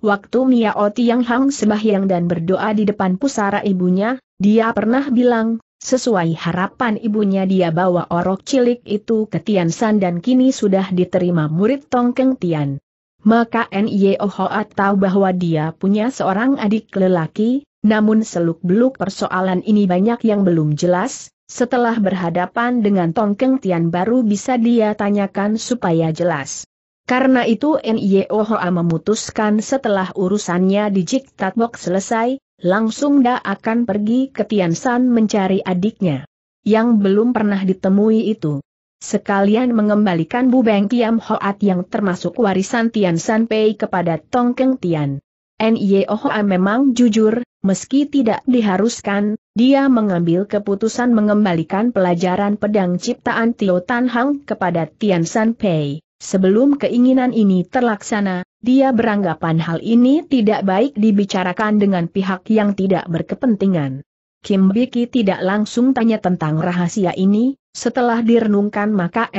Speaker 1: Waktu Miao Tiang Hang sembahyang dan berdoa di depan pusara ibunya, dia pernah bilang, sesuai harapan ibunya dia bawa orok cilik itu ke Tian San dan kini sudah diterima murid Tongkeng Tian. Maka N.I.O. Hoa tahu bahwa dia punya seorang adik lelaki, namun seluk-beluk persoalan ini banyak yang belum jelas, setelah berhadapan dengan Tongkeng Tian baru bisa dia tanyakan supaya jelas. Karena itu Niohoa memutuskan setelah urusannya di Jik Tatbok selesai, langsung dia akan pergi ke Tiansan mencari adiknya. Yang belum pernah ditemui itu. Sekalian mengembalikan Beng Kiam Hoat yang termasuk warisan Tiansan Pei kepada Tong Tongkeng Tian. Niohoa memang jujur, meski tidak diharuskan, dia mengambil keputusan mengembalikan pelajaran pedang ciptaan Tio Tan Hang kepada Tian San Pei. Sebelum keinginan ini terlaksana, dia beranggapan hal ini tidak baik dibicarakan dengan pihak yang tidak berkepentingan. Kim Biki tidak langsung tanya tentang rahasia ini, setelah direnungkan maka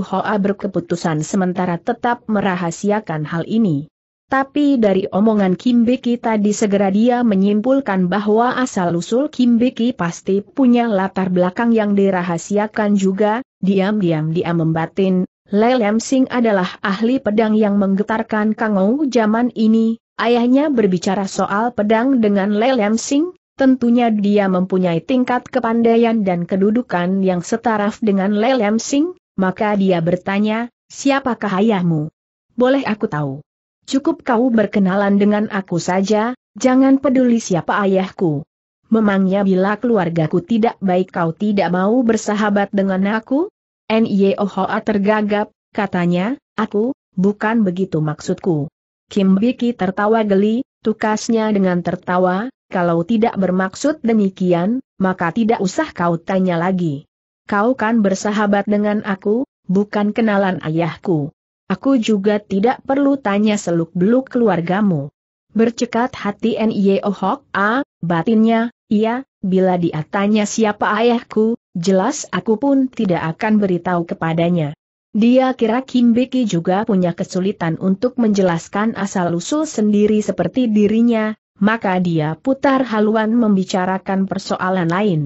Speaker 1: Hoa berkeputusan sementara tetap merahasiakan hal ini. Tapi dari omongan Kim Biki tadi segera dia menyimpulkan bahwa asal-usul Kim Biki pasti punya latar belakang yang dirahasiakan juga, diam-diam dia membatin, Le Lem Sing adalah ahli pedang yang menggetarkan Kangou zaman ini, ayahnya berbicara soal pedang dengan Le Lem Sing, tentunya dia mempunyai tingkat kepandaian dan kedudukan yang setaraf dengan Le Lem Sing, maka dia bertanya, siapakah ayahmu? Boleh aku tahu? Cukup kau berkenalan dengan aku saja, jangan peduli siapa ayahku. Memangnya bila keluargaku tidak baik kau tidak mau bersahabat dengan aku? N.Y.O.H.A. tergagap, katanya, aku, bukan begitu maksudku. Kim Biki tertawa geli, tukasnya dengan tertawa, kalau tidak bermaksud demikian, maka tidak usah kau tanya lagi. Kau kan bersahabat dengan aku, bukan kenalan ayahku. Aku juga tidak perlu tanya seluk-beluk keluargamu. Bercekat hati N.Y.O.H.A., batinnya, iya, Bila dia tanya siapa ayahku, jelas aku pun tidak akan beritahu kepadanya. Dia kira Kim Beki juga punya kesulitan untuk menjelaskan asal-usul sendiri seperti dirinya, maka dia putar haluan membicarakan persoalan lain.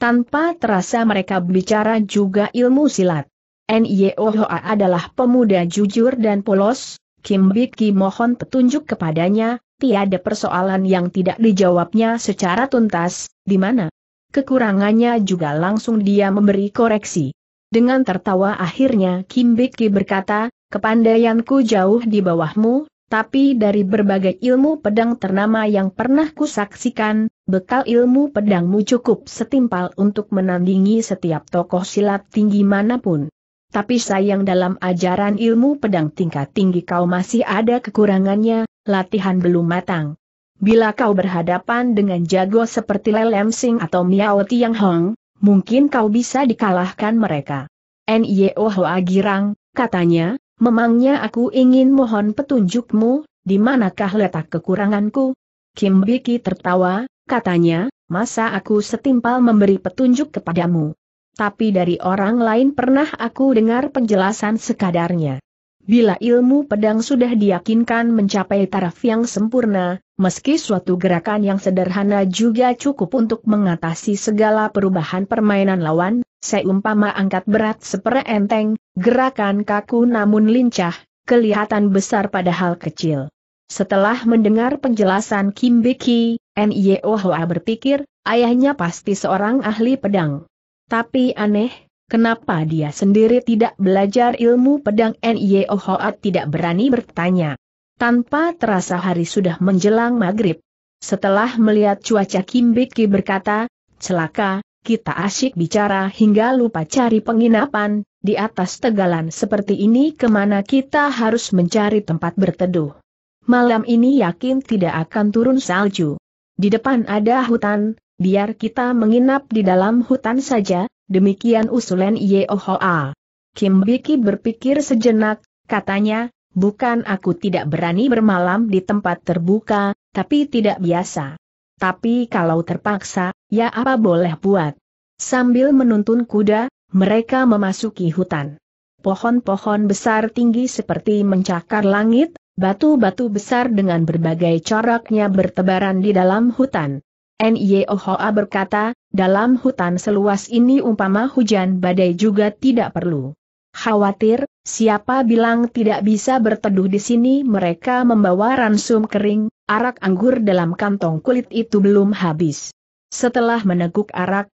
Speaker 1: Tanpa terasa mereka bicara juga ilmu silat. N.Y.O.H.A. adalah pemuda jujur dan polos, Kim Beki mohon petunjuk kepadanya, tiada persoalan yang tidak dijawabnya secara tuntas, di mana kekurangannya juga langsung dia memberi koreksi. Dengan tertawa akhirnya Kim Biki berkata, kepandaianku jauh di bawahmu, tapi dari berbagai ilmu pedang ternama yang pernah kusaksikan, bekal ilmu pedangmu cukup setimpal untuk menandingi setiap tokoh silat tinggi manapun. Tapi sayang dalam ajaran ilmu pedang tingkat tinggi kau masih ada kekurangannya, latihan belum matang. Bila kau berhadapan dengan jago seperti Lelem Sing atau Miao Tiang Hong, mungkin kau bisa dikalahkan mereka. Nio oh Hoa Girang, katanya, memangnya aku ingin mohon petunjukmu, di manakah letak kekuranganku? Kim Biki tertawa, katanya, masa aku setimpal memberi petunjuk kepadamu. Tapi dari orang lain pernah aku dengar penjelasan sekadarnya. Bila ilmu pedang sudah diyakinkan mencapai taraf yang sempurna, meski suatu gerakan yang sederhana juga cukup untuk mengatasi segala perubahan permainan lawan, seumpama angkat berat enteng, gerakan kaku namun lincah, kelihatan besar padahal kecil. Setelah mendengar penjelasan Kim Biki, N.Y.O.H.A. berpikir, ayahnya pasti seorang ahli pedang. Tapi aneh, Kenapa dia sendiri tidak belajar ilmu pedang N.Y.O. Hoat tidak berani bertanya. Tanpa terasa hari sudah menjelang maghrib. Setelah melihat cuaca Kim Biki berkata, celaka, kita asyik bicara hingga lupa cari penginapan, di atas tegalan seperti ini kemana kita harus mencari tempat berteduh. Malam ini yakin tidak akan turun salju. Di depan ada hutan, biar kita menginap di dalam hutan saja, Demikian usulan Yeohoa. Kim Biki berpikir sejenak, katanya, bukan aku tidak berani bermalam di tempat terbuka, tapi tidak biasa. Tapi kalau terpaksa, ya apa boleh buat. Sambil menuntun kuda, mereka memasuki hutan. Pohon-pohon besar tinggi seperti mencakar langit, batu-batu besar dengan berbagai coraknya bertebaran di dalam hutan. Hoa berkata, dalam hutan seluas ini umpama hujan badai juga tidak perlu. Khawatir, siapa bilang tidak bisa berteduh di sini mereka membawa ransum kering, arak anggur dalam kantong kulit itu belum habis. Setelah meneguk arak,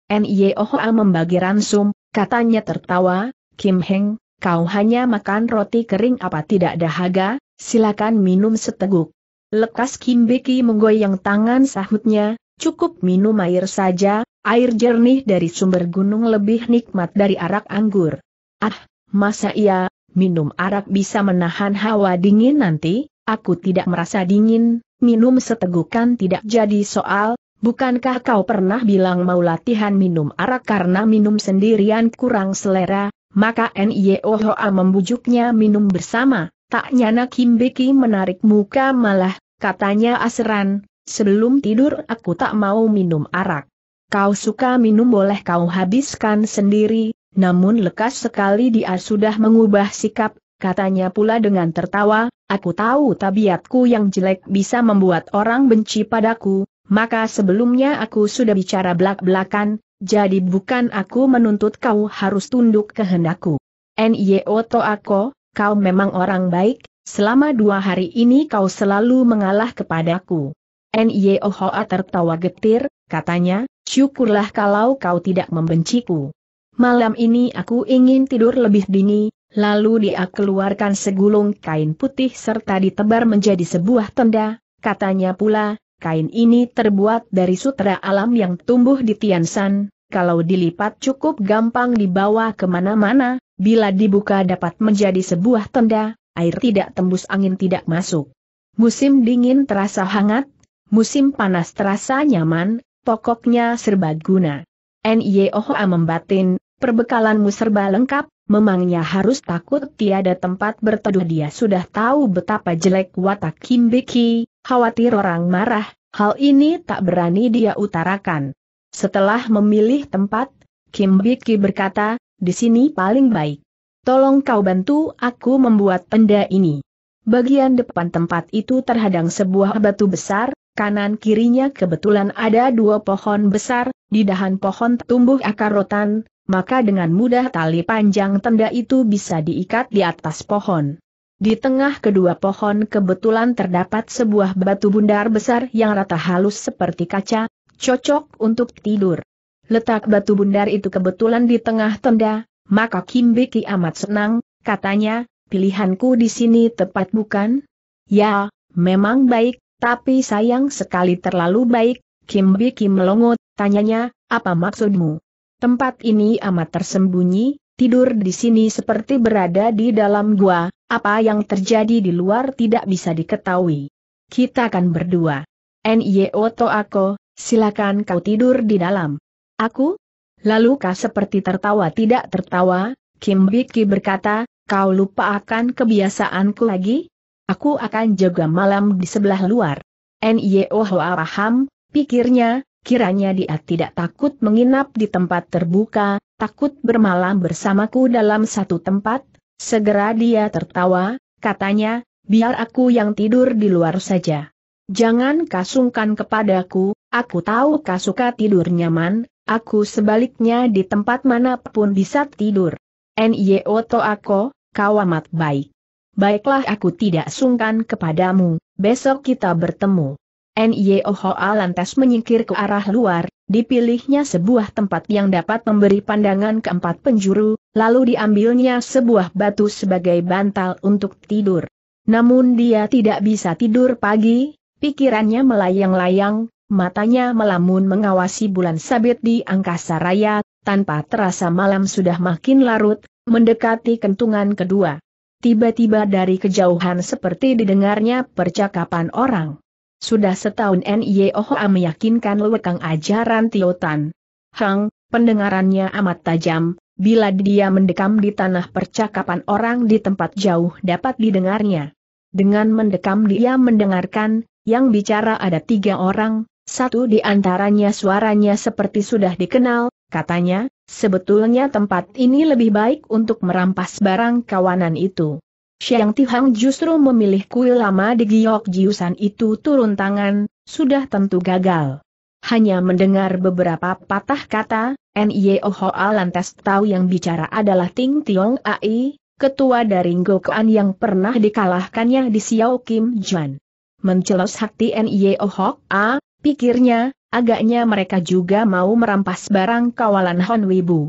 Speaker 1: Hoa membagi ransum, katanya tertawa, Kim Heng, kau hanya makan roti kering apa tidak dahaga, silakan minum seteguk. Lekas Kim Beki menggoyang tangan sahutnya, cukup minum air saja, air jernih dari sumber gunung lebih nikmat dari arak anggur. Ah, masa iya, minum arak bisa menahan hawa dingin nanti, aku tidak merasa dingin, minum setegukan tidak jadi soal, bukankah kau pernah bilang mau latihan minum arak karena minum sendirian kurang selera, maka N.I.O. membujuknya minum bersama, tak nyana Kimbeki menarik muka malah, katanya Asran, Sebelum tidur aku tak mau minum arak. Kau suka minum boleh kau habiskan sendiri, namun lekas sekali dia sudah mengubah sikap, katanya pula dengan tertawa, aku tahu tabiatku yang jelek bisa membuat orang benci padaku, maka sebelumnya aku sudah bicara belak-belakan, jadi bukan aku menuntut kau harus tunduk kehendakku. N.Y.O. Toako, kau memang orang baik, selama dua hari ini kau selalu mengalah kepadaku. Nyohoa e tertawa getir, katanya, syukurlah kalau kau tidak membenciku. Malam ini aku ingin tidur lebih dini, lalu dia keluarkan segulung kain putih serta ditebar menjadi sebuah tenda, katanya pula, kain ini terbuat dari sutra alam yang tumbuh di Tiansan, kalau dilipat cukup gampang dibawa kemana-mana, bila dibuka dapat menjadi sebuah tenda, air tidak tembus angin tidak masuk. Musim dingin terasa hangat, Musim panas terasa nyaman, pokoknya serba serbaguna. NYOHA e membatin, perbekalanmu serba lengkap, memangnya harus takut tiada tempat berteduh dia sudah tahu betapa jelek watak Kim Biki, khawatir orang marah, hal ini tak berani dia utarakan. Setelah memilih tempat, Kim Biki berkata, di sini paling baik. Tolong kau bantu aku membuat tenda ini. Bagian depan tempat itu terhadang sebuah batu besar, Kanan kirinya kebetulan ada dua pohon besar, di dahan pohon tumbuh akar rotan, maka dengan mudah tali panjang tenda itu bisa diikat di atas pohon. Di tengah kedua pohon kebetulan terdapat sebuah batu bundar besar yang rata halus seperti kaca, cocok untuk tidur. Letak batu bundar itu kebetulan di tengah tenda, maka Kimbiki amat senang, katanya, pilihanku di sini tepat bukan? Ya, memang baik, tapi sayang sekali terlalu baik, Kim Bi Kim melongot, tanyanya, apa maksudmu? Tempat ini amat tersembunyi, tidur di sini seperti berada di dalam gua, apa yang terjadi di luar tidak bisa diketahui. Kita akan berdua. Nio Toako, silakan kau tidur di dalam. Aku? Lalu kah seperti tertawa tidak tertawa, Kim Biki berkata, kau lupa akan kebiasaanku lagi? Aku akan jaga malam di sebelah luar. N.Y.O. Hoaraham, pikirnya, kiranya dia tidak takut menginap di tempat terbuka, takut bermalam bersamaku dalam satu tempat. Segera dia tertawa, katanya, biar aku yang tidur di luar saja. Jangan kasungkan kepadaku, aku tahu kau suka tidur nyaman, aku sebaliknya di tempat manapun bisa tidur. N.Y.O. Toako, kau amat baik baiklah aku tidak sungkan kepadamu, besok kita bertemu. N.Y.O. lantas menyingkir ke arah luar, dipilihnya sebuah tempat yang dapat memberi pandangan keempat penjuru, lalu diambilnya sebuah batu sebagai bantal untuk tidur. Namun dia tidak bisa tidur pagi, pikirannya melayang-layang, matanya melamun mengawasi bulan sabit di angkasa raya, tanpa terasa malam sudah makin larut, mendekati kentungan kedua. Tiba-tiba dari kejauhan seperti didengarnya percakapan orang. Sudah setahun Nyeoha meyakinkan lewekang ajaran Tiotan. Hang, pendengarannya amat tajam, bila dia mendekam di tanah percakapan orang di tempat jauh dapat didengarnya. Dengan mendekam dia mendengarkan, yang bicara ada tiga orang, satu di antaranya suaranya seperti sudah dikenal, katanya, Sebetulnya tempat ini lebih baik untuk merampas barang kawanan itu. Xiang Tihang justru memilih kuil lama di Giok Jiusan itu turun tangan, sudah tentu gagal. Hanya mendengar beberapa patah kata, N.I.O. Hoa lantas tahu yang bicara adalah Ting Tiong Ai, ketua dari Ngokoan yang pernah dikalahkannya di Xiao Kim Juan. Mencelos hati N.I.O. Hoa, pikirnya, Agaknya mereka juga mau merampas barang kawalan Hon Wibu.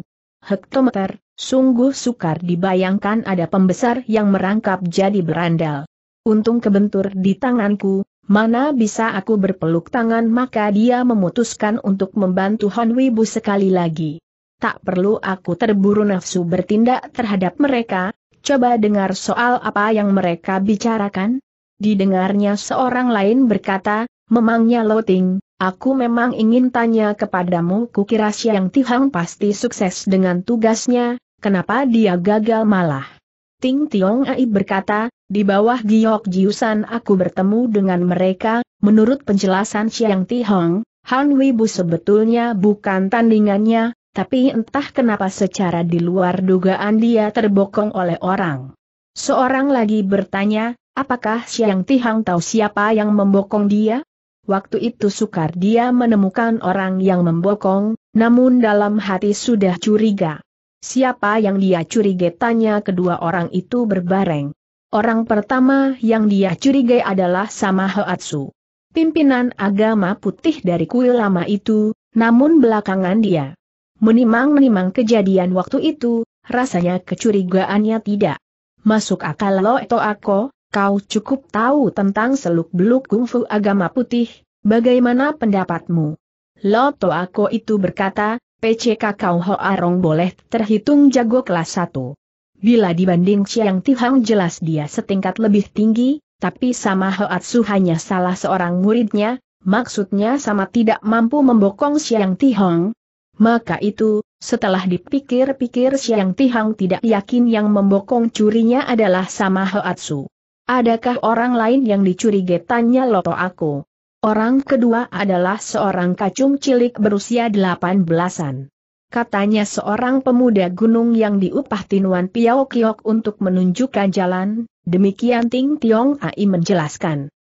Speaker 1: Hektometer, sungguh sukar dibayangkan ada pembesar yang merangkap jadi berandal. Untung kebentur di tanganku, mana bisa aku berpeluk tangan maka dia memutuskan untuk membantu Hon Wibu sekali lagi. Tak perlu aku terburu nafsu bertindak terhadap mereka, coba dengar soal apa yang mereka bicarakan. Didengarnya seorang lain berkata, memangnya Loting, Aku memang ingin tanya kepadamu kukira Siang Tihang pasti sukses dengan tugasnya, kenapa dia gagal malah? Ting Tiong Ai berkata, di bawah Giok Jiusan aku bertemu dengan mereka, menurut penjelasan Siang Tihang, Han Wibu sebetulnya bukan tandingannya, tapi entah kenapa secara di luar dugaan dia terbokong oleh orang. Seorang lagi bertanya, apakah Siang Tihang tahu siapa yang membokong dia? Waktu itu sukar dia menemukan orang yang membokong, namun dalam hati sudah curiga. Siapa yang dia curigai tanya kedua orang itu berbareng. Orang pertama yang dia curigai adalah Sama Hoatsu. Pimpinan agama putih dari kuil lama itu, namun belakangan dia menimang-menimang kejadian waktu itu, rasanya kecurigaannya tidak masuk akal lo itu aku, Kau cukup tahu tentang seluk-beluk kungfu agama putih, bagaimana pendapatmu? Loto aku itu berkata, PCK Kau Ho Arong boleh terhitung jago kelas 1. Bila dibanding Chiang Tihang jelas dia setingkat lebih tinggi, tapi sama Hoatsu hanya salah seorang muridnya, maksudnya sama tidak mampu membokong Chiang Tihang. Maka itu, setelah dipikir-pikir Siang Tihang tidak yakin yang membokong curinya adalah sama Hoatsu. Adakah orang lain yang dicurigai tanya loto aku? Orang kedua adalah seorang kacung cilik berusia delapan belasan, Katanya seorang pemuda gunung yang diupah Tinuan Piao Kiok untuk menunjukkan jalan, demikian Ting Tiong Ai menjelaskan.